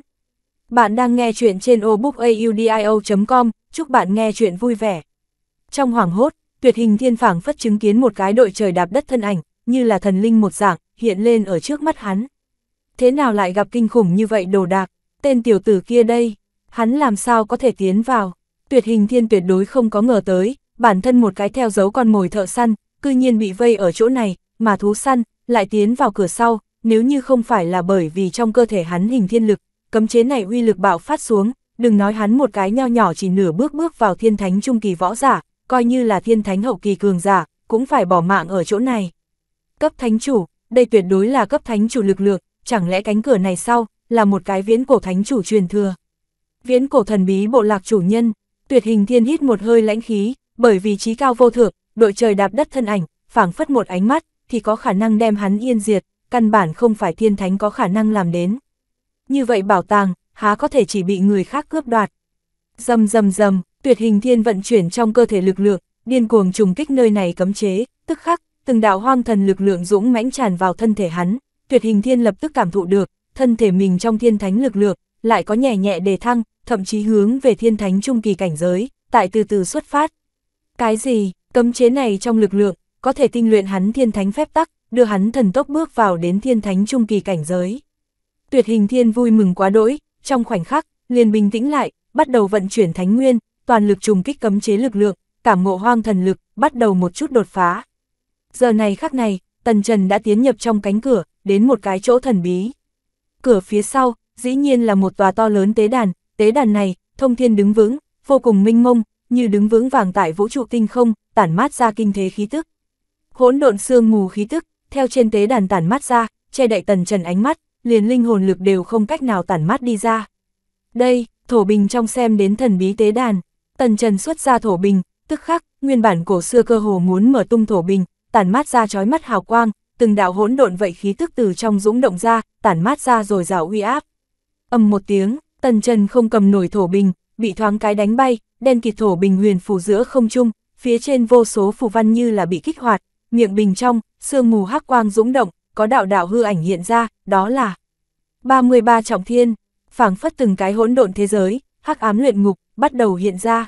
Bạn đang nghe chuyện trên obookaudio.com, chúc bạn nghe chuyện vui vẻ. Trong hoảng hốt, tuyệt hình thiên phảng phất chứng kiến một cái đội trời đạp đất thân ảnh, như là thần linh một dạng, hiện lên ở trước mắt hắn. Thế nào lại gặp kinh khủng như vậy đồ đạc, tên tiểu tử kia đây, Hắn làm sao có thể tiến vào? Tuyệt hình thiên tuyệt đối không có ngờ tới, bản thân một cái theo dấu con mồi thợ săn, cư nhiên bị vây ở chỗ này, mà thú săn, lại tiến vào cửa sau, nếu như không phải là bởi vì trong cơ thể hắn hình thiên lực, cấm chế này uy lực bạo phát xuống, đừng nói hắn một cái nho nhỏ chỉ nửa bước bước vào thiên thánh trung kỳ võ giả, coi như là thiên thánh hậu kỳ cường giả, cũng phải bỏ mạng ở chỗ này. Cấp thánh chủ, đây tuyệt đối là cấp thánh chủ lực lượng, chẳng lẽ cánh cửa này sau, là một cái viễn cổ thánh chủ truyền thừa viễn cổ thần bí bộ lạc chủ nhân, tuyệt hình thiên hít một hơi lãnh khí, bởi vì trí cao vô thượng, đội trời đạp đất thân ảnh, phảng phất một ánh mắt, thì có khả năng đem hắn yên diệt, căn bản không phải thiên thánh có khả năng làm đến. Như vậy bảo tàng, há có thể chỉ bị người khác cướp đoạt. Dầm dầm dầm, tuyệt hình thiên vận chuyển trong cơ thể lực lượng, điên cuồng trùng kích nơi này cấm chế, tức khắc, từng đạo hoang thần lực lượng dũng mãnh tràn vào thân thể hắn, tuyệt hình thiên lập tức cảm thụ được, thân thể mình trong thiên thánh lực lượng, lại có nhẹ nhẹ đề thăng, thậm chí hướng về thiên thánh trung kỳ cảnh giới, tại từ từ xuất phát. Cái gì, cấm chế này trong lực lượng, có thể tinh luyện hắn thiên thánh phép tắc, đưa hắn thần tốc bước vào đến thiên thánh trung kỳ cảnh giới. Tuyệt hình thiên vui mừng quá đỗi, trong khoảnh khắc, liền bình tĩnh lại, bắt đầu vận chuyển thánh nguyên, toàn lực trùng kích cấm chế lực lượng, cảm ngộ hoang thần lực, bắt đầu một chút đột phá. Giờ này khắc này, Tần Trần đã tiến nhập trong cánh cửa, đến một cái chỗ thần bí. Cửa phía sau, dĩ nhiên là một tòa to lớn tế đàn, tế đàn này, thông thiên đứng vững, vô cùng minh mông, như đứng vững vàng tại vũ trụ tinh không, tản mát ra kinh thế khí tức. Hỗn độn sương mù khí tức, theo trên tế đàn tản mát ra, che đậy tần trần ánh mắt, liền linh hồn lực đều không cách nào tản mát đi ra. Đây, thổ bình trong xem đến thần bí tế đàn, tần trần xuất ra thổ bình, tức khắc, nguyên bản cổ xưa cơ hồ muốn mở tung thổ bình, tản mát ra chói mắt hào quang, từng đạo hỗn độn vậy khí tức từ trong dũng động ra, tản mát ra rồi rào uy áp ầm một tiếng, tần trần không cầm nổi thổ bình, bị thoáng cái đánh bay, đen kịt thổ bình huyền phủ giữa không trung, phía trên vô số phù văn như là bị kích hoạt, miệng bình trong, sương mù hắc quang dũng động, có đạo đạo hư ảnh hiện ra, đó là 33 trọng thiên, phảng phất từng cái hỗn độn thế giới, hắc ám luyện ngục, bắt đầu hiện ra.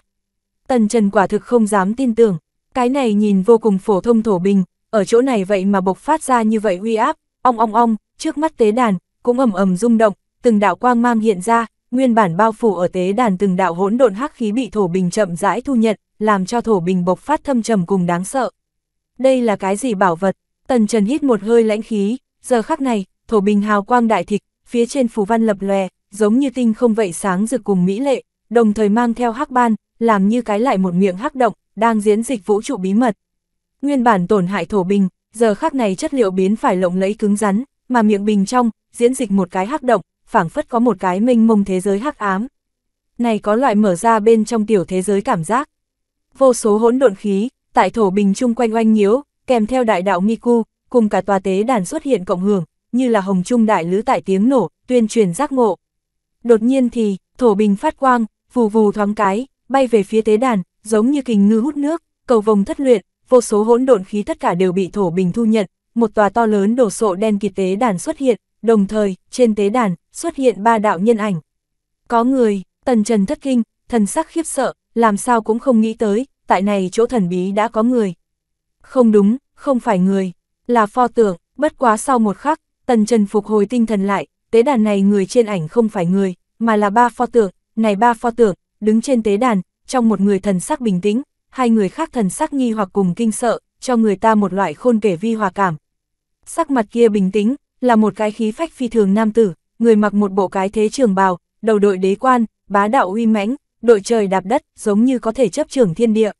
Tần Trần quả thực không dám tin tưởng, cái này nhìn vô cùng phổ thông thổ bình, ở chỗ này vậy mà bộc phát ra như vậy uy áp, ong ong ong, trước mắt tế đàn, cũng ầm ầm rung động, từng đạo quang mang hiện ra, nguyên bản bao phủ ở tế đàn từng đạo hỗn độn hắc khí bị thổ bình chậm rãi thu nhận, làm cho thổ bình bộc phát thâm trầm cùng đáng sợ. Đây là cái gì bảo vật? Tần Trần hít một hơi lãnh khí, giờ khắc này, thổ bình hào quang đại thịnh, phía trên phù văn lập lòe, giống như tinh không vậy sáng rực cùng mỹ lệ, đồng thời mang theo hắc ban, làm như cái lại một miệng hắc động, đang diễn dịch vũ trụ bí mật. Nguyên bản tổn hại thổ bình, giờ khắc này chất liệu biến phải lộng lẫy cứng rắn, mà miệng bình trong, diễn dịch một cái hắc động, phảng phất có một cái mênh mông thế giới hắc ám. Này có loại mở ra bên trong tiểu thế giới cảm giác. Vô số hỗn độn khí, tại thổ bình chung quanh oanh nhiễu, kèm theo đại đạo Miku, cùng cả tòa tế đàn xuất hiện cộng hưởng, như là hồng trung đại lữ tại tiếng nổ, tuyên truyền giác ngộ. Đột nhiên thì, thổ bình phát quang, vù vù thoáng cái, bay về phía tế đàn, giống như kình ngư hút nước, cầu vồng thất luyện, vô số hỗn độn khí tất cả đều bị thổ bình thu nhận, một tòa to lớn đổ sộ đen kịt tế đàn xuất hiện, đồng thời, trên tế đàn, xuất hiện ba đạo nhân ảnh. Có người, tần trần thất kinh, thần sắc khiếp sợ, làm sao cũng không nghĩ tới, tại này chỗ thần bí đã có người. Không đúng, không phải người, là pho tượng, bất quá sau một khắc, tần trần phục hồi tinh thần lại, tế đàn này người trên ảnh không phải người, mà là ba pho tượng, này ba pho tượng, đứng trên tế đàn, trong một người thần sắc bình tĩnh, hai người khác thần sắc nghi hoặc cùng kinh sợ, cho người ta một loại khôn kể vi hòa cảm. Sắc mặt kia bình tĩnh, là một cái khí phách phi thường nam tử, người mặc một bộ cái thế trường bào, đầu đội đế quan, bá đạo uy mãnh, đội trời đạp đất, giống như có thể chấp trưởng thiên địa.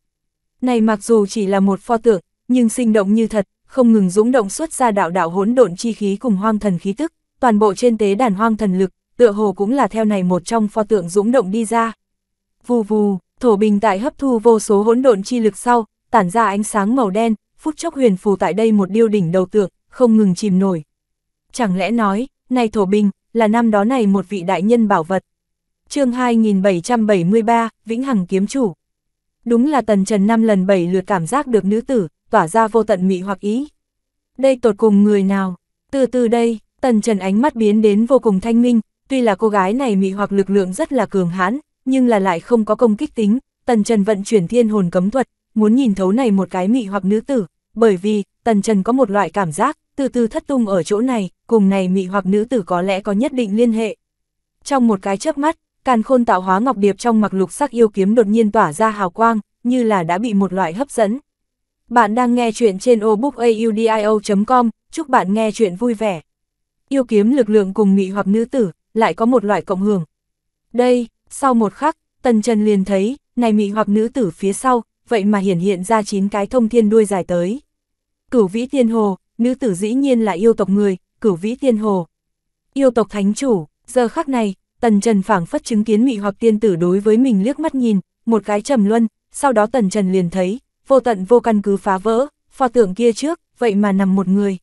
Này mặc dù chỉ là một pho tượng, nhưng sinh động như thật, không ngừng dũng động xuất ra đạo đạo hỗn độn chi khí cùng hoang thần khí tức, toàn bộ trên tế đàn hoang thần lực, tựa hồ cũng là theo này một trong pho tượng dũng động đi ra. Vù vù, thổ bình tại hấp thu vô số hỗn độn chi lực sau, tản ra ánh sáng màu đen, phút chốc huyền phù tại đây một điêu đỉnh đầu tượng, không ngừng chìm nổi, chẳng lẽ nói, này thổ bình, là năm đó này một vị đại nhân bảo vật. chương 2773, Vĩnh Hằng Kiếm Chủ. Đúng là tần trần năm lần bảy lượt cảm giác được nữ tử, tỏa ra vô tận mị hoặc ý. Đây tột cùng người nào? Từ từ đây, tần trần ánh mắt biến đến vô cùng thanh minh, tuy là cô gái này mị hoặc lực lượng rất là cường hãn, nhưng là lại không có công kích tính, tần trần vận chuyển thiên hồn cấm thuật, muốn nhìn thấu này một cái mị hoặc nữ tử, bởi vì, tần trần có một loại cảm giác, từ từ thất tung ở chỗ này, cùng này mị hoặc nữ tử có lẽ có nhất định liên hệ. Trong một cái chớp mắt, càn khôn tạo hóa ngọc điệp trong mặc lục sắc yêu kiếm đột nhiên tỏa ra hào quang, như là đã bị một loại hấp dẫn. Bạn đang nghe chuyện trên obookaudio.com, chúc bạn nghe chuyện vui vẻ. Yêu kiếm lực lượng cùng mị hoặc nữ tử, lại có một loại cộng hưởng. Đây, sau một khắc, Tần Trần liền thấy, này mị hoặc nữ tử phía sau, vậy mà hiển hiện ra chín cái thông thiên đuôi dài tới. Cửu vĩ thiên hồ, nữ tử dĩ nhiên là yêu tộc người, cửu vĩ tiên hồ. Yêu tộc thánh chủ, giờ khắc này, tần trần phảng phất chứng kiến mị hoặc tiên tử đối với mình liếc mắt nhìn, một cái trầm luân, sau đó tần trần liền thấy, vô tận vô căn cứ phá vỡ, pho tượng kia trước, vậy mà nằm một người.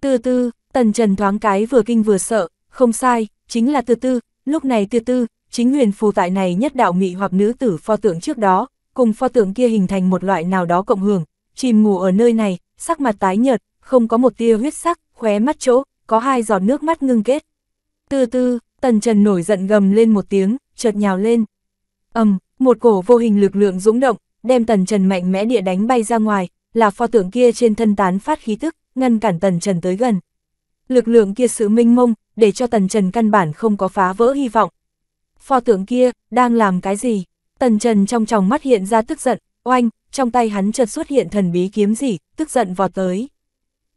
tư tư, tần trần thoáng cái vừa kinh vừa sợ, không sai, chính là tư tư, lúc này tư tư, chính huyền phù tại này nhất đạo mị hoặc nữ tử pho tượng trước đó, cùng pho tượng kia hình thành một loại nào đó cộng hưởng, chìm ngủ ở nơi này, sắc mặt tái nhợt, không có một tia huyết sắc, khóe mắt chỗ, có hai giọt nước mắt ngưng kết. Từ từ, tần trần nổi giận gầm lên một tiếng, chợt nhào lên. ầm, một cổ vô hình lực lượng dũng động, đem tần trần mạnh mẽ địa đánh bay ra ngoài, là pho tượng kia trên thân tán phát khí tức, ngăn cản tần trần tới gần. Lực lượng kia sự minh mông, để cho tần trần căn bản không có phá vỡ hy vọng. Pho tượng kia, đang làm cái gì? Tần trần trong tròng mắt hiện ra tức giận, oanh, trong tay hắn chợt xuất hiện thần bí kiếm gì, tức giận vọt tới.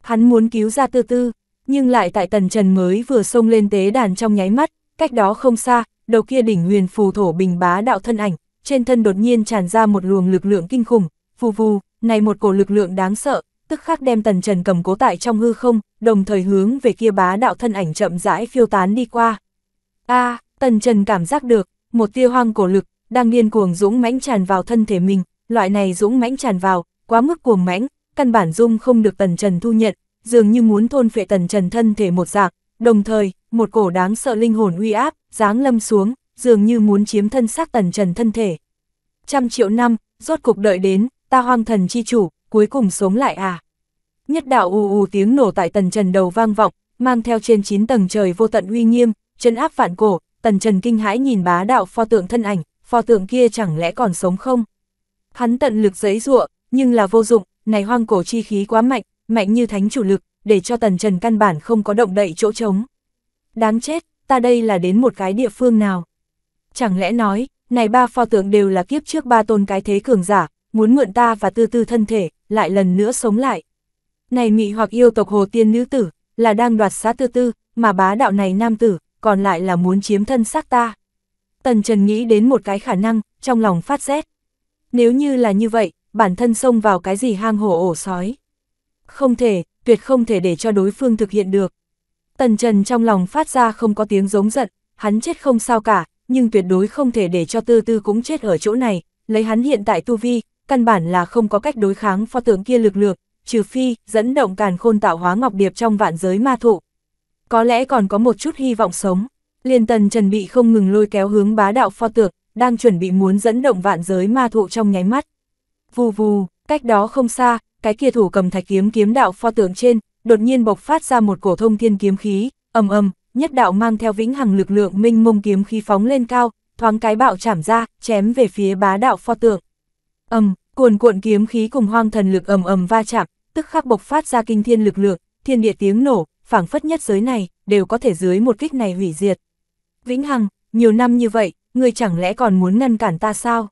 Hắn muốn cứu ra tư tư, nhưng lại tại tần trần mới vừa xông lên tế đàn trong nháy mắt, cách đó không xa, đầu kia đỉnh huyền phù thổ bình bá đạo thân ảnh, trên thân đột nhiên tràn ra một luồng lực lượng kinh khủng, phù vù này một cổ lực lượng đáng sợ, tức khắc đem tần trần cầm cố tại trong hư không, đồng thời hướng về kia bá đạo thân ảnh chậm rãi phiêu tán đi qua. a tần trần cảm giác được, một tia hoang cổ lực, đang điên cuồng dũng mãnh tràn vào thân thể mình, loại này dũng mãnh tràn vào, quá mức cuồng mãnh, căn bản dung không được Tần Trần thu nhận, dường như muốn thôn phệ Tần Trần thân thể một dạng, đồng thời, một cổ đáng sợ linh hồn uy áp, giáng lâm xuống, dường như muốn chiếm thân xác Tần Trần thân thể. Trăm triệu năm, rốt cục đợi đến, ta hoang thần chi chủ, cuối cùng sống lại à. Nhất đạo ù ù tiếng nổ tại Tần Trần đầu vang vọng, mang theo trên 9 tầng trời vô tận uy nghiêm, chân áp vạn cổ, Tần Trần kinh hãi nhìn bá đạo pho tượng thân ảnh, pho tượng kia chẳng lẽ còn sống không? Hắn tận lực giấy ruộng, nhưng là vô dụng, này hoang cổ chi khí quá mạnh, mạnh như thánh chủ lực, để cho tần trần căn bản không có động đậy chỗ trống. Đáng chết, ta đây là đến một cái địa phương nào? Chẳng lẽ nói, này ba pho tượng đều là kiếp trước ba tôn cái thế cường giả, muốn mượn ta và tư tư thân thể, lại lần nữa sống lại. Này mị hoặc yêu tộc hồ tiên nữ tử, là đang đoạt xá tư tư, mà bá đạo này nam tử, còn lại là muốn chiếm thân xác ta. Tần Trần nghĩ đến một cái khả năng, trong lòng phát rét. Nếu như là như vậy, bản thân xông vào cái gì hang hổ ổ sói. Không thể, tuyệt không thể để cho đối phương thực hiện được. Tần Trần trong lòng phát ra không có tiếng giống giận, hắn chết không sao cả, nhưng tuyệt đối không thể để cho tư tư cũng chết ở chỗ này, lấy hắn hiện tại tu vi, căn bản là không có cách đối kháng pho tượng kia lực lược trừ phi, dẫn động càn khôn tạo hóa ngọc điệp trong vạn giới ma thụ. Có lẽ còn có một chút hy vọng sống, liền tần trần bị không ngừng lôi kéo hướng bá đạo pho tượng, đang chuẩn bị muốn dẫn động vạn giới ma thụ trong nháy mắt, vù vù, cách đó không xa, cái kia thủ cầm thạch kiếm kiếm đạo pho tượng trên, đột nhiên bộc phát ra một cổ thông thiên kiếm khí, ầm ầm, nhất đạo mang theo vĩnh hằng lực lượng minh mông kiếm khí phóng lên cao, thoáng cái bạo chảm ra, chém về phía bá đạo pho tượng. Ầm, cuồn cuộn kiếm khí cùng hoang thần lực ầm ầm va chạm, tức khắc bộc phát ra kinh thiên lực lượng, thiên địa tiếng nổ, phảng phất nhất giới này đều có thể dưới một kích này hủy diệt. Vĩnh Hằng, nhiều năm như vậy, ngươi chẳng lẽ còn muốn ngăn cản ta sao?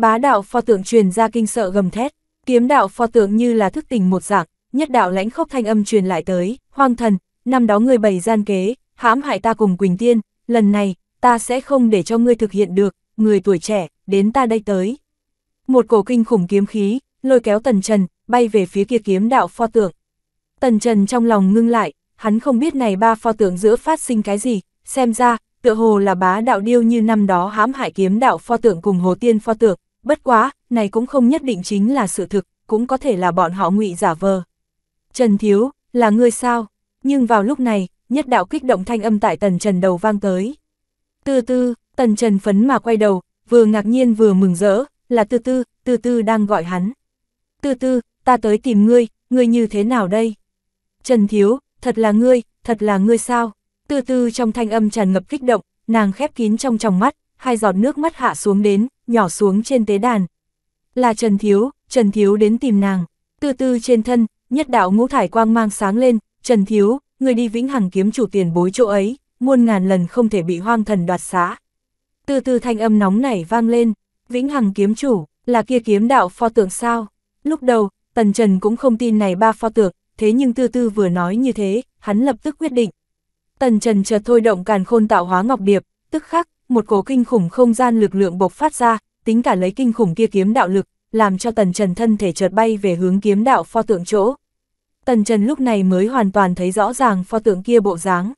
Bá đạo pho tượng truyền ra kinh sợ gầm thét, kiếm đạo pho tượng như là thức tỉnh một dạng, nhất đạo lãnh khốc thanh âm truyền lại tới, hoang thần, năm đó ngươi bày gian kế, hãm hại ta cùng Quỳnh Tiên, lần này, ta sẽ không để cho ngươi thực hiện được, người tuổi trẻ, đến ta đây tới. Một cổ kinh khủng kiếm khí, lôi kéo Tần Trần, bay về phía kia kiếm đạo pho tượng. Tần Trần trong lòng ngưng lại, hắn không biết này ba pho tượng giữa phát sinh cái gì, xem ra, tựa hồ là bá đạo điêu như năm đó hãm hại kiếm đạo pho tượng cùng hồ tiên pho tượng, bất quá, này cũng không nhất định chính là sự thực, cũng có thể là bọn họ ngụy giả vờ. Trần Thiếu, là ngươi sao? Nhưng vào lúc này, nhất đạo kích động thanh âm tại tần trần đầu vang tới. tư tư, tần trần phấn mà quay đầu, vừa ngạc nhiên vừa mừng rỡ, là tư tư, tư tư đang gọi hắn. tư tư, ta tới tìm ngươi, ngươi như thế nào đây? Trần Thiếu, thật là ngươi, thật là ngươi sao? tư tư trong thanh âm tràn ngập kích động, nàng khép kín trong trong mắt, hai giọt nước mắt hạ xuống đến, nhỏ xuống trên tế đàn. Là Trần Thiếu, Trần Thiếu đến tìm nàng, từ từ trên thân, nhất đạo ngũ thải quang mang sáng lên, Trần Thiếu, người đi vĩnh hằng kiếm chủ tiền bối chỗ ấy, muôn ngàn lần không thể bị hoang thần đoạt xá. Từ từ thanh âm nóng nảy vang lên, vĩnh hằng kiếm chủ, là kia kiếm đạo pho tượng sao? Lúc đầu, Tần Trần cũng không tin này ba pho tượng, thế nhưng tư tư vừa nói như thế, hắn lập tức quyết định. Tần Trần chợt thôi động càn khôn tạo hóa ngọc điệp, tức khắc, một cổ kinh khủng không gian lực lượng bộc phát ra, tính cả lấy kinh khủng kia kiếm đạo lực, làm cho tần trần thân thể chợt bay về hướng kiếm đạo pho tượng chỗ. Tần trần lúc này mới hoàn toàn thấy rõ ràng pho tượng kia bộ dáng.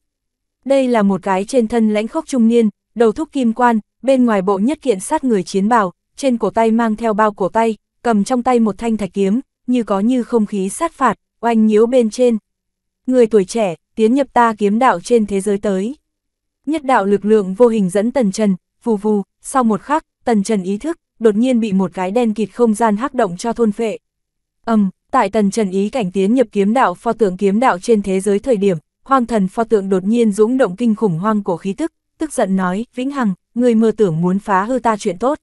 Đây là một cái trên thân lãnh khốc trung niên, đầu thúc kim quan, bên ngoài bộ nhất kiện sát người chiến bào, trên cổ tay mang theo bao cổ tay, cầm trong tay một thanh thạch kiếm, như có như không khí sát phạt, oanh nhiễu bên trên. Người tuổi trẻ, tiến nhập ta kiếm đạo trên thế giới tới. Nhất đạo lực lượng vô hình dẫn Tần Trần, vù vù, sau một khắc, Tần Trần ý thức, đột nhiên bị một cái đen kịt không gian hắc động cho thôn phệ. Âm, tại Tần Trần ý cảnh tiến nhập kiếm đạo pho tượng kiếm đạo trên thế giới thời điểm, hoang thần pho tượng đột nhiên dũng động kinh khủng hoang cổ khí tức, tức giận nói, Vĩnh Hằng, người mơ tưởng muốn phá hư ta chuyện tốt.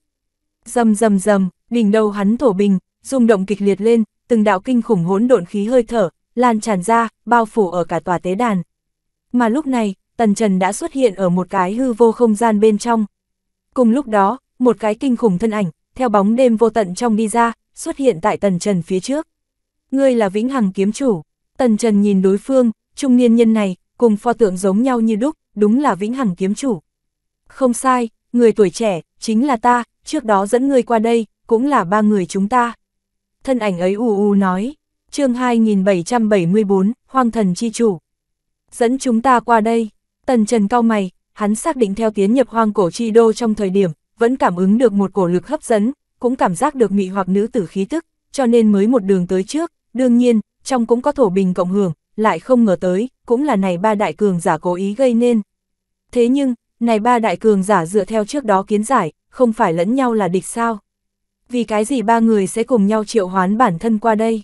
Dầm dầm dầm, đỉnh đầu hắn thổ bình, rung động kịch liệt lên, từng đạo kinh khủng hỗn độn khí hơi thở, lan tràn ra, bao phủ ở cả tòa tế đàn. Mà lúc này, Tần Trần đã xuất hiện ở một cái hư vô không gian bên trong. Cùng lúc đó, một cái kinh khủng thân ảnh, theo bóng đêm vô tận trong đi ra, xuất hiện tại Tần Trần phía trước. Ngươi là Vĩnh Hằng kiếm chủ. Tần Trần nhìn đối phương, trung niên nhân này, cùng pho tượng giống nhau như đúc, đúng là Vĩnh Hằng kiếm chủ. Không sai, người tuổi trẻ, chính là ta, trước đó dẫn ngươi qua đây, cũng là ba người chúng ta. Thân ảnh ấy u u nói, chương 2774, Hoang thần chi chủ. Dẫn chúng ta qua đây, Tần Trần cao mày, hắn xác định theo tiến nhập hoang cổ chi đô trong thời điểm, vẫn cảm ứng được một cổ lực hấp dẫn, cũng cảm giác được mị hoặc nữ tử khí tức, cho nên mới một đường tới trước, đương nhiên, trong cũng có thổ bình cộng hưởng, lại không ngờ tới, cũng là này ba đại cường giả cố ý gây nên. Thế nhưng, này ba đại cường giả dựa theo trước đó kiến giải, không phải lẫn nhau là địch sao? Vì cái gì ba người sẽ cùng nhau triệu hoán bản thân qua đây?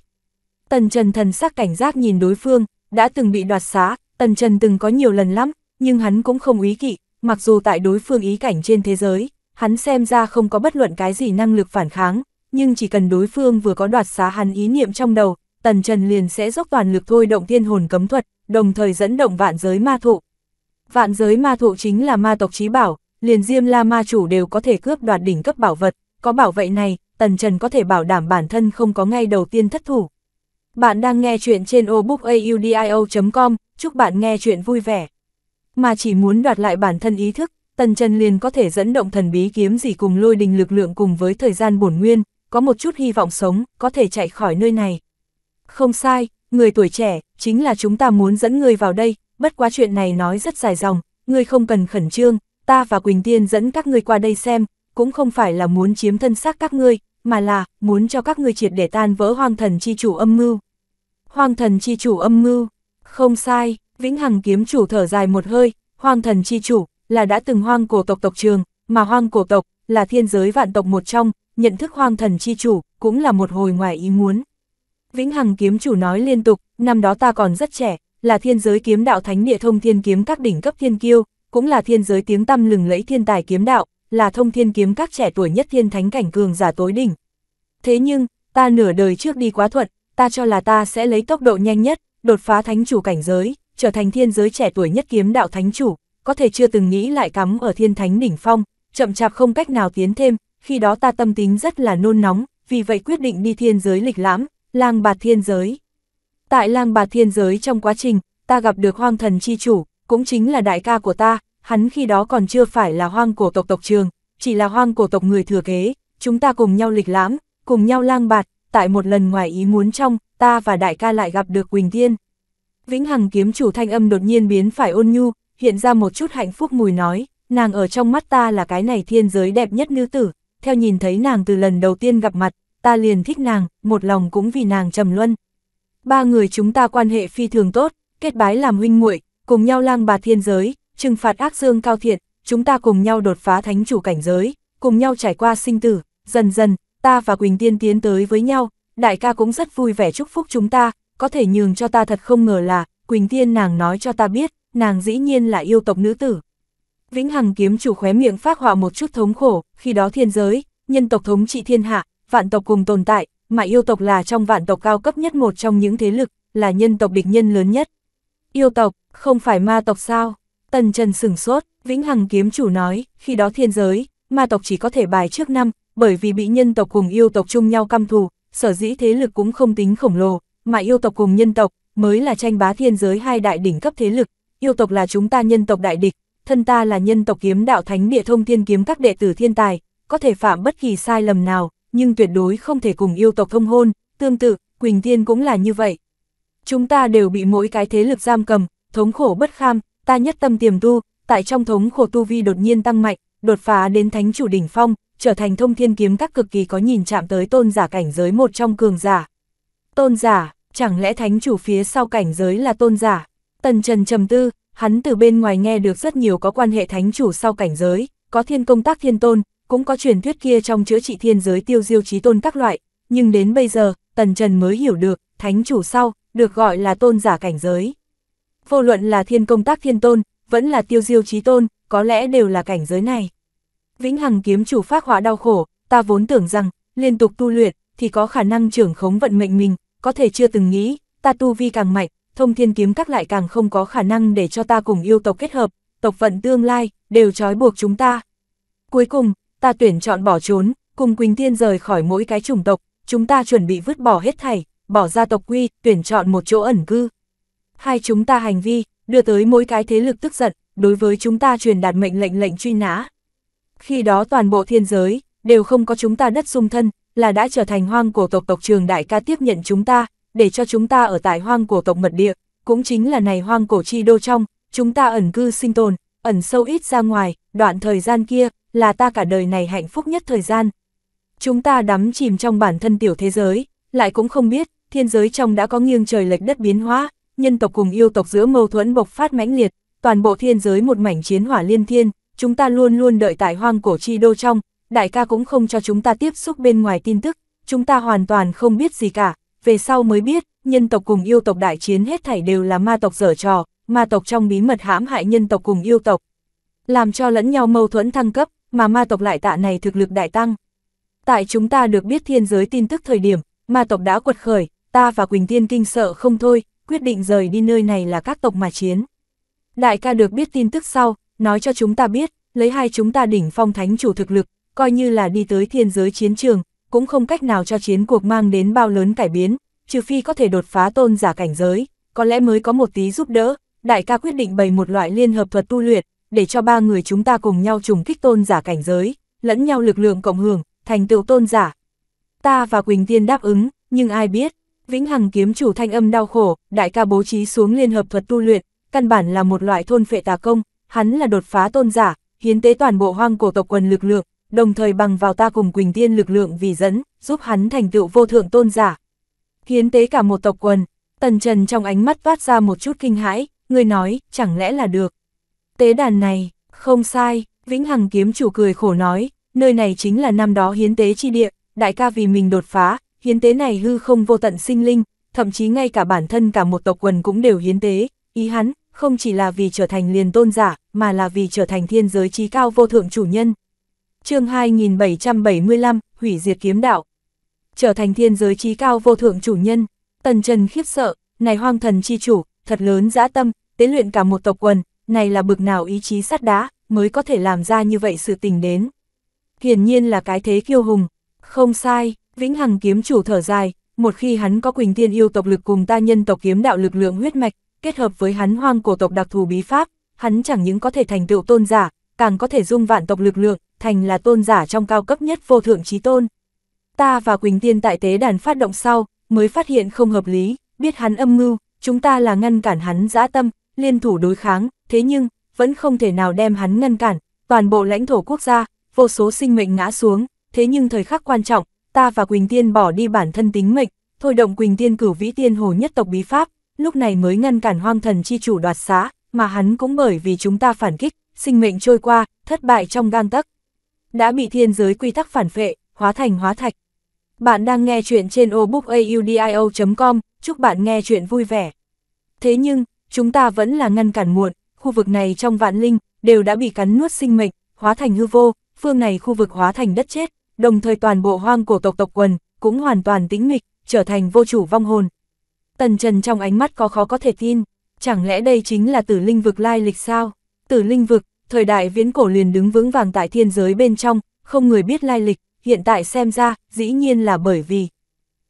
Tần Trần thần sắc cảnh giác nhìn đối phương, đã từng bị đoạt xá, Tần Trần từng có nhiều lần lắm, nhưng hắn cũng không ý kỵ, mặc dù tại đối phương ý cảnh trên thế giới, hắn xem ra không có bất luận cái gì năng lực phản kháng, nhưng chỉ cần đối phương vừa có đoạt xá hắn ý niệm trong đầu, Tần Trần liền sẽ dốc toàn lực thôi động thiên hồn cấm thuật, đồng thời dẫn động vạn giới ma thụ. Vạn giới ma thụ chính là ma tộc trí bảo, liền Diêm La ma chủ đều có thể cướp đoạt đỉnh cấp bảo vật, có bảo vệ này, Tần Trần có thể bảo đảm bản thân không có ngay đầu tiên thất thủ. Bạn đang nghe chuyện trên obookaudio.com, chúc bạn nghe chuyện vui vẻ mà chỉ muốn đoạt lại bản thân ý thức, Tần chân liền có thể dẫn động thần bí kiếm gì cùng lôi đình lực lượng cùng với thời gian bổn nguyên, có một chút hy vọng sống, có thể chạy khỏi nơi này. Không sai, người tuổi trẻ, chính là chúng ta muốn dẫn người vào đây, bất quá chuyện này nói rất dài dòng, người không cần khẩn trương, ta và Quỳnh Tiên dẫn các ngươi qua đây xem, cũng không phải là muốn chiếm thân xác các ngươi, mà là muốn cho các ngươi triệt để tan vỡ hoang thần chi chủ âm mưu. Hoang thần chi chủ âm mưu, không sai, Vĩnh Hằng kiếm chủ thở dài một hơi, hoang thần chi chủ, là đã từng hoang cổ tộc tộc trường, mà hoang cổ tộc, là thiên giới vạn tộc một trong, nhận thức hoang thần chi chủ, cũng là một hồi ngoài ý muốn. Vĩnh Hằng kiếm chủ nói liên tục, năm đó ta còn rất trẻ, là thiên giới kiếm đạo thánh địa thông thiên kiếm các đỉnh cấp thiên kiêu, cũng là thiên giới tiếng tăm lừng lẫy thiên tài kiếm đạo, là thông thiên kiếm các trẻ tuổi nhất thiên thánh cảnh cường giả tối đỉnh. Thế nhưng, ta nửa đời trước đi quá thuận, ta cho là ta sẽ lấy tốc độ nhanh nhất, đột phá thánh chủ cảnh giới, trở thành thiên giới trẻ tuổi nhất kiếm đạo thánh chủ, có thể chưa từng nghĩ lại cắm ở thiên thánh đỉnh phong, chậm chạp không cách nào tiến thêm, khi đó ta tâm tính rất là nôn nóng, vì vậy quyết định đi thiên giới lịch lãm, lang bạt thiên giới. Tại lang bạt thiên giới trong quá trình, ta gặp được hoang thần chi chủ, cũng chính là đại ca của ta, hắn khi đó còn chưa phải là hoang cổ tộc tộc trường, chỉ là hoang cổ tộc người thừa kế, chúng ta cùng nhau lịch lãm, cùng nhau lang bạt, tại một lần ngoài ý muốn trong, ta và đại ca lại gặp được Quỳnh Thiên. Vĩnh Hằng kiếm chủ thanh âm đột nhiên biến phải ôn nhu, hiện ra một chút hạnh phúc mùi nói, nàng ở trong mắt ta là cái này thiên giới đẹp nhất nữ tử, theo nhìn thấy nàng từ lần đầu tiên gặp mặt, ta liền thích nàng, một lòng cũng vì nàng trầm luân. Ba người chúng ta quan hệ phi thường tốt, kết bái làm huynh muội, cùng nhau lang bà thiên giới, trừng phạt ác dương cao thiện, chúng ta cùng nhau đột phá thánh chủ cảnh giới, cùng nhau trải qua sinh tử, dần dần, ta và Quỳnh Tiên tiến tới với nhau, đại ca cũng rất vui vẻ chúc phúc chúng ta, có thể nhường cho ta thật không ngờ là, Quỳnh Tiên nàng nói cho ta biết, nàng dĩ nhiên là yêu tộc nữ tử. Vĩnh Hằng kiếm chủ khóe miệng phát họa một chút thống khổ, khi đó thiên giới, nhân tộc thống trị thiên hạ, vạn tộc cùng tồn tại, mà yêu tộc là trong vạn tộc cao cấp nhất một trong những thế lực, là nhân tộc địch nhân lớn nhất. Yêu tộc, không phải ma tộc sao? Tần Trần sửng sốt, Vĩnh Hằng kiếm chủ nói, khi đó thiên giới, ma tộc chỉ có thể bài trước năm, bởi vì bị nhân tộc cùng yêu tộc chung nhau căm thù, sở dĩ thế lực cũng không tính khổng lồ, mà yêu tộc cùng nhân tộc, mới là tranh bá thiên giới hai đại đỉnh cấp thế lực, yêu tộc là chúng ta nhân tộc đại địch, thân ta là nhân tộc kiếm đạo thánh địa thông thiên kiếm các đệ tử thiên tài, có thể phạm bất kỳ sai lầm nào, nhưng tuyệt đối không thể cùng yêu tộc thông hôn, tương tự, Quỳnh Thiên cũng là như vậy. Chúng ta đều bị mỗi cái thế lực giam cầm, thống khổ bất kham, ta nhất tâm tiềm tu, tại trong thống khổ tu vi đột nhiên tăng mạnh, đột phá đến thánh chủ đỉnh phong, trở thành thông thiên kiếm các cực kỳ có nhìn chạm tới tôn giả cảnh giới một trong cường giả. Tôn giả, chẳng lẽ thánh chủ phía sau cảnh giới là tôn giả? Tần Trần trầm tư, hắn từ bên ngoài nghe được rất nhiều có quan hệ thánh chủ sau cảnh giới, có thiên công tác thiên tôn, cũng có truyền thuyết kia trong chữa trị thiên giới tiêu diêu chí tôn các loại, nhưng đến bây giờ, Tần Trần mới hiểu được, thánh chủ sau, được gọi là tôn giả cảnh giới. Vô luận là thiên công tác thiên tôn, vẫn là tiêu diêu chí tôn, có lẽ đều là cảnh giới này. Vĩnh Hằng kiếm chủ phát họa đau khổ, ta vốn tưởng rằng, liên tục tu luyện, thì có khả năng trưởng khống vận mệnh mình, có thể chưa từng nghĩ, ta tu vi càng mạnh, thông thiên kiếm các lại càng không có khả năng để cho ta cùng yêu tộc kết hợp, tộc vận tương lai, đều trói buộc chúng ta. Cuối cùng, ta tuyển chọn bỏ trốn, cùng Quỳnh Thiên rời khỏi mỗi cái chủng tộc, chúng ta chuẩn bị vứt bỏ hết thảy, bỏ ra tộc quy, tuyển chọn một chỗ ẩn cư. Hai chúng ta hành vi, đưa tới mỗi cái thế lực tức giận, đối với chúng ta truyền đạt mệnh lệnh lệnh truy nã. Khi đó toàn bộ thiên giới, đều không có chúng ta đất sung thân, là đã trở thành hoang cổ tộc tộc trường đại ca tiếp nhận chúng ta, để cho chúng ta ở tại hoang cổ tộc mật địa, cũng chính là này hoang cổ chi đô trong, chúng ta ẩn cư sinh tồn, ẩn sâu ít ra ngoài, đoạn thời gian kia, là ta cả đời này hạnh phúc nhất thời gian. Chúng ta đắm chìm trong bản thân tiểu thế giới, lại cũng không biết, thiên giới trong đã có nghiêng trời lệch đất biến hóa, nhân tộc cùng yêu tộc giữa mâu thuẫn bộc phát mãnh liệt, toàn bộ thiên giới một mảnh chiến hỏa liên thiên, chúng ta luôn luôn đợi tại hoang cổ chi đô trong, đại ca cũng không cho chúng ta tiếp xúc bên ngoài tin tức, chúng ta hoàn toàn không biết gì cả, về sau mới biết, nhân tộc cùng yêu tộc đại chiến hết thảy đều là ma tộc dở trò, ma tộc trong bí mật hãm hại nhân tộc cùng yêu tộc, làm cho lẫn nhau mâu thuẫn thăng cấp, mà ma tộc lại tạ này thực lực đại tăng. Tại chúng ta được biết thiên giới tin tức thời điểm, ma tộc đã quật khởi, ta và Quỳnh Tiên kinh sợ không thôi, quyết định rời đi nơi này là các tộc mà chiến. Đại ca được biết tin tức sau, nói cho chúng ta biết, lấy hai chúng ta đỉnh phong thánh chủ thực lực, coi như là đi tới thiên giới chiến trường, cũng không cách nào cho chiến cuộc mang đến bao lớn cải biến, trừ phi có thể đột phá tôn giả cảnh giới, có lẽ mới có một tí giúp đỡ, đại ca quyết định bày một loại liên hợp thuật tu luyện, để cho ba người chúng ta cùng nhau trùng kích tôn giả cảnh giới, lẫn nhau lực lượng cộng hưởng, thành tựu tôn giả. Ta và Quỳnh Tiên đáp ứng, nhưng ai biết, Vĩnh Hằng kiếm chủ thanh âm đau khổ, đại ca bố trí xuống liên hợp thuật tu luyện, căn bản là một loại thôn phệ tà công, hắn là đột phá tôn giả, hiến tế toàn bộ hoang cổ tộc quần lực lượng, đồng thời bằng vào ta cùng Quỳnh Tiên lực lượng vì dẫn, giúp hắn thành tựu vô thượng tôn giả. Hiến tế cả một tộc quần, Tần Trần trong ánh mắt phát ra một chút kinh hãi, người nói, chẳng lẽ là được. Tế đàn này, không sai, Vĩnh Hằng kiếm chủ cười khổ nói, nơi này chính là năm đó hiến tế chi địa, đại ca vì mình đột phá, hiến tế này hư không vô tận sinh linh, thậm chí ngay cả bản thân cả một tộc quần cũng đều hiến tế, ý hắn, không chỉ là vì trở thành liền tôn giả, mà là vì trở thành thiên giới trí cao vô thượng chủ nhân, chương 2775, hủy diệt kiếm đạo. Trở thành thiên giới trí cao vô thượng chủ nhân, tần trần khiếp sợ, này hoang thần chi chủ, thật lớn dã tâm, tế luyện cả một tộc quần, này là bực nào ý chí sắt đá, mới có thể làm ra như vậy sự tình đến. Hiển nhiên là cái thế kiêu hùng, không sai, vĩnh hằng kiếm chủ thở dài, một khi hắn có quỳnh tiên yêu tộc lực cùng ta nhân tộc kiếm đạo lực lượng huyết mạch, kết hợp với hắn hoang cổ tộc đặc thù bí pháp, hắn chẳng những có thể thành tựu tôn giả, càng có thể dung vạn tộc lực lượng, thành là tôn giả trong cao cấp nhất vô thượng trí tôn. Ta và Quỳnh Tiên tại tế đàn phát động sau, mới phát hiện không hợp lý, biết hắn âm mưu, chúng ta là ngăn cản hắn dã tâm, liên thủ đối kháng, thế nhưng, vẫn không thể nào đem hắn ngăn cản, toàn bộ lãnh thổ quốc gia, vô số sinh mệnh ngã xuống, thế nhưng thời khắc quan trọng, ta và Quỳnh Tiên bỏ đi bản thân tính mệnh, thôi động Quỳnh Tiên cử vĩ tiên hồ nhất tộc bí pháp, lúc này mới ngăn cản hoang thần chi chủ đoạt xá, mà hắn cũng bởi vì chúng ta phản kích, sinh mệnh trôi qua, thất bại trong gang tấc. Đã bị thiên giới quy tắc phản phệ, hóa thành hóa thạch. Bạn đang nghe chuyện trên obookaudio.com, chúc bạn nghe chuyện vui vẻ. Thế nhưng, chúng ta vẫn là ngăn cản muộn, khu vực này trong vạn linh, đều đã bị cắn nuốt sinh mệnh, hóa thành hư vô, phương này khu vực hóa thành đất chết, đồng thời toàn bộ hoang cổ tộc tộc quần, cũng hoàn toàn tĩnh mịch, trở thành vô chủ vong hồn. Tần Trần trong ánh mắt có khó có thể tin, chẳng lẽ đây chính là tử linh vực lai lịch sao? Từ linh vực, thời đại viễn cổ liền đứng vững vàng tại thiên giới bên trong, không người biết lai lịch, hiện tại xem ra, dĩ nhiên là bởi vì.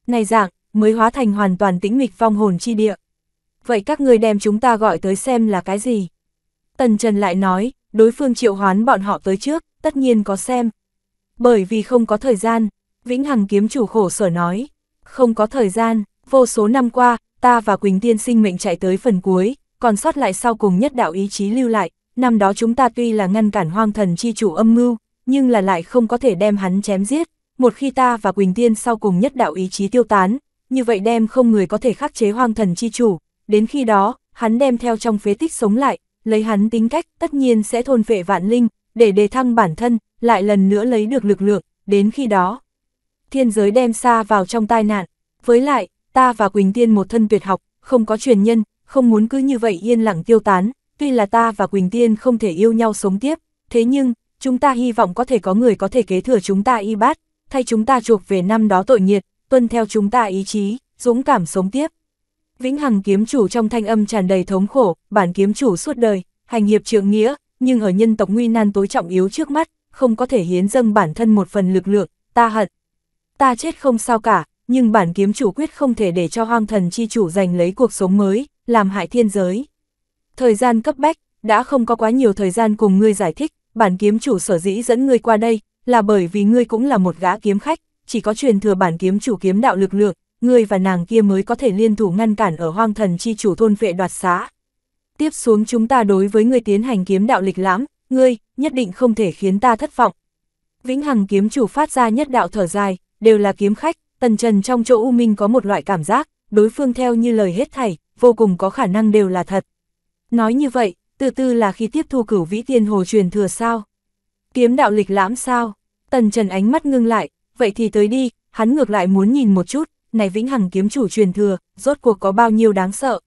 Này dạng, mới hóa thành hoàn toàn tĩnh mịch phong hồn chi địa. Vậy các người đem chúng ta gọi tới xem là cái gì? Tần Trần lại nói, đối phương triệu hoán bọn họ tới trước, tất nhiên có xem. Bởi vì không có thời gian, Vĩnh Hằng kiếm chủ khổ sở nói, không có thời gian, vô số năm qua, ta và Quỳnh Tiên sinh mệnh chạy tới phần cuối, còn sót lại sau cùng nhất đạo ý chí lưu lại, năm đó chúng ta tuy là ngăn cản hoang thần chi chủ âm mưu, nhưng là lại không có thể đem hắn chém giết, một khi ta và Quỳnh Tiên sau cùng nhất đạo ý chí tiêu tán, như vậy đem không người có thể khắc chế hoang thần chi chủ, đến khi đó, hắn đem theo trong phế tích sống lại, lấy hắn tính cách tất nhiên sẽ thôn phệ vạn linh, để đề thăng bản thân, lại lần nữa lấy được lực lượng, đến khi đó. Thiên giới đem xa vào trong tai nạn, với lại, ta và Quỳnh Tiên một thân tuyệt học, không có truyền nhân, không muốn cứ như vậy yên lặng tiêu tán, tuy là ta và Quỳnh Tiên không thể yêu nhau sống tiếp, thế nhưng, chúng ta hy vọng có thể có người có thể kế thừa chúng ta y bát, thay chúng ta chuộc về năm đó tội nghiệt, tuân theo chúng ta ý chí, dũng cảm sống tiếp. Vĩnh Hằng kiếm chủ trong thanh âm tràn đầy thống khổ, bản kiếm chủ suốt đời, hành hiệp trượng nghĩa, nhưng ở nhân tộc nguy nan tối trọng yếu trước mắt, không có thể hiến dâng bản thân một phần lực lượng, ta hận. Ta chết không sao cả, nhưng bản kiếm chủ quyết không thể để cho hoang thần chi chủ giành lấy cuộc sống mới, làm hại thiên giới. Thời gian cấp bách, đã không có quá nhiều thời gian cùng ngươi giải thích, bản kiếm chủ sở dĩ dẫn ngươi qua đây, là bởi vì ngươi cũng là một gã kiếm khách, chỉ có truyền thừa bản kiếm chủ kiếm đạo lực lượng, ngươi và nàng kia mới có thể liên thủ ngăn cản ở hoang thần chi chủ thôn vệ đoạt xá. Tiếp xuống chúng ta đối với ngươi tiến hành kiếm đạo lịch lãm, ngươi, nhất định không thể khiến ta thất vọng. Vĩnh Hằng kiếm chủ phát ra nhất đạo thở dài, đều là kiếm khách, tần trần trong chỗ U Minh có một loại cảm giác, đối phương theo như lời hết thảy, vô cùng có khả năng đều là thật. Nói như vậy, từ tư là khi tiếp thu cửu vĩ tiên hồ truyền thừa sao? Kiếm đạo lịch lãm sao? Tần Trần ánh mắt ngưng lại, vậy thì tới đi, hắn ngược lại muốn nhìn một chút, này vĩnh hằng kiếm chủ truyền thừa, rốt cuộc có bao nhiêu đáng sợ.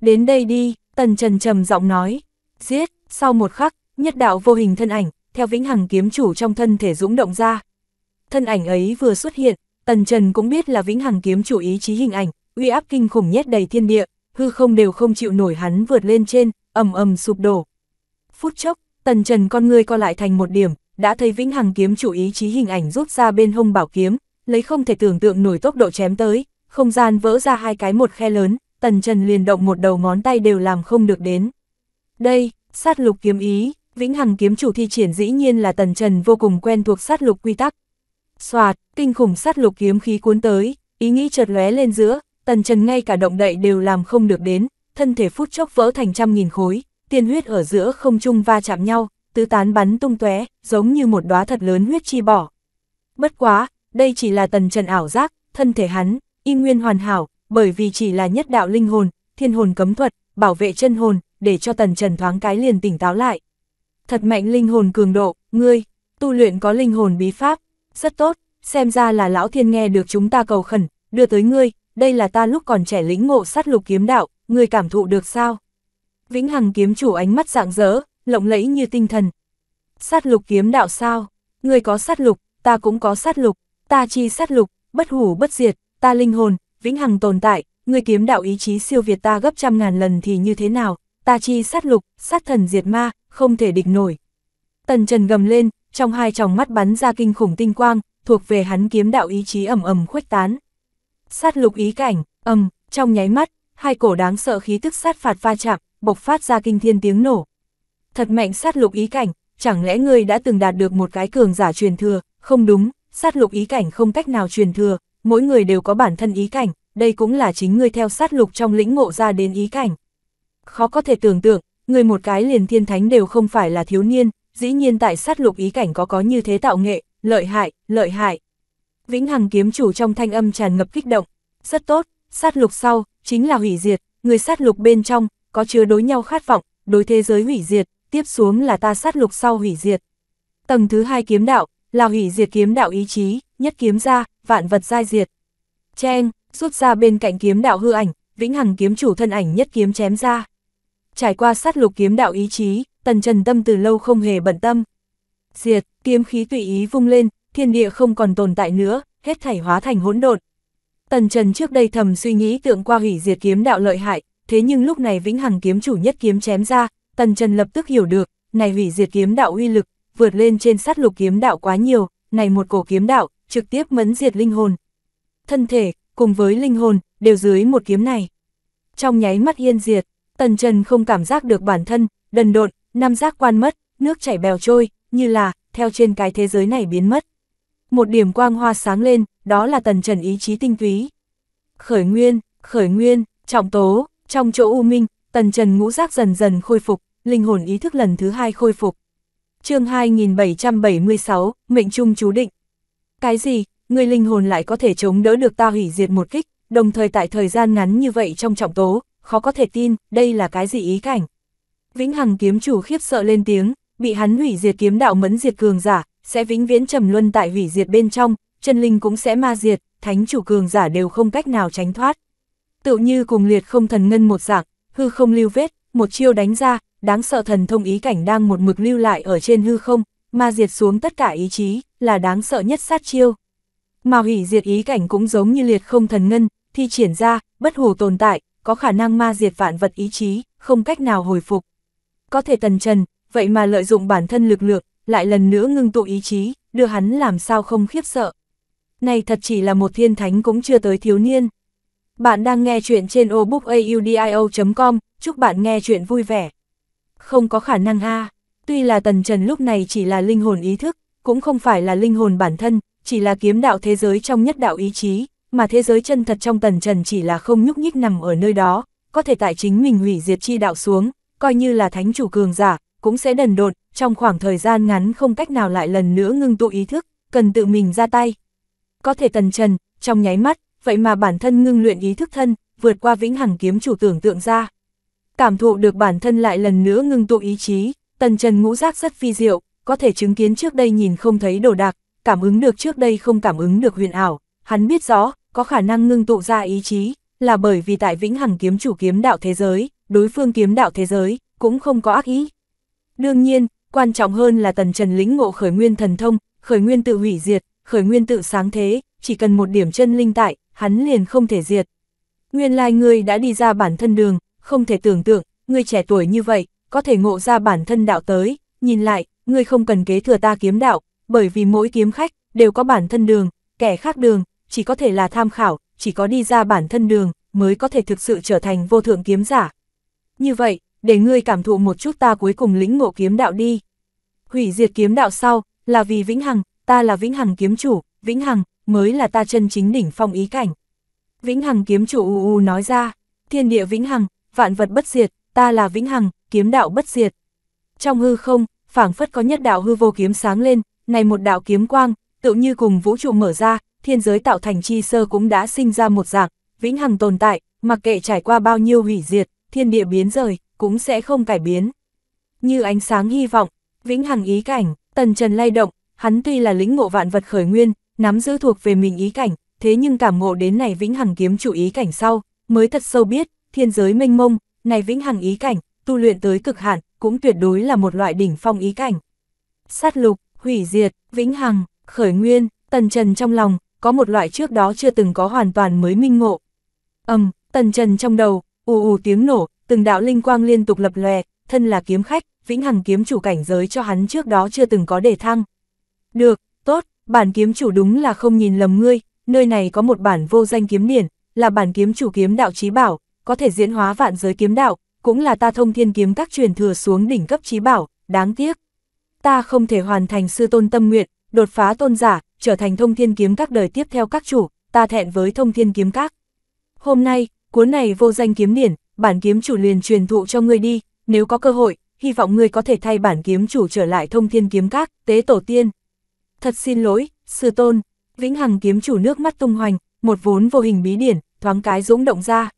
Đến đây đi, Tần Trần trầm giọng nói, giết, sau một khắc, nhất đạo vô hình thân ảnh, theo vĩnh hằng kiếm chủ trong thân thể dũng động ra. Thân ảnh ấy vừa xuất hiện, Tần Trần cũng biết là vĩnh hằng kiếm chủ ý chí hình ảnh, uy áp kinh khủng nhét đầy thiên địa, hư không đều không chịu nổi hắn vượt lên trên, ầm ầm sụp đổ. Phút chốc, tần trần con người co lại thành một điểm, đã thấy vĩnh hằng kiếm chủ ý chí hình ảnh rút ra bên hông bảo kiếm, lấy không thể tưởng tượng nổi tốc độ chém tới, không gian vỡ ra hai cái một khe lớn, tần trần liền động một đầu ngón tay đều làm không được đến. Đây, sát lục kiếm ý, vĩnh hằng kiếm chủ thi triển dĩ nhiên là tần trần vô cùng quen thuộc sát lục quy tắc. Xoạt, kinh khủng sát lục kiếm khí cuốn tới, ý nghĩ chợt lóe lên giữa, Tần Trần ngay cả động đậy đều làm không được đến, thân thể phút chốc vỡ thành trăm nghìn khối, tiên huyết ở giữa không trung va chạm nhau, tứ tán bắn tung tóe, giống như một đóa thật lớn huyết chi bỏ. Bất quá, đây chỉ là Tần Trần ảo giác, thân thể hắn y nguyên hoàn hảo, bởi vì chỉ là nhất đạo linh hồn, thiên hồn cấm thuật, bảo vệ chân hồn, để cho Tần Trần thoáng cái liền tỉnh táo lại. Thật mạnh linh hồn cường độ, ngươi, tu luyện có linh hồn bí pháp, rất tốt, xem ra là lão thiên nghe được chúng ta cầu khẩn, đưa tới ngươi, đây là ta lúc còn trẻ lĩnh ngộ sát lục kiếm đạo, người cảm thụ được sao? Vĩnh Hằng kiếm chủ ánh mắt rạng rỡ, lộng lẫy như tinh thần. Sát lục kiếm đạo sao? Người có sát lục, ta cũng có sát lục, ta chi sát lục, bất hủ bất diệt, ta linh hồn, vĩnh hằng tồn tại, người kiếm đạo ý chí siêu việt ta gấp trăm ngàn lần thì như thế nào, ta chi sát lục, sát thần diệt ma, không thể địch nổi. Tần Trần gầm lên, trong hai tròng mắt bắn ra kinh khủng tinh quang, thuộc về hắn kiếm đạo ý chí ẩm ẩm khuếch tán sát lục ý cảnh, ầm, trong nháy mắt, hai cổ đáng sợ khí tức sát phạt va chạm, bộc phát ra kinh thiên tiếng nổ. Thật mạnh sát lục ý cảnh, chẳng lẽ ngươi đã từng đạt được một cái cường giả truyền thừa, không đúng, sát lục ý cảnh không cách nào truyền thừa, mỗi người đều có bản thân ý cảnh, đây cũng là chính ngươi theo sát lục trong lĩnh ngộ ra đến ý cảnh. Khó có thể tưởng tượng, người một cái liền thiên thánh đều không phải là thiếu niên, dĩ nhiên tại sát lục ý cảnh có có như thế tạo nghệ, lợi hại, lợi hại vĩnh hằng kiếm chủ trong thanh âm tràn ngập kích động. Rất tốt, sát lục sau, chính là hủy diệt, người sát lục bên trong, có chứa đối nhau khát vọng, đối thế giới hủy diệt, tiếp xuống là ta sát lục sau hủy diệt. Tầng thứ hai kiếm đạo, là hủy diệt kiếm đạo ý chí, nhất kiếm ra, vạn vật giai diệt. Chen, rút ra bên cạnh kiếm đạo hư ảnh, vĩnh hằng kiếm chủ thân ảnh nhất kiếm chém ra. Trải qua sát lục kiếm đạo ý chí, tần trần tâm từ lâu không hề bận tâm. Diệt, kiếm khí tùy ý vung lên, thiên địa không còn tồn tại nữa, hết thảy hóa thành hỗn độn. Tần Trần trước đây thầm suy nghĩ tượng qua hủy diệt kiếm đạo lợi hại, thế nhưng lúc này vĩnh hằng kiếm chủ nhất kiếm chém ra, Tần Trần lập tức hiểu được, này hủy diệt kiếm đạo uy lực, vượt lên trên sát lục kiếm đạo quá nhiều, này một cổ kiếm đạo, trực tiếp mẫn diệt linh hồn. Thân thể, cùng với linh hồn, đều dưới một kiếm này. Trong nháy mắt yên diệt, Tần Trần không cảm giác được bản thân, đần độn, năm giác quan mất, nước chảy bèo trôi, như là, theo trên cái thế giới này biến mất một điểm quang hoa sáng lên, đó là tần trần ý chí tinh túy. Khởi nguyên, khởi nguyên, trọng tố, trong chỗ u minh, tần trần ngũ giác dần dần khôi phục, linh hồn ý thức lần thứ hai khôi phục. chương 2776, mệnh trung chú định. Cái gì, người linh hồn lại có thể chống đỡ được ta hủy diệt một kích, đồng thời tại thời gian ngắn như vậy trong trọng tố, khó có thể tin, đây là cái gì ý cảnh. Vĩnh Hằng kiếm chủ khiếp sợ lên tiếng, bị hắn hủy diệt kiếm đạo mẫn diệt cường giả, sẽ vĩnh viễn trầm luân tại hủy diệt bên trong, chân linh cũng sẽ ma diệt, thánh chủ cường giả đều không cách nào tránh thoát. Tự như cùng liệt không thần ngân một dạng, hư không lưu vết, một chiêu đánh ra, đáng sợ thần thông ý cảnh đang một mực lưu lại ở trên hư không, ma diệt xuống tất cả ý chí, là đáng sợ nhất sát chiêu. Mà hủy diệt ý cảnh cũng giống như liệt không thần ngân, thi triển ra, bất hủ tồn tại, có khả năng ma diệt vạn vật ý chí, không cách nào hồi phục. Có thể tần trần, vậy mà lợi dụng bản thân lực lượng, lại lần nữa ngưng tụ ý chí, đưa hắn làm sao không khiếp sợ. Này thật chỉ là một thiên thánh cũng chưa tới thiếu niên. Bạn đang nghe chuyện trên obookaudio.com, chúc bạn nghe chuyện vui vẻ. Không có khả năng ha tuy là tần trần lúc này chỉ là linh hồn ý thức, cũng không phải là linh hồn bản thân, chỉ là kiếm đạo thế giới trong nhất đạo ý chí, mà thế giới chân thật trong tần trần chỉ là không nhúc nhích nằm ở nơi đó, có thể tại chính mình hủy diệt chi đạo xuống, coi như là thánh chủ cường giả, cũng sẽ đần đột, trong khoảng thời gian ngắn không cách nào lại lần nữa ngưng tụ ý thức, cần tự mình ra tay. Có thể tần trần, trong nháy mắt, vậy mà bản thân ngưng luyện ý thức thân, vượt qua vĩnh hằng kiếm chủ tưởng tượng ra. Cảm thụ được bản thân lại lần nữa ngưng tụ ý chí, tần trần ngũ giác rất phi diệu, có thể chứng kiến trước đây nhìn không thấy đồ đạc, cảm ứng được trước đây không cảm ứng được huyền ảo, hắn biết rõ, có khả năng ngưng tụ ra ý chí, là bởi vì tại vĩnh hằng kiếm chủ kiếm đạo thế giới, đối phương kiếm đạo thế giới, cũng không có ác ý. Đương nhiên, quan trọng hơn là tần trần lĩnh ngộ khởi nguyên thần thông, khởi nguyên tự hủy diệt, khởi nguyên tự sáng thế, chỉ cần một điểm chân linh tại, hắn liền không thể diệt. Nguyên lai like ngươi đã đi ra bản thân đường, không thể tưởng tượng, ngươi trẻ tuổi như vậy, có thể ngộ ra bản thân đạo tới, nhìn lại, ngươi không cần kế thừa ta kiếm đạo, bởi vì mỗi kiếm khách đều có bản thân đường, kẻ khác đường, chỉ có thể là tham khảo, chỉ có đi ra bản thân đường, mới có thể thực sự trở thành vô thượng kiếm giả. Như vậy, để ngươi cảm thụ một chút ta cuối cùng lĩnh ngộ kiếm đạo đi. Hủy diệt kiếm đạo sau, là vì vĩnh hằng, ta là vĩnh hằng kiếm chủ, vĩnh hằng, mới là ta chân chính đỉnh phong ý cảnh. Vĩnh hằng kiếm chủ u u nói ra, thiên địa vĩnh hằng, vạn vật bất diệt, ta là vĩnh hằng, kiếm đạo bất diệt. Trong hư không, phảng phất có nhất đạo hư vô kiếm sáng lên, này một đạo kiếm quang, tự như cùng vũ trụ mở ra, thiên giới tạo thành chi sơ cũng đã sinh ra một dạng, vĩnh hằng tồn tại, mặc kệ trải qua bao nhiêu hủy diệt, thiên địa biến rời cũng sẽ không cải biến. Như ánh sáng hy vọng, vĩnh hằng ý cảnh, tần trần lay động, hắn tuy là lĩnh ngộ vạn vật khởi nguyên, nắm giữ thuộc về mình ý cảnh, thế nhưng cảm ngộ đến này vĩnh hằng kiếm chủ ý cảnh sau, mới thật sâu biết, thiên giới mênh mông, này vĩnh hằng ý cảnh, tu luyện tới cực hạn, cũng tuyệt đối là một loại đỉnh phong ý cảnh. Sát lục, hủy diệt, vĩnh hằng, khởi nguyên, tần trần trong lòng, có một loại trước đó chưa từng có hoàn toàn mới minh ngộ. Âm, tần trần trong đầu, ù ù tiếng nổ, từng đạo linh quang liên tục lập lòe, thân là kiếm khách, vĩnh hằng kiếm chủ cảnh giới cho hắn trước đó chưa từng có đề thăng. Được, tốt, bản kiếm chủ đúng là không nhìn lầm ngươi, nơi này có một bản vô danh kiếm điển, là bản kiếm chủ kiếm đạo chí bảo, có thể diễn hóa vạn giới kiếm đạo, cũng là ta thông thiên kiếm các truyền thừa xuống đỉnh cấp chí bảo, đáng tiếc. Ta không thể hoàn thành sư tôn tâm nguyện, đột phá tôn giả, trở thành thông thiên kiếm các đời tiếp theo các chủ, ta thẹn với thông thiên kiếm các. Hôm nay, cuốn này vô danh kiếm điển, bản kiếm chủ liền truyền thụ cho ngươi đi, nếu có cơ hội, hy vọng ngươi có thể thay bản kiếm chủ trở lại thông thiên kiếm các, tế tổ tiên. Thật xin lỗi, sư tôn, vĩnh hằng kiếm chủ nước mắt tung hoành, một vốn vô hình bí điển, thoáng cái dũng động ra.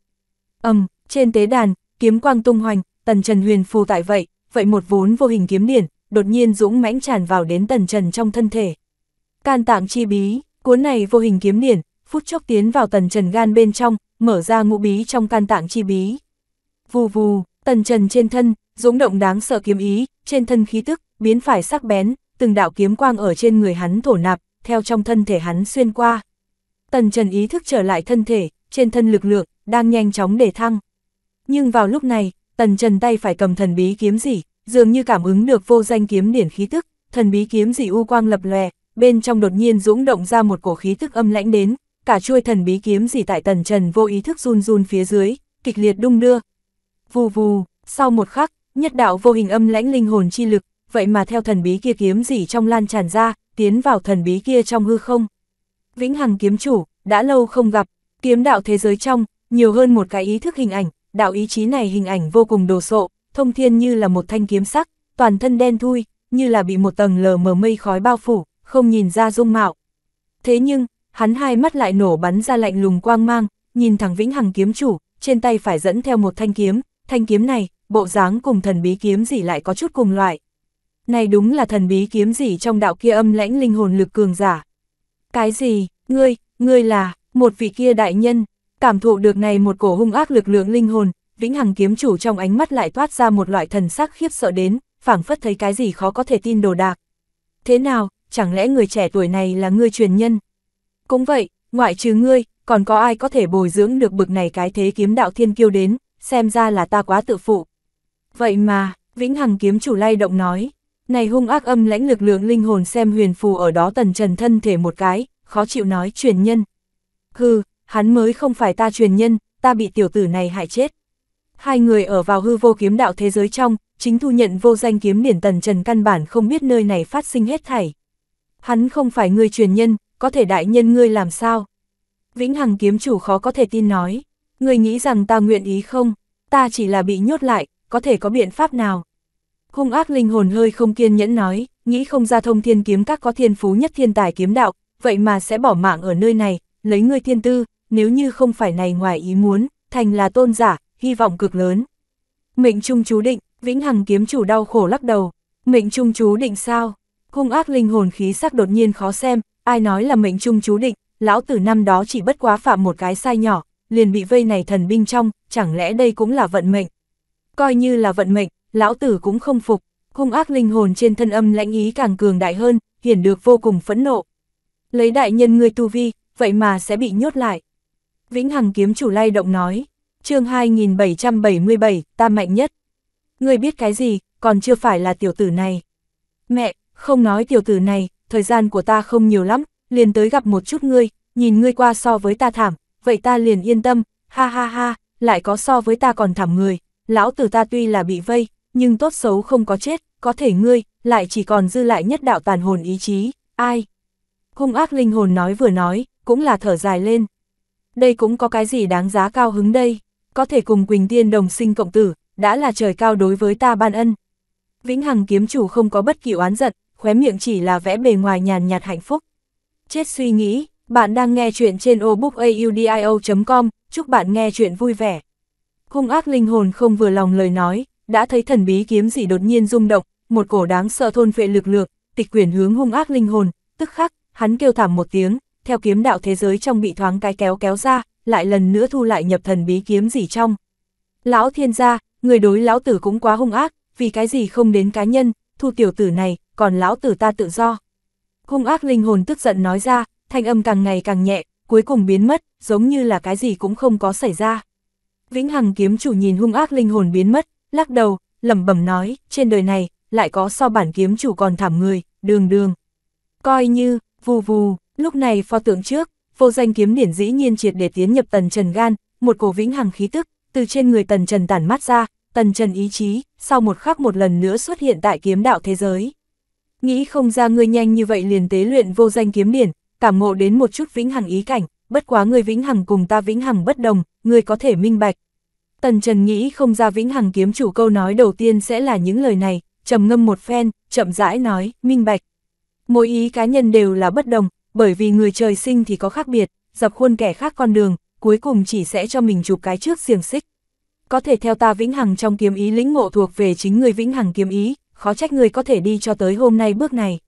ầm trên tế đàn, kiếm quang tung hoành, tần trần huyền phù tại vậy, vậy một vốn vô hình kiếm điển, đột nhiên dũng mãnh tràn vào đến tần trần trong thân thể. Can tạng chi bí, cuốn này vô hình kiếm điển, phút chốc tiến vào tần trần gan bên trong, mở ra ngũ bí trong can tạng chi bí vù vù, tần trần trên thân, dũng động đáng sợ kiếm ý, trên thân khí tức, biến phải sắc bén, từng đạo kiếm quang ở trên người hắn thổ nạp, theo trong thân thể hắn xuyên qua. Tần trần ý thức trở lại thân thể, trên thân lực lượng, đang nhanh chóng để thăng. Nhưng vào lúc này, tần trần tay phải cầm thần bí kiếm gì, dường như cảm ứng được vô danh kiếm điển khí tức, thần bí kiếm dị u quang lập lòe, bên trong đột nhiên dũng động ra một cổ khí tức âm lãnh đến, cả chuôi thần bí kiếm gì tại tần trần vô ý thức run run phía dưới, kịch liệt đung đưa, vù vù, sau một khắc, nhất đạo vô hình âm lãnh linh hồn chi lực, vậy mà theo thần bí kia kiếm gì trong lan tràn ra, tiến vào thần bí kia trong hư không. Vĩnh Hằng kiếm chủ, đã lâu không gặp, kiếm đạo thế giới trong, nhiều hơn một cái ý thức hình ảnh, đạo ý chí này hình ảnh vô cùng đồ sộ, thông thiên như là một thanh kiếm sắc, toàn thân đen thui, như là bị một tầng lờ mờ mây khói bao phủ, không nhìn ra dung mạo. Thế nhưng, hắn hai mắt lại nổ bắn ra lạnh lùng quang mang, nhìn thẳng Vĩnh Hằng kiếm chủ, trên tay phải dẫn theo một thanh kiếm, thanh kiếm này, bộ dáng cùng thần bí kiếm gì lại có chút cùng loại. Này đúng là thần bí kiếm gì trong đạo kia âm lãnh linh hồn lực cường giả. Cái gì, ngươi, ngươi là, một vị kia đại nhân, cảm thụ được này một cổ hung ác lực lượng linh hồn, vĩnh hằng kiếm chủ trong ánh mắt lại toát ra một loại thần sắc khiếp sợ đến, phảng phất thấy cái gì khó có thể tin đồ đạc. Thế nào, chẳng lẽ người trẻ tuổi này là ngươi truyền nhân? Cũng vậy, ngoại trừ ngươi, còn có ai có thể bồi dưỡng được bực này cái thế kiếm đạo thiên kiêu đến? xem ra là ta quá tự phụ. Vậy mà, Vĩnh Hằng kiếm chủ lay động nói, này hung ác âm lãnh lực lượng linh hồn xem huyền phù ở đó tần trần thân thể một cái, khó chịu nói truyền nhân. Hừ, hắn mới không phải ta truyền nhân, ta bị tiểu tử này hại chết. Hai người ở vào hư vô kiếm đạo thế giới trong, chính thu nhận vô danh kiếm điển tần trần căn bản không biết nơi này phát sinh hết thảy. Hắn không phải người truyền nhân, có thể đại nhân ngươi làm sao? Vĩnh Hằng kiếm chủ khó có thể tin nói. Người nghĩ rằng ta nguyện ý không? Ta chỉ là bị nhốt lại, có thể có biện pháp nào? Hung ác linh hồn hơi không kiên nhẫn nói, nghĩ không ra thông thiên kiếm các có thiên phú nhất thiên tài kiếm đạo, vậy mà sẽ bỏ mạng ở nơi này, lấy ngươi thiên tư, nếu như không phải này ngoài ý muốn, thành là tôn giả, hy vọng cực lớn. Mệnh trung chú định, vĩnh hằng kiếm chủ đau khổ lắc đầu, mệnh trung chú định sao? Hung ác linh hồn khí sắc đột nhiên khó xem, ai nói là mệnh trung chú định, lão tử năm đó chỉ bất quá phạm một cái sai nhỏ, liền bị vây này thần binh trong, chẳng lẽ đây cũng là vận mệnh? Coi như là vận mệnh, lão tử cũng không phục, hung ác linh hồn trên thân âm lãnh ý càng cường đại hơn, hiển được vô cùng phẫn nộ. Lấy đại nhân người tu vi, vậy mà sẽ bị nhốt lại. Vĩnh Hằng kiếm chủ lay động nói, chương 2777, ta mạnh nhất. Ngươi biết cái gì, còn chưa phải là tiểu tử này. Mẹ, không nói tiểu tử này, thời gian của ta không nhiều lắm, liền tới gặp một chút ngươi, nhìn ngươi qua so với ta thảm, vậy ta liền yên tâm, ha ha ha, lại có so với ta còn thảm người, lão tử ta tuy là bị vây, nhưng tốt xấu không có chết, có thể ngươi, lại chỉ còn dư lại nhất đạo tàn hồn ý chí, ai? Hung ác linh hồn nói vừa nói, cũng là thở dài lên. Đây cũng có cái gì đáng giá cao hứng đây, có thể cùng Quỳnh Tiên đồng sinh cộng tử, đã là trời cao đối với ta ban ân. Vĩnh Hằng kiếm chủ không có bất kỳ oán giận, khóe miệng chỉ là vẽ bề ngoài nhàn nhạt hạnh phúc. Chết suy nghĩ, bạn đang nghe chuyện trên obookaudio.com, chúc bạn nghe chuyện vui vẻ. Hung ác linh hồn không vừa lòng lời nói, đã thấy thần bí kiếm gì đột nhiên rung động, một cổ đáng sợ thôn vệ lực lượng, tịch quyển hướng hung ác linh hồn, tức khắc, hắn kêu thảm một tiếng, theo kiếm đạo thế giới trong bị thoáng cái kéo kéo ra, lại lần nữa thu lại nhập thần bí kiếm gì trong. Lão thiên gia, người đối lão tử cũng quá hung ác, vì cái gì không đến cá nhân, thu tiểu tử này, còn lão tử ta tự do. Hung ác linh hồn tức giận nói ra, thanh âm càng ngày càng nhẹ, cuối cùng biến mất, giống như là cái gì cũng không có xảy ra. Vĩnh Hằng kiếm chủ nhìn hung ác linh hồn biến mất, lắc đầu, lẩm bẩm nói, trên đời này, lại có so bản kiếm chủ còn thảm người, đường đường. Coi như, vù vù, lúc này pho tượng trước, vô danh kiếm điển dĩ nhiên triệt để tiến nhập tần trần gan, một cổ vĩnh hằng khí tức, từ trên người tần trần tản mắt ra, tần trần ý chí, sau một khắc một lần nữa xuất hiện tại kiếm đạo thế giới. Nghĩ không ra ngươi nhanh như vậy liền tế luyện vô danh kiếm điển, cảm ngộ đến một chút vĩnh hằng ý cảnh, bất quá người vĩnh hằng cùng ta vĩnh hằng bất đồng, người có thể minh bạch. Tần Trần nghĩ không ra vĩnh hằng kiếm chủ câu nói đầu tiên sẽ là những lời này, trầm ngâm một phen, chậm rãi nói, minh bạch. Mỗi ý cá nhân đều là bất đồng, bởi vì người trời sinh thì có khác biệt, dập khuôn kẻ khác con đường, cuối cùng chỉ sẽ cho mình chụp cái trước xiềng xích. Có thể theo ta vĩnh hằng trong kiếm ý lĩnh ngộ thuộc về chính người vĩnh hằng kiếm ý, khó trách người có thể đi cho tới hôm nay bước này.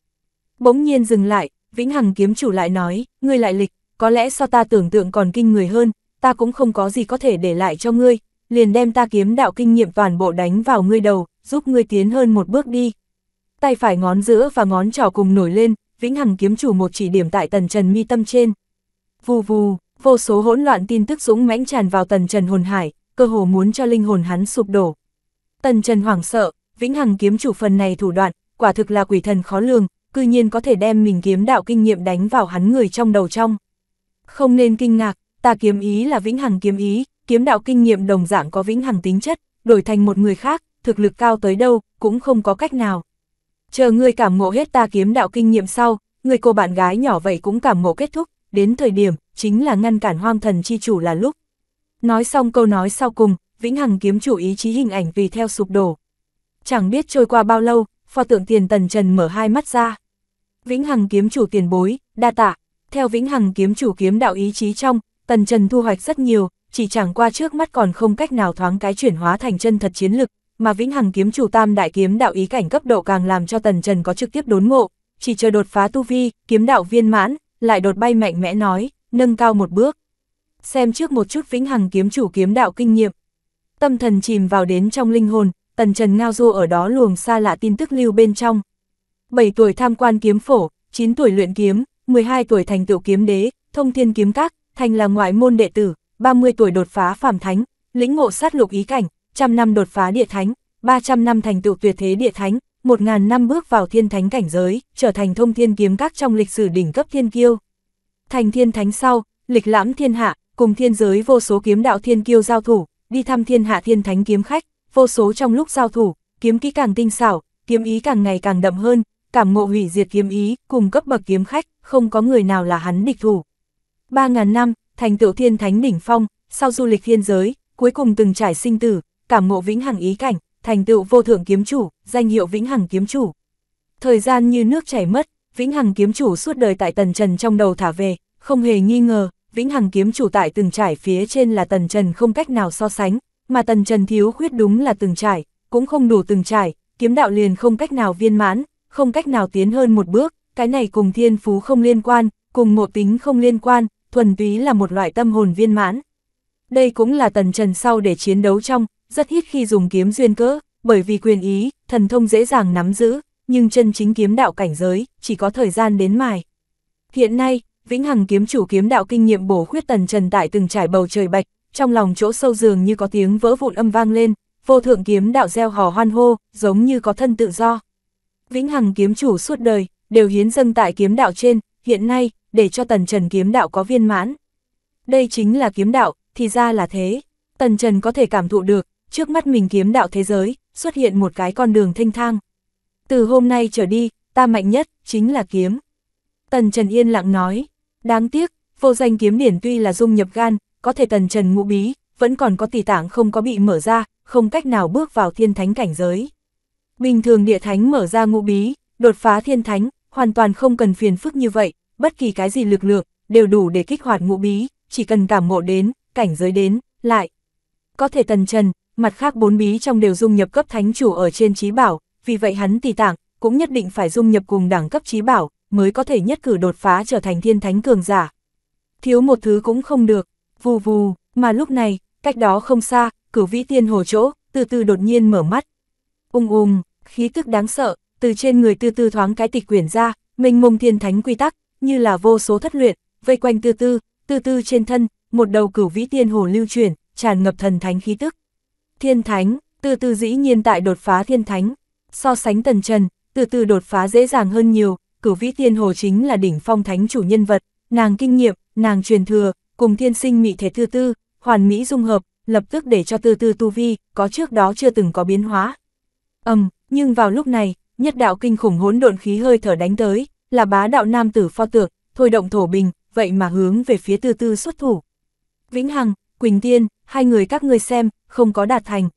Bỗng nhiên dừng lại, Vĩnh Hằng kiếm chủ lại nói, ngươi lại lịch, có lẽ so ta tưởng tượng còn kinh người hơn, ta cũng không có gì có thể để lại cho ngươi, liền đem ta kiếm đạo kinh nghiệm toàn bộ đánh vào ngươi đầu, giúp ngươi tiến hơn một bước đi. Tay phải ngón giữa và ngón trỏ cùng nổi lên, Vĩnh Hằng kiếm chủ một chỉ điểm tại tần trần mi tâm trên. Vù vù, vô số hỗn loạn tin tức dũng mãnh tràn vào tần trần hồn hải, cơ hồ muốn cho linh hồn hắn sụp đổ. Tần trần hoảng sợ, Vĩnh Hằng kiếm chủ phần này thủ đoạn, quả thực là quỷ thần khó lường, cư nhiên có thể đem mình kiếm đạo kinh nghiệm đánh vào hắn người trong đầu trong. Không nên kinh ngạc, ta kiếm ý là vĩnh hằng kiếm ý, kiếm đạo kinh nghiệm đồng dạng có vĩnh hằng tính chất, đổi thành một người khác, thực lực cao tới đâu, cũng không có cách nào. Chờ người cảm ngộ hết ta kiếm đạo kinh nghiệm sau, người cô bạn gái nhỏ vậy cũng cảm ngộ kết thúc, đến thời điểm, chính là ngăn cản hoang thần chi chủ là lúc. Nói xong câu nói sau cùng, vĩnh hằng kiếm chủ ý chí hình ảnh vì theo sụp đổ. Chẳng biết trôi qua bao lâu, pho tượng tiền tần trần mở hai mắt ra. Vĩnh Hằng kiếm chủ tiền bối, đa tạ. Theo Vĩnh Hằng kiếm chủ kiếm đạo ý chí trong, tần trần thu hoạch rất nhiều, chỉ chẳng qua trước mắt còn không cách nào thoáng cái chuyển hóa thành chân thật chiến lực, mà Vĩnh Hằng kiếm chủ tam đại kiếm đạo ý cảnh cấp độ càng làm cho tần trần có trực tiếp đốn ngộ, chỉ chờ đột phá tu vi, kiếm đạo viên mãn, lại đột bay mạnh mẽ nói, nâng cao một bước. Xem trước một chút Vĩnh Hằng kiếm chủ kiếm đạo kinh nghiệm. Tâm thần chìm vào đến trong linh hồn, tần trần ngao du ở đó luồng xa lạ tin tức lưu bên trong. 7 tuổi tham quan kiếm phổ, 9 tuổi luyện kiếm, 12 tuổi thành tựu kiếm đế, thông thiên kiếm các, thành là ngoại môn đệ tử, 30 tuổi đột phá phàm thánh, lĩnh ngộ sát lục ý cảnh, trăm năm đột phá địa thánh, 300 năm thành tựu tuyệt thế địa thánh, 1000 năm bước vào thiên thánh cảnh giới, trở thành thông thiên kiếm các trong lịch sử đỉnh cấp thiên kiêu. Thành thiên thánh sau, lịch lãm thiên hạ, cùng thiên giới vô số kiếm đạo thiên kiêu giao thủ, đi thăm thiên hạ thiên thánh kiếm khách, vô số trong lúc giao thủ, kiếm kỹ càng tinh xảo, kiếm ý càng ngày càng đậm hơn, cảm ngộ hủy diệt kiếm ý, cùng cấp bậc kiếm khách, không có người nào là hắn địch thủ. 3.000 năm, thành tựu thiên thánh đỉnh phong, sau du lịch thiên giới, cuối cùng từng trải sinh tử, cảm ngộ vĩnh hằng ý cảnh, thành tựu vô thượng kiếm chủ, danh hiệu vĩnh hằng kiếm chủ. Thời gian như nước chảy mất, vĩnh hằng kiếm chủ suốt đời tại tần trần trong đầu thả về, không hề nghi ngờ, vĩnh hằng kiếm chủ tại từng trải phía trên là tần trần không cách nào so sánh, mà tần trần thiếu khuyết đúng là từng trải, cũng không đủ từng trải, kiếm đạo liền không cách nào viên mãn, không cách nào tiến hơn một bước, cái này cùng thiên phú không liên quan, cùng ngộ tính không liên quan, thuần túy là một loại tâm hồn viên mãn. Đây cũng là tần trần sau để chiến đấu trong, rất ít khi dùng kiếm duyên cỡ, bởi vì quyền ý, thần thông dễ dàng nắm giữ, nhưng chân chính kiếm đạo cảnh giới, chỉ có thời gian đến mài. Hiện nay, Vĩnh Hằng kiếm chủ kiếm đạo kinh nghiệm bổ khuyết tần trần tại từng trải bầu trời bạch, trong lòng chỗ sâu giường như có tiếng vỡ vụn âm vang lên, vô thượng kiếm đạo gieo hò hoan hô, giống như có thân tự do. Vĩnh hằng kiếm chủ suốt đời, đều hiến dâng tại kiếm đạo trên, hiện nay, để cho tần trần kiếm đạo có viên mãn. Đây chính là kiếm đạo, thì ra là thế. Tần trần có thể cảm thụ được, trước mắt mình kiếm đạo thế giới, xuất hiện một cái con đường thanh thang. Từ hôm nay trở đi, ta mạnh nhất, chính là kiếm. Tần Trần Yên lặng nói, đáng tiếc, vô danh kiếm điển tuy là dung nhập gan, có thể tần trần ngũ bí, vẫn còn có tỷ tạng không có bị mở ra, không cách nào bước vào thiên thánh cảnh giới. Bình thường địa thánh mở ra ngũ bí, đột phá thiên thánh, hoàn toàn không cần phiền phức như vậy, bất kỳ cái gì lực lượng, đều đủ để kích hoạt ngũ bí, chỉ cần cảm ngộ đến, cảnh giới đến, lại. Có thể tần trần, mặt khác bốn bí trong đều dung nhập cấp thánh chủ ở trên trí bảo, vì vậy hắn tỷ tạng, cũng nhất định phải dung nhập cùng đẳng cấp trí bảo, mới có thể nhất cử đột phá trở thành thiên thánh cường giả. Thiếu một thứ cũng không được vù vù, mà lúc này, cách đó không xa, cửu vĩ tiên hồ chỗ, từ từ đột nhiên mở mắt. Ung ung, khí tức đáng sợ, từ trên người từ từ thoáng cái tịch quyển ra, mình mông thiên thánh quy tắc, như là vô số thất luyện, vây quanh từ từ từ từ trên thân, một đầu cửu vĩ tiên hồ lưu chuyển, tràn ngập thần thánh khí tức. Thiên thánh, từ từ dĩ nhiên tại đột phá thiên thánh, so sánh tần trần, từ từ đột phá dễ dàng hơn nhiều, cửu vĩ tiên hồ chính là đỉnh phong thánh chủ nhân vật, nàng kinh nghiệm, nàng truyền thừa, cùng thiên sinh mị thể tư tư, hoàn mỹ dung hợp, lập tức để cho tư tư tu vi, có trước đó chưa từng có biến hóa. Ầm, nhưng vào lúc này, nhất đạo kinh khủng hỗn độn khí hơi thở đánh tới, là bá đạo nam tử pho tượng, thôi động thổ bình, vậy mà hướng về phía tư tư xuất thủ. Vĩnh Hằng, Quỳnh Tiên, hai người các ngươi xem, không có đạt thành.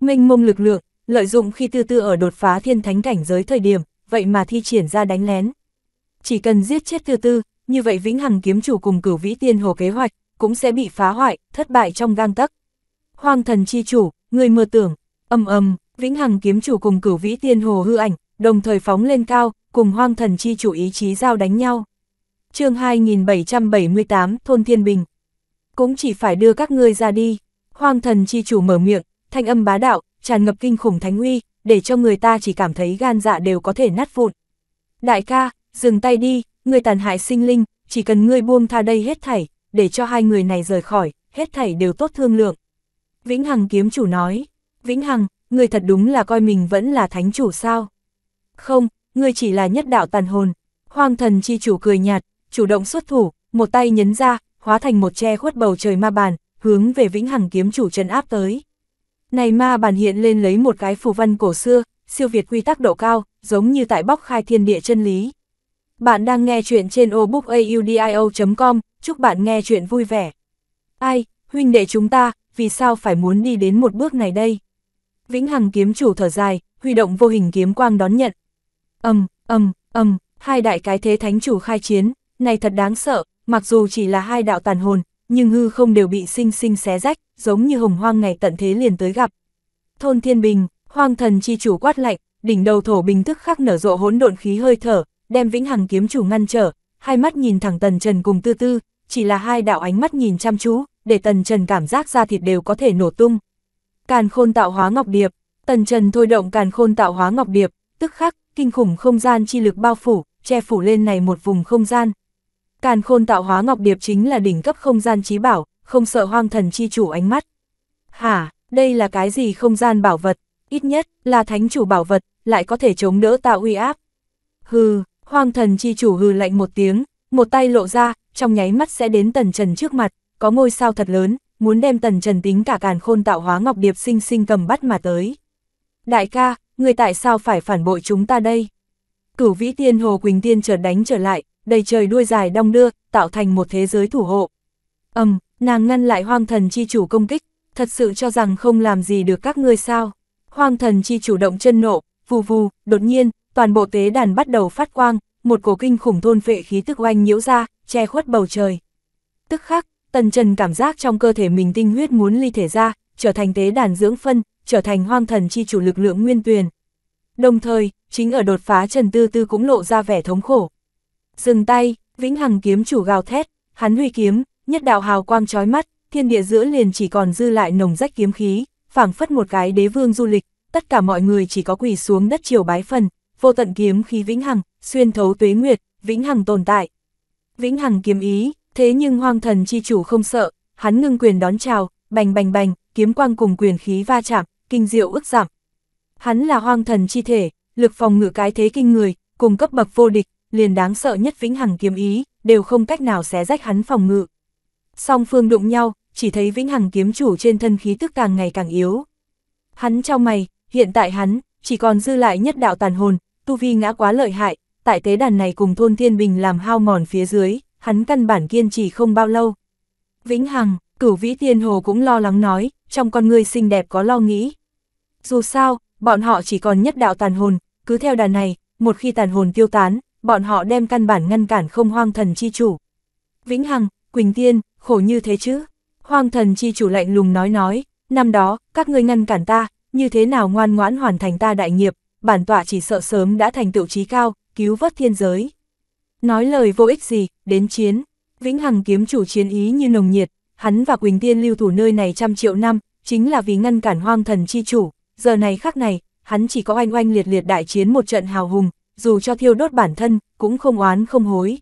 Minh mông lực lượng, lợi dụng khi tư tư ở đột phá thiên thánh cảnh giới thời điểm, vậy mà thi triển ra đánh lén. Chỉ cần giết chết tư tư, như vậy Vĩnh Hằng kiếm chủ cùng cửu vĩ tiên hồ kế hoạch, cũng sẽ bị phá hoại, thất bại trong gang tắc. Hoàng thần chi chủ, người mơ tưởng, ầm ầm Vĩnh Hằng kiếm chủ cùng cửu vĩ tiên hồ hư ảnh, đồng thời phóng lên cao, cùng hoang thần chi chủ ý chí giao đánh nhau. chương 2778, Thôn Thiên Bình. Cũng chỉ phải đưa các ngươi ra đi. Hoang thần chi chủ mở miệng, thanh âm bá đạo, tràn ngập kinh khủng thánh uy, để cho người ta chỉ cảm thấy gan dạ đều có thể nát vụn. Đại ca, dừng tay đi, ngươi tàn hại sinh linh, chỉ cần ngươi buông tha đây hết thảy, để cho hai người này rời khỏi, hết thảy đều tốt thương lượng. Vĩnh Hằng kiếm chủ nói, Vĩnh Hằng, người thật đúng là coi mình vẫn là thánh chủ sao? Không, người chỉ là nhất đạo tàn hồn. Hoang thần chi chủ cười nhạt, chủ động xuất thủ, một tay nhấn ra, hóa thành một che khuất bầu trời ma bàn, hướng về Vĩnh Hằng kiếm chủ trấn áp tới. Này ma bàn hiện lên lấy một cái phù văn cổ xưa, siêu việt quy tắc độ cao, giống như tại bóc khai thiên địa chân lý, bạn đang nghe chuyện trên obookaudio.com, chúc bạn nghe chuyện vui vẻ. Ai, huynh đệ chúng ta, vì sao phải muốn đi đến một bước này đây? Vĩnh Hằng kiếm chủ thở dài, huy động vô hình kiếm quang đón nhận. Âm, um, âm, âm, hai đại cái thế thánh chủ khai chiến, này thật đáng sợ, mặc dù chỉ là hai đạo tàn hồn, nhưng hư không đều bị sinh sinh xé rách, giống như hồng hoang ngày tận thế liền tới gặp. Thôn Thiên Bình, hoang thần chi chủ quát lạnh, đỉnh đầu thổ bình tức khắc nở rộ hỗn độn khí hơi thở, đem vĩnh hằng kiếm chủ ngăn trở, hai mắt nhìn thẳng Tần Trần cùng tư tư, chỉ là hai đạo ánh mắt nhìn chăm chú, để Tần Trần cảm giác ra thịt đều có thể nổ tung. Càn khôn tạo hóa ngọc điệp, Tần Trần thôi động càn khôn tạo hóa ngọc điệp, tức khắc, kinh khủng không gian chi lực bao phủ, che phủ lên này một vùng không gian. Càn khôn tạo hóa ngọc điệp chính là đỉnh cấp không gian trí bảo, không sợ hoang thần chi chủ ánh mắt. Hả, đây là cái gì không gian bảo vật, ít nhất là thánh chủ bảo vật, lại có thể chống đỡ tạo uy áp. Hừ, Hoang thần chi chủ hừ lạnh một tiếng, một tay lộ ra, trong nháy mắt sẽ đến tần trần trước mặt, có ngôi sao thật lớn, muốn đem tần trần tính cả càn khôn tạo hóa ngọc điệp sinh sinh cầm bắt mà tới. Đại ca, người tại sao phải phản bội chúng ta đây? Cửu vĩ tiên hồ quỳnh tiên chợt đánh trở lại, đầy trời đuôi dài đong đưa, tạo thành một thế giới thủ hộ. ầm, nàng ngăn lại hoang thần chi chủ công kích, thật sự cho rằng không làm gì được các ngươi sao? Hoang thần chi chủ động chân nộ, vù vù, đột nhiên, toàn bộ tế đàn bắt đầu phát quang, một cổ kinh khủng thôn vệ khí tức oanh nhiễu ra, che khuất bầu trời. Tức khắc, Tần Trần cảm giác trong cơ thể mình tinh huyết muốn ly thể ra, trở thành tế đàn dưỡng phân, trở thành hoang thần chi chủ lực lượng nguyên tuyền. Đồng thời, chính ở đột phá Trần Tư Tư cũng lộ ra vẻ thống khổ. Dừng tay, Vĩnh Hằng kiếm chủ gào thét, hắn huy kiếm, nhất đạo hào quang chói mắt, thiên địa giữa liền chỉ còn dư lại nồng rách kiếm khí, phảng phất một cái đế vương du lịch, tất cả mọi người chỉ có quỳ xuống đất chiều bái phần, vô tận kiếm khí vĩnh hằng, xuyên thấu tuế nguyệt, vĩnh hằng tồn tại. Vĩnh hằng kiếm ý, thế nhưng hoang thần chi chủ không sợ, hắn ngưng quyền đón chào, bành bành bành, kiếm quang cùng quyền khí va chạm, kinh diệu ước giảm. Hắn là hoang thần chi thể, lực phòng ngự cái thế kinh người, cùng cấp bậc vô địch, liền đáng sợ nhất vĩnh hằng kiếm ý, đều không cách nào xé rách hắn phòng ngự. Song phương đụng nhau, chỉ thấy vĩnh hằng kiếm chủ trên thân khí tức càng ngày càng yếu. Hắn trong mày, hiện tại hắn, chỉ còn dư lại nhất đạo tàn hồn, tu vi ngã quá lợi hại, tại tế đàn này cùng thôn thiên bình làm hao mòn phía dưới, hắn căn bản kiên trì không bao lâu. Vĩnh Hằng, cửu vĩ thiên hồ cũng lo lắng nói, trong con người xinh đẹp có lo nghĩ. Dù sao, bọn họ chỉ còn nhất đạo tàn hồn, cứ theo đàn này, một khi tàn hồn tiêu tán, bọn họ đem căn bản ngăn cản không hoang thần chi chủ. Vĩnh Hằng, Quỳnh Tiên, khổ như thế chứ? Hoang thần chi chủ lạnh lùng nói nói, năm đó, các ngươi ngăn cản ta, như thế nào ngoan ngoãn hoàn thành ta đại nghiệp, bản tọa chỉ sợ sớm đã thành tựu trí cao, cứu vớt thiên giới. Nói lời vô ích gì, đến chiến, vĩnh hằng kiếm chủ chiến ý như nồng nhiệt, hắn và Quỳnh Tiên lưu thủ nơi này trăm triệu năm, chính là vì ngăn cản hoang thần chi chủ, giờ này khác này, hắn chỉ có oanh oanh liệt liệt đại chiến một trận hào hùng, dù cho thiêu đốt bản thân, cũng không oán không hối.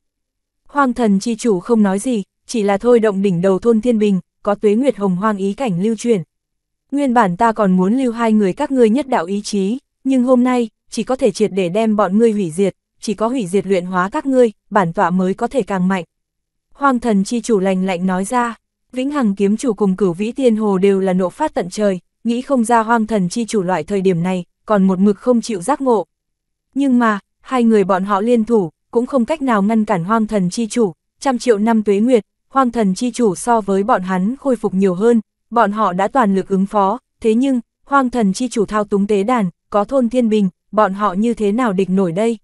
Hoang thần chi chủ không nói gì, chỉ là thôi động đỉnh đầu thôn thiên bình, có tuế nguyệt hồng hoang ý cảnh lưu truyền. Nguyên bản ta còn muốn lưu hai người các ngươi nhất đạo ý chí, nhưng hôm nay, chỉ có thể triệt để đem bọn ngươi hủy diệt, chỉ có hủy diệt luyện hóa các ngươi, bản tọa mới có thể càng mạnh. Hoàng thần chi chủ lành lạnh nói ra, vĩnh hằng kiếm chủ cùng cửu vĩ tiên hồ đều là nộ phát tận trời, nghĩ không ra hoang thần chi chủ loại thời điểm này, còn một mực không chịu giác ngộ. Nhưng mà, hai người bọn họ liên thủ, cũng không cách nào ngăn cản hoang thần chi chủ, trăm triệu năm tuế nguyệt, hoang thần chi chủ so với bọn hắn khôi phục nhiều hơn, bọn họ đã toàn lực ứng phó, thế nhưng, hoang thần chi chủ thao túng tế đàn, có thôn thiên bình, bọn họ như thế nào địch nổi đây?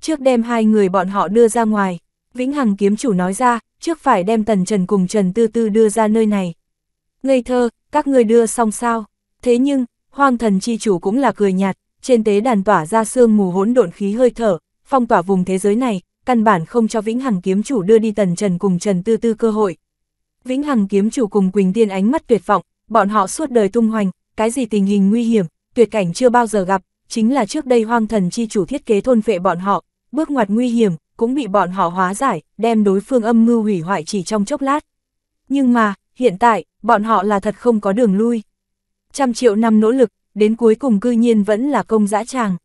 Trước đem hai người bọn họ đưa ra ngoài, Vĩnh Hằng kiếm chủ nói ra, trước phải đem Tần Trần cùng Trần Tư Tư đưa ra nơi này. Ngây thơ, các người đưa xong sao? Thế nhưng, hoang thần chi chủ cũng là cười nhạt, trên tế đàn tỏa ra sương mù hỗn độn khí hơi thở, phong tỏa vùng thế giới này, căn bản không cho Vĩnh Hằng kiếm chủ đưa đi Tần Trần cùng Trần Tư Tư cơ hội. Vĩnh Hằng kiếm chủ cùng Quỳnh Tiên ánh mắt tuyệt vọng, bọn họ suốt đời tung hoành, cái gì tình hình nguy hiểm, tuyệt cảnh chưa bao giờ gặp, chính là trước đây hoang thần chi chủ thiết kế thôn vệ bọn họ, bước ngoặt nguy hiểm, cũng bị bọn họ hóa giải, đem đối phương âm mưu hủy hoại chỉ trong chốc lát. Nhưng mà, hiện tại, bọn họ là thật không có đường lui. Trăm triệu năm nỗ lực, đến cuối cùng cư nhiên vẫn là công dã tràng.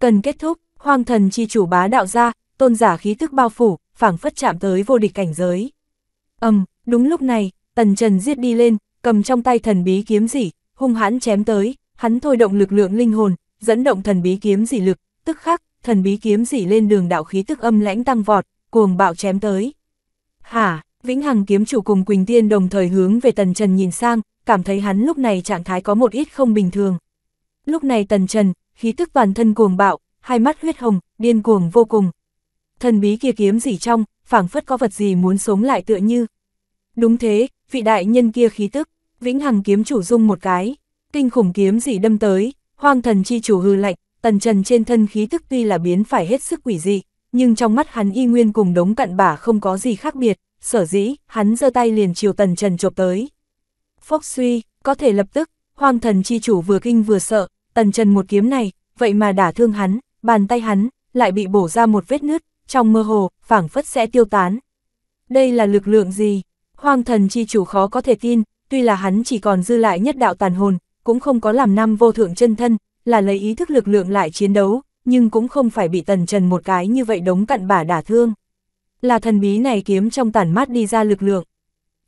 Cần kết thúc, hoang thần chi chủ bá đạo ra, tôn giả khí tức bao phủ, phảng phất chạm tới vô địch cảnh giới. Ầm, um, đúng lúc này, Tần Trần giết đi lên, cầm trong tay thần bí kiếm dị, hung hãn chém tới, Hắn thôi động lực lượng linh hồn, dẫn động thần bí kiếm dị lực, tức khắc, thần bí kiếm dị lên đường đạo khí tức âm lãnh tăng vọt, cuồng bạo chém tới. Hả, Vĩnh Hằng kiếm chủ cùng Quỳnh Tiên đồng thời hướng về Tần Trần nhìn sang, cảm thấy hắn lúc này trạng thái có một ít không bình thường. Lúc này Tần Trần, khí tức toàn thân cuồng bạo, hai mắt huyết hồng, điên cuồng vô cùng. Thần bí kia kiếm dị trong, phảng phất có vật gì muốn sống lại tựa như. Đúng thế, vị đại nhân kia khí tức, Vĩnh Hằng kiếm chủ dung một cái kinh khủng kiếm dị đâm tới, hoang thần chi chủ hư lạnh, tần trần trên thân khí thức tuy là biến phải hết sức quỷ dị, nhưng trong mắt hắn y nguyên cùng đống cặn bả không có gì khác biệt, sở dĩ, hắn giơ tay liền chiều tần trần chộp tới. Phốc suy, có thể lập tức, hoang thần chi chủ vừa kinh vừa sợ, tần trần một kiếm này, vậy mà đả thương hắn, bàn tay hắn, lại bị bổ ra một vết nứt, trong mơ hồ, phảng phất sẽ tiêu tán. Đây là lực lượng gì? Hoang thần chi chủ khó có thể tin, tuy là hắn chỉ còn dư lại nhất đạo tàn hồn, cũng không có làm năm vô thượng chân thân, là lấy ý thức lực lượng lại chiến đấu, nhưng cũng không phải bị tần trần một cái như vậy đống cặn bả đả thương. Là thần bí này kiếm trong tản mát đi ra lực lượng.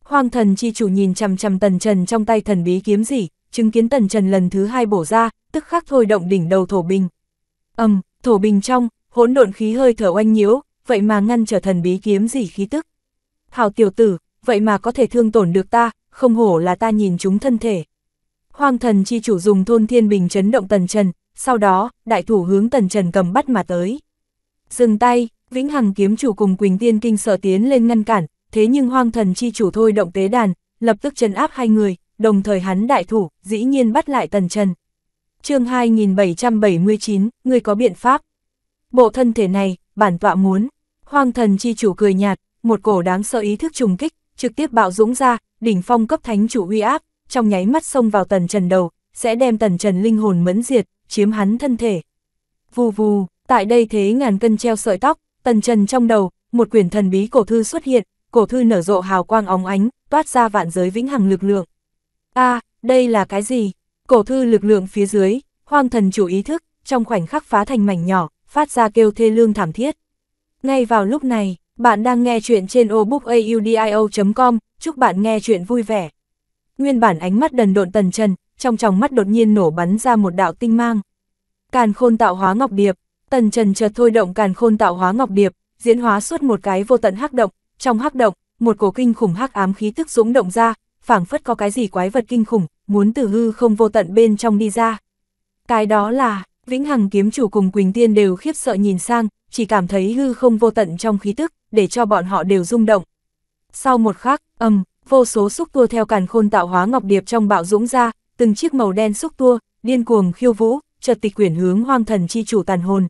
Hoàng thần chi chủ nhìn chằm chằm tần trần trong tay thần bí kiếm gì, chứng kiến tần trần lần thứ hai bổ ra, tức khắc thôi động đỉnh đầu thổ bình. Âm, um, thổ bình trong, hỗn độn khí hơi thở oanh nhiễu, vậy mà ngăn trở thần bí kiếm gì khí tức. hào tiểu tử, vậy mà có thể thương tổn được ta, không hổ là ta nhìn chúng thân thể. Hoang thần chi chủ dùng thôn thiên bình chấn động tần trần, sau đó, đại thủ hướng tần trần cầm bắt mà tới. Dừng tay, vĩnh hằng kiếm chủ cùng Quỳnh Tiên kinh sợ tiến lên ngăn cản, thế nhưng hoang thần chi chủ thôi động tế đàn, lập tức trấn áp hai người, đồng thời hắn đại thủ, dĩ nhiên bắt lại tần trần. chương 2779, người có biện pháp. Bộ thân thể này, bản tọa muốn. Hoang thần chi chủ cười nhạt, một cổ đáng sợ ý thức trùng kích, trực tiếp bạo dũng ra, đỉnh phong cấp thánh chủ uy áp, trong nháy mắt xông vào tần trần đầu, sẽ đem tần trần linh hồn mẫn diệt, chiếm hắn thân thể. Vù vù, tại đây thế ngàn cân treo sợi tóc, tần trần trong đầu, một quyển thần bí cổ thư xuất hiện, cổ thư nở rộ hào quang óng ánh, toát ra vạn giới vĩnh hằng lực lượng. a đây là cái gì? Cổ thư lực lượng phía dưới, hoang thần chủ ý thức, trong khoảnh khắc phá thành mảnh nhỏ, phát ra kêu thê lương thảm thiết. Ngay vào lúc này, bạn đang nghe chuyện trên obookaudio.com, chúc bạn nghe chuyện vui vẻ nguyên bản ánh mắt đần độn tần trần, trong tròng mắt đột nhiên nổ bắn ra một đạo tinh mang. Càn khôn tạo hóa ngọc điệp, tần trần chợt thôi động càn khôn tạo hóa ngọc điệp, diễn hóa suốt một cái vô tận hắc động, trong hắc động, một cổ kinh khủng hắc ám khí tức dũng động ra, phảng phất có cái gì quái vật kinh khủng, muốn từ hư không vô tận bên trong đi ra. Cái đó là, Vĩnh Hằng kiếm chủ cùng Quỳnh Tiên đều khiếp sợ nhìn sang, chỉ cảm thấy hư không vô tận trong khí tức, để cho bọn họ đều rung động. Sau một khắc, ầm, um, vô số xúc tua theo càn khôn tạo hóa ngọc điệp trong bạo dũng ra, từng chiếc màu đen xúc tua, điên cuồng khiêu vũ, chợt tịch quyển hướng hoang thần chi chủ tàn hồn.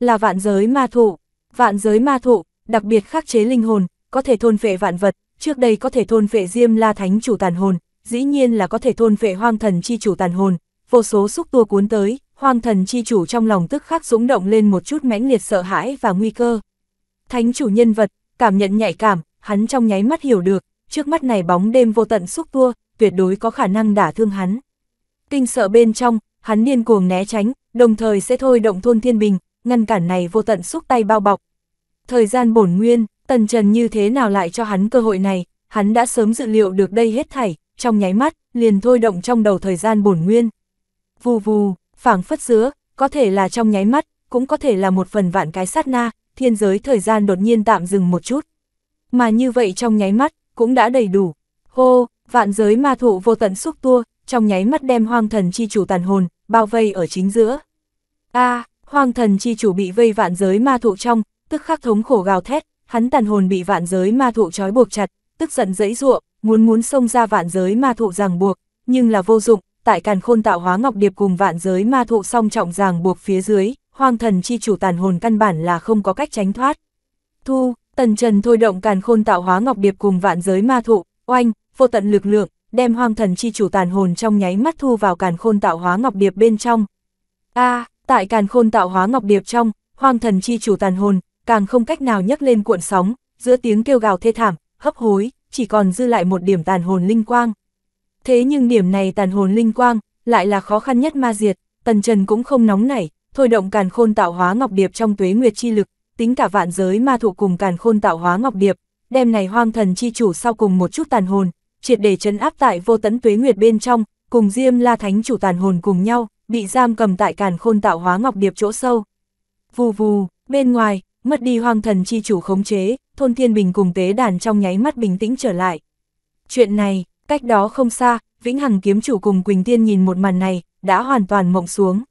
Là vạn giới ma thụ, vạn giới ma thụ, đặc biệt khắc chế linh hồn, có thể thôn phệ vạn vật, trước đây có thể thôn phệ Diêm La Thánh chủ tàn hồn, dĩ nhiên là có thể thôn phệ hoang thần chi chủ tàn hồn, vô số xúc tua cuốn tới, hoang thần chi chủ trong lòng tức khắc dũng động lên một chút mãnh liệt sợ hãi và nguy cơ. Thánh chủ nhân vật, cảm nhận nhạy cảm, hắn trong nháy mắt hiểu được, trước mắt này bóng đêm vô tận xúc tua, tuyệt đối có khả năng đả thương hắn. Kinh sợ bên trong, hắn điên cuồng né tránh, đồng thời sẽ thôi động thôn thiên bình, ngăn cản này vô tận xúc tay bao bọc. Thời gian bổn nguyên, tần trần như thế nào lại cho hắn cơ hội này, hắn đã sớm dự liệu được đây hết thảy, trong nháy mắt, liền thôi động trong đầu thời gian bổn nguyên. Vù vù, phảng phất giữa, có thể là trong nháy mắt, cũng có thể là một phần vạn cái sát na, thiên giới thời gian đột nhiên tạm dừng một chút. Mà như vậy trong nháy mắt, cũng đã đầy đủ. Hô, vạn giới ma thụ vô tận xúc tua, trong nháy mắt đem hoang thần chi chủ tàn hồn, bao vây ở chính giữa. a à, hoang thần chi chủ bị vây vạn giới ma thụ trong, tức khắc thống khổ gào thét, hắn tàn hồn bị vạn giới ma thụ trói buộc chặt, tức giận dẫy ruộng, muốn muốn xông ra vạn giới ma thụ ràng buộc, nhưng là vô dụng, tại càn khôn tạo hóa ngọc điệp cùng vạn giới ma thụ song trọng ràng buộc phía dưới, hoàng thần chi chủ tàn hồn căn bản là không có cách tránh thoát. Thu, Tần Trần thôi động càn khôn tạo hóa ngọc điệp cùng vạn giới ma thụ, oanh, vô tận lực lượng, đem hoang thần chi chủ tàn hồn trong nháy mắt thu vào càn khôn tạo hóa ngọc điệp bên trong. A, à, tại càn khôn tạo hóa ngọc điệp trong, hoang thần chi chủ tàn hồn, càng không cách nào nhấc lên cuộn sóng, giữa tiếng kêu gào thê thảm, hấp hối, chỉ còn dư lại một điểm tàn hồn linh quang. Thế nhưng điểm này tàn hồn linh quang, lại là khó khăn nhất ma diệt, Tần Trần cũng không nóng nảy, thôi động càn khôn tạo hóa ngọc điệp trong tuế nguyệt chi lực, tính cả vạn giới ma thụ cùng càn khôn tạo hóa ngọc điệp, đem này hoang thần chi chủ sau cùng một chút tàn hồn, triệt để chấn áp tại vô tấn tuế nguyệt bên trong, cùng Diêm La Thánh chủ tàn hồn cùng nhau, bị giam cầm tại càn khôn tạo hóa ngọc điệp chỗ sâu. Vù vù, bên ngoài, mất đi hoang thần chi chủ khống chế, thôn thiên bình cùng tế đàn trong nháy mắt bình tĩnh trở lại. Chuyện này, cách đó không xa, Vĩnh Hằng kiếm chủ cùng Quỳnh Tiên nhìn một màn này, đã hoàn toàn mộng xuống.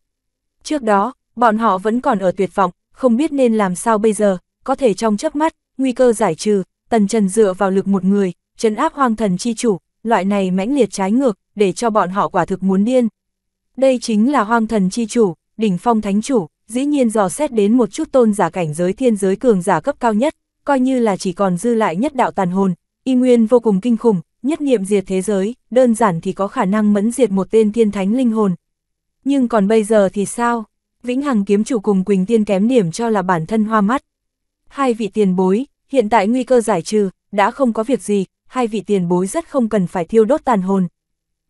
Trước đó, bọn họ vẫn còn ở tuyệt vọng, không biết nên làm sao bây giờ, có thể trong chớp mắt, nguy cơ giải trừ, tần trần dựa vào lực một người, trấn áp hoang thần chi chủ, loại này mãnh liệt trái ngược, để cho bọn họ quả thực muốn điên. Đây chính là hoang thần chi chủ, đỉnh phong thánh chủ, dĩ nhiên dò xét đến một chút tôn giả cảnh giới thiên giới cường giả cấp cao nhất, coi như là chỉ còn dư lại nhất đạo tàn hồn, y nguyên vô cùng kinh khủng, nhất niệm diệt thế giới, đơn giản thì có khả năng mẫn diệt một tên thiên thánh linh hồn. Nhưng còn bây giờ thì sao? Vĩnh Hằng kiếm chủ cùng Quỳnh Tiên kém điểm cho là bản thân hoa mắt. Hai vị tiền bối, hiện tại nguy cơ giải trừ, đã không có việc gì, hai vị tiền bối rất không cần phải thiêu đốt tàn hồn.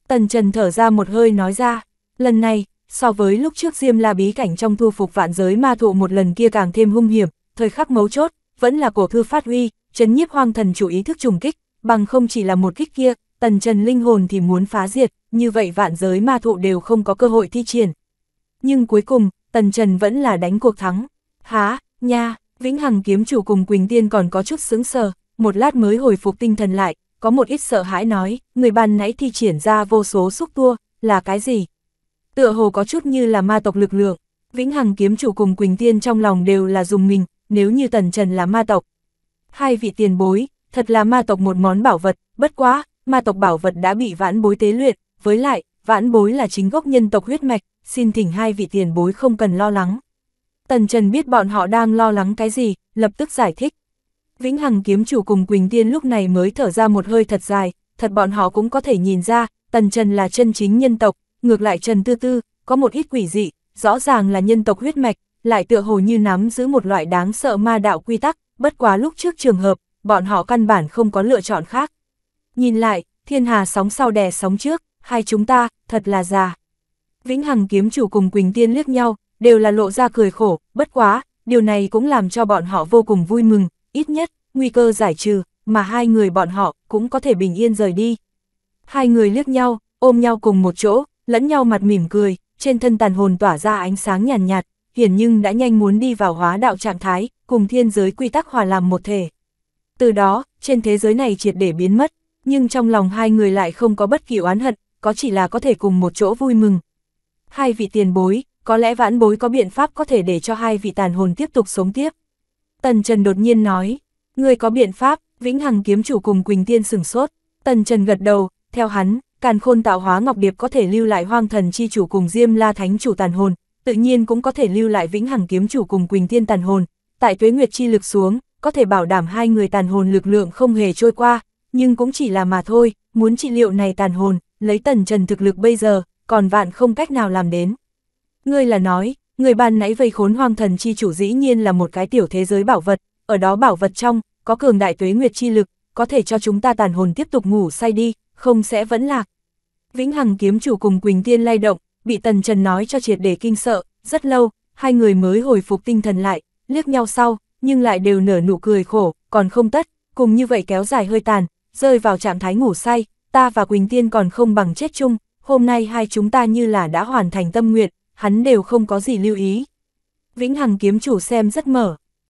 Tần Trần thở ra một hơi nói ra, lần này, so với lúc trước Diêm La bí cảnh trong thu phục vạn giới ma thụ một lần kia càng thêm hung hiểm, thời khắc mấu chốt, vẫn là cổ thư phát huy, chấn nhiếp hoang thần chủ ý thức trùng kích, bằng không chỉ là một kích kia, Tần Trần linh hồn thì muốn phá diệt, như vậy vạn giới ma thụ đều không có cơ hội thi triển. Nhưng cuối cùng, Tần Trần vẫn là đánh cuộc thắng. Há, nha, Vĩnh Hằng kiếm chủ cùng Quỳnh Tiên còn có chút sướng sờ, một lát mới hồi phục tinh thần lại, có một ít sợ hãi nói, người bàn nãy thi triển ra vô số xúc tua, là cái gì? Tựa hồ có chút như là ma tộc lực lượng, Vĩnh Hằng kiếm chủ cùng Quỳnh Tiên trong lòng đều là dùng mình, nếu như Tần Trần là ma tộc. Hai vị tiền bối, thật là ma tộc một món bảo vật, bất quá, ma tộc bảo vật đã bị vãn bối tế luyện, với lại, vãn bối là chính gốc nhân tộc huyết mạch, xin thỉnh hai vị tiền bối không cần lo lắng. Tần Trần biết bọn họ đang lo lắng cái gì, lập tức giải thích. Vĩnh Hằng kiếm chủ cùng Quỳnh Tiên lúc này mới thở ra một hơi thật dài, thật bọn họ cũng có thể nhìn ra, Tần Trần là chân chính nhân tộc, ngược lại Trần Tư Tư, có một ít quỷ dị, rõ ràng là nhân tộc huyết mạch, lại tựa hồ như nắm giữ một loại đáng sợ ma đạo quy tắc, bất quá lúc trước trường hợp, bọn họ căn bản không có lựa chọn khác. Nhìn lại, thiên hà sóng sau đè sóng trước, hai chúng ta, thật là già. Vĩnh Hằng kiếm chủ cùng Quỳnh Tiên liếc nhau, đều là lộ ra cười khổ, bất quá, điều này cũng làm cho bọn họ vô cùng vui mừng, ít nhất, nguy cơ giải trừ, mà hai người bọn họ cũng có thể bình yên rời đi. Hai người liếc nhau, ôm nhau cùng một chỗ, lẫn nhau mặt mỉm cười, trên thân tàn hồn tỏa ra ánh sáng nhàn nhạt, nhạt, hiển nhưng đã nhanh muốn đi vào hóa đạo trạng thái, cùng thiên giới quy tắc hòa làm một thể. Từ đó, trên thế giới này triệt để biến mất, nhưng trong lòng hai người lại không có bất kỳ oán hận, có chỉ là có thể cùng một chỗ vui mừng. Hai vị tiền bối, có lẽ vãn bối có biện pháp có thể để cho hai vị tàn hồn tiếp tục sống tiếp. Tần Trần đột nhiên nói, người có biện pháp, vĩnh hằng kiếm chủ cùng Quỳnh Tiên sừng sốt. Tần Trần gật đầu, theo hắn, càn khôn tạo hóa ngọc điệp có thể lưu lại hoang thần chi chủ cùng Diêm La Thánh chủ tàn hồn, tự nhiên cũng có thể lưu lại vĩnh hằng kiếm chủ cùng Quỳnh Tiên tàn hồn. Tại tuế nguyệt chi lực xuống, có thể bảo đảm hai người tàn hồn lực lượng không hề trôi qua, nhưng cũng chỉ là mà thôi, muốn trị liệu này tàn hồn, lấy tần trần thực lực bây giờ, còn vạn không cách nào làm đến. Ngươi là nói, người ban nãy vây khốn hoang thần chi chủ dĩ nhiên là một cái tiểu thế giới bảo vật, ở đó bảo vật trong, có cường đại tuế nguyệt chi lực, có thể cho chúng ta tàn hồn tiếp tục ngủ say đi, không sẽ vẫn lạc. Vĩnh Hằng kiếm chủ cùng Quỳnh Tiên lay động, bị Tần Trần nói cho triệt để kinh sợ, rất lâu, hai người mới hồi phục tinh thần lại, liếc nhau sau, nhưng lại đều nở nụ cười khổ, còn không tất, cùng như vậy kéo dài hơi tàn, rơi vào trạng thái ngủ say, ta và Quỳnh Tiên còn không bằng chết chung, hôm nay hai chúng ta như là đã hoàn thành tâm nguyện, hắn đều không có gì lưu ý. Vĩnh Hằng kiếm chủ xem rất mở.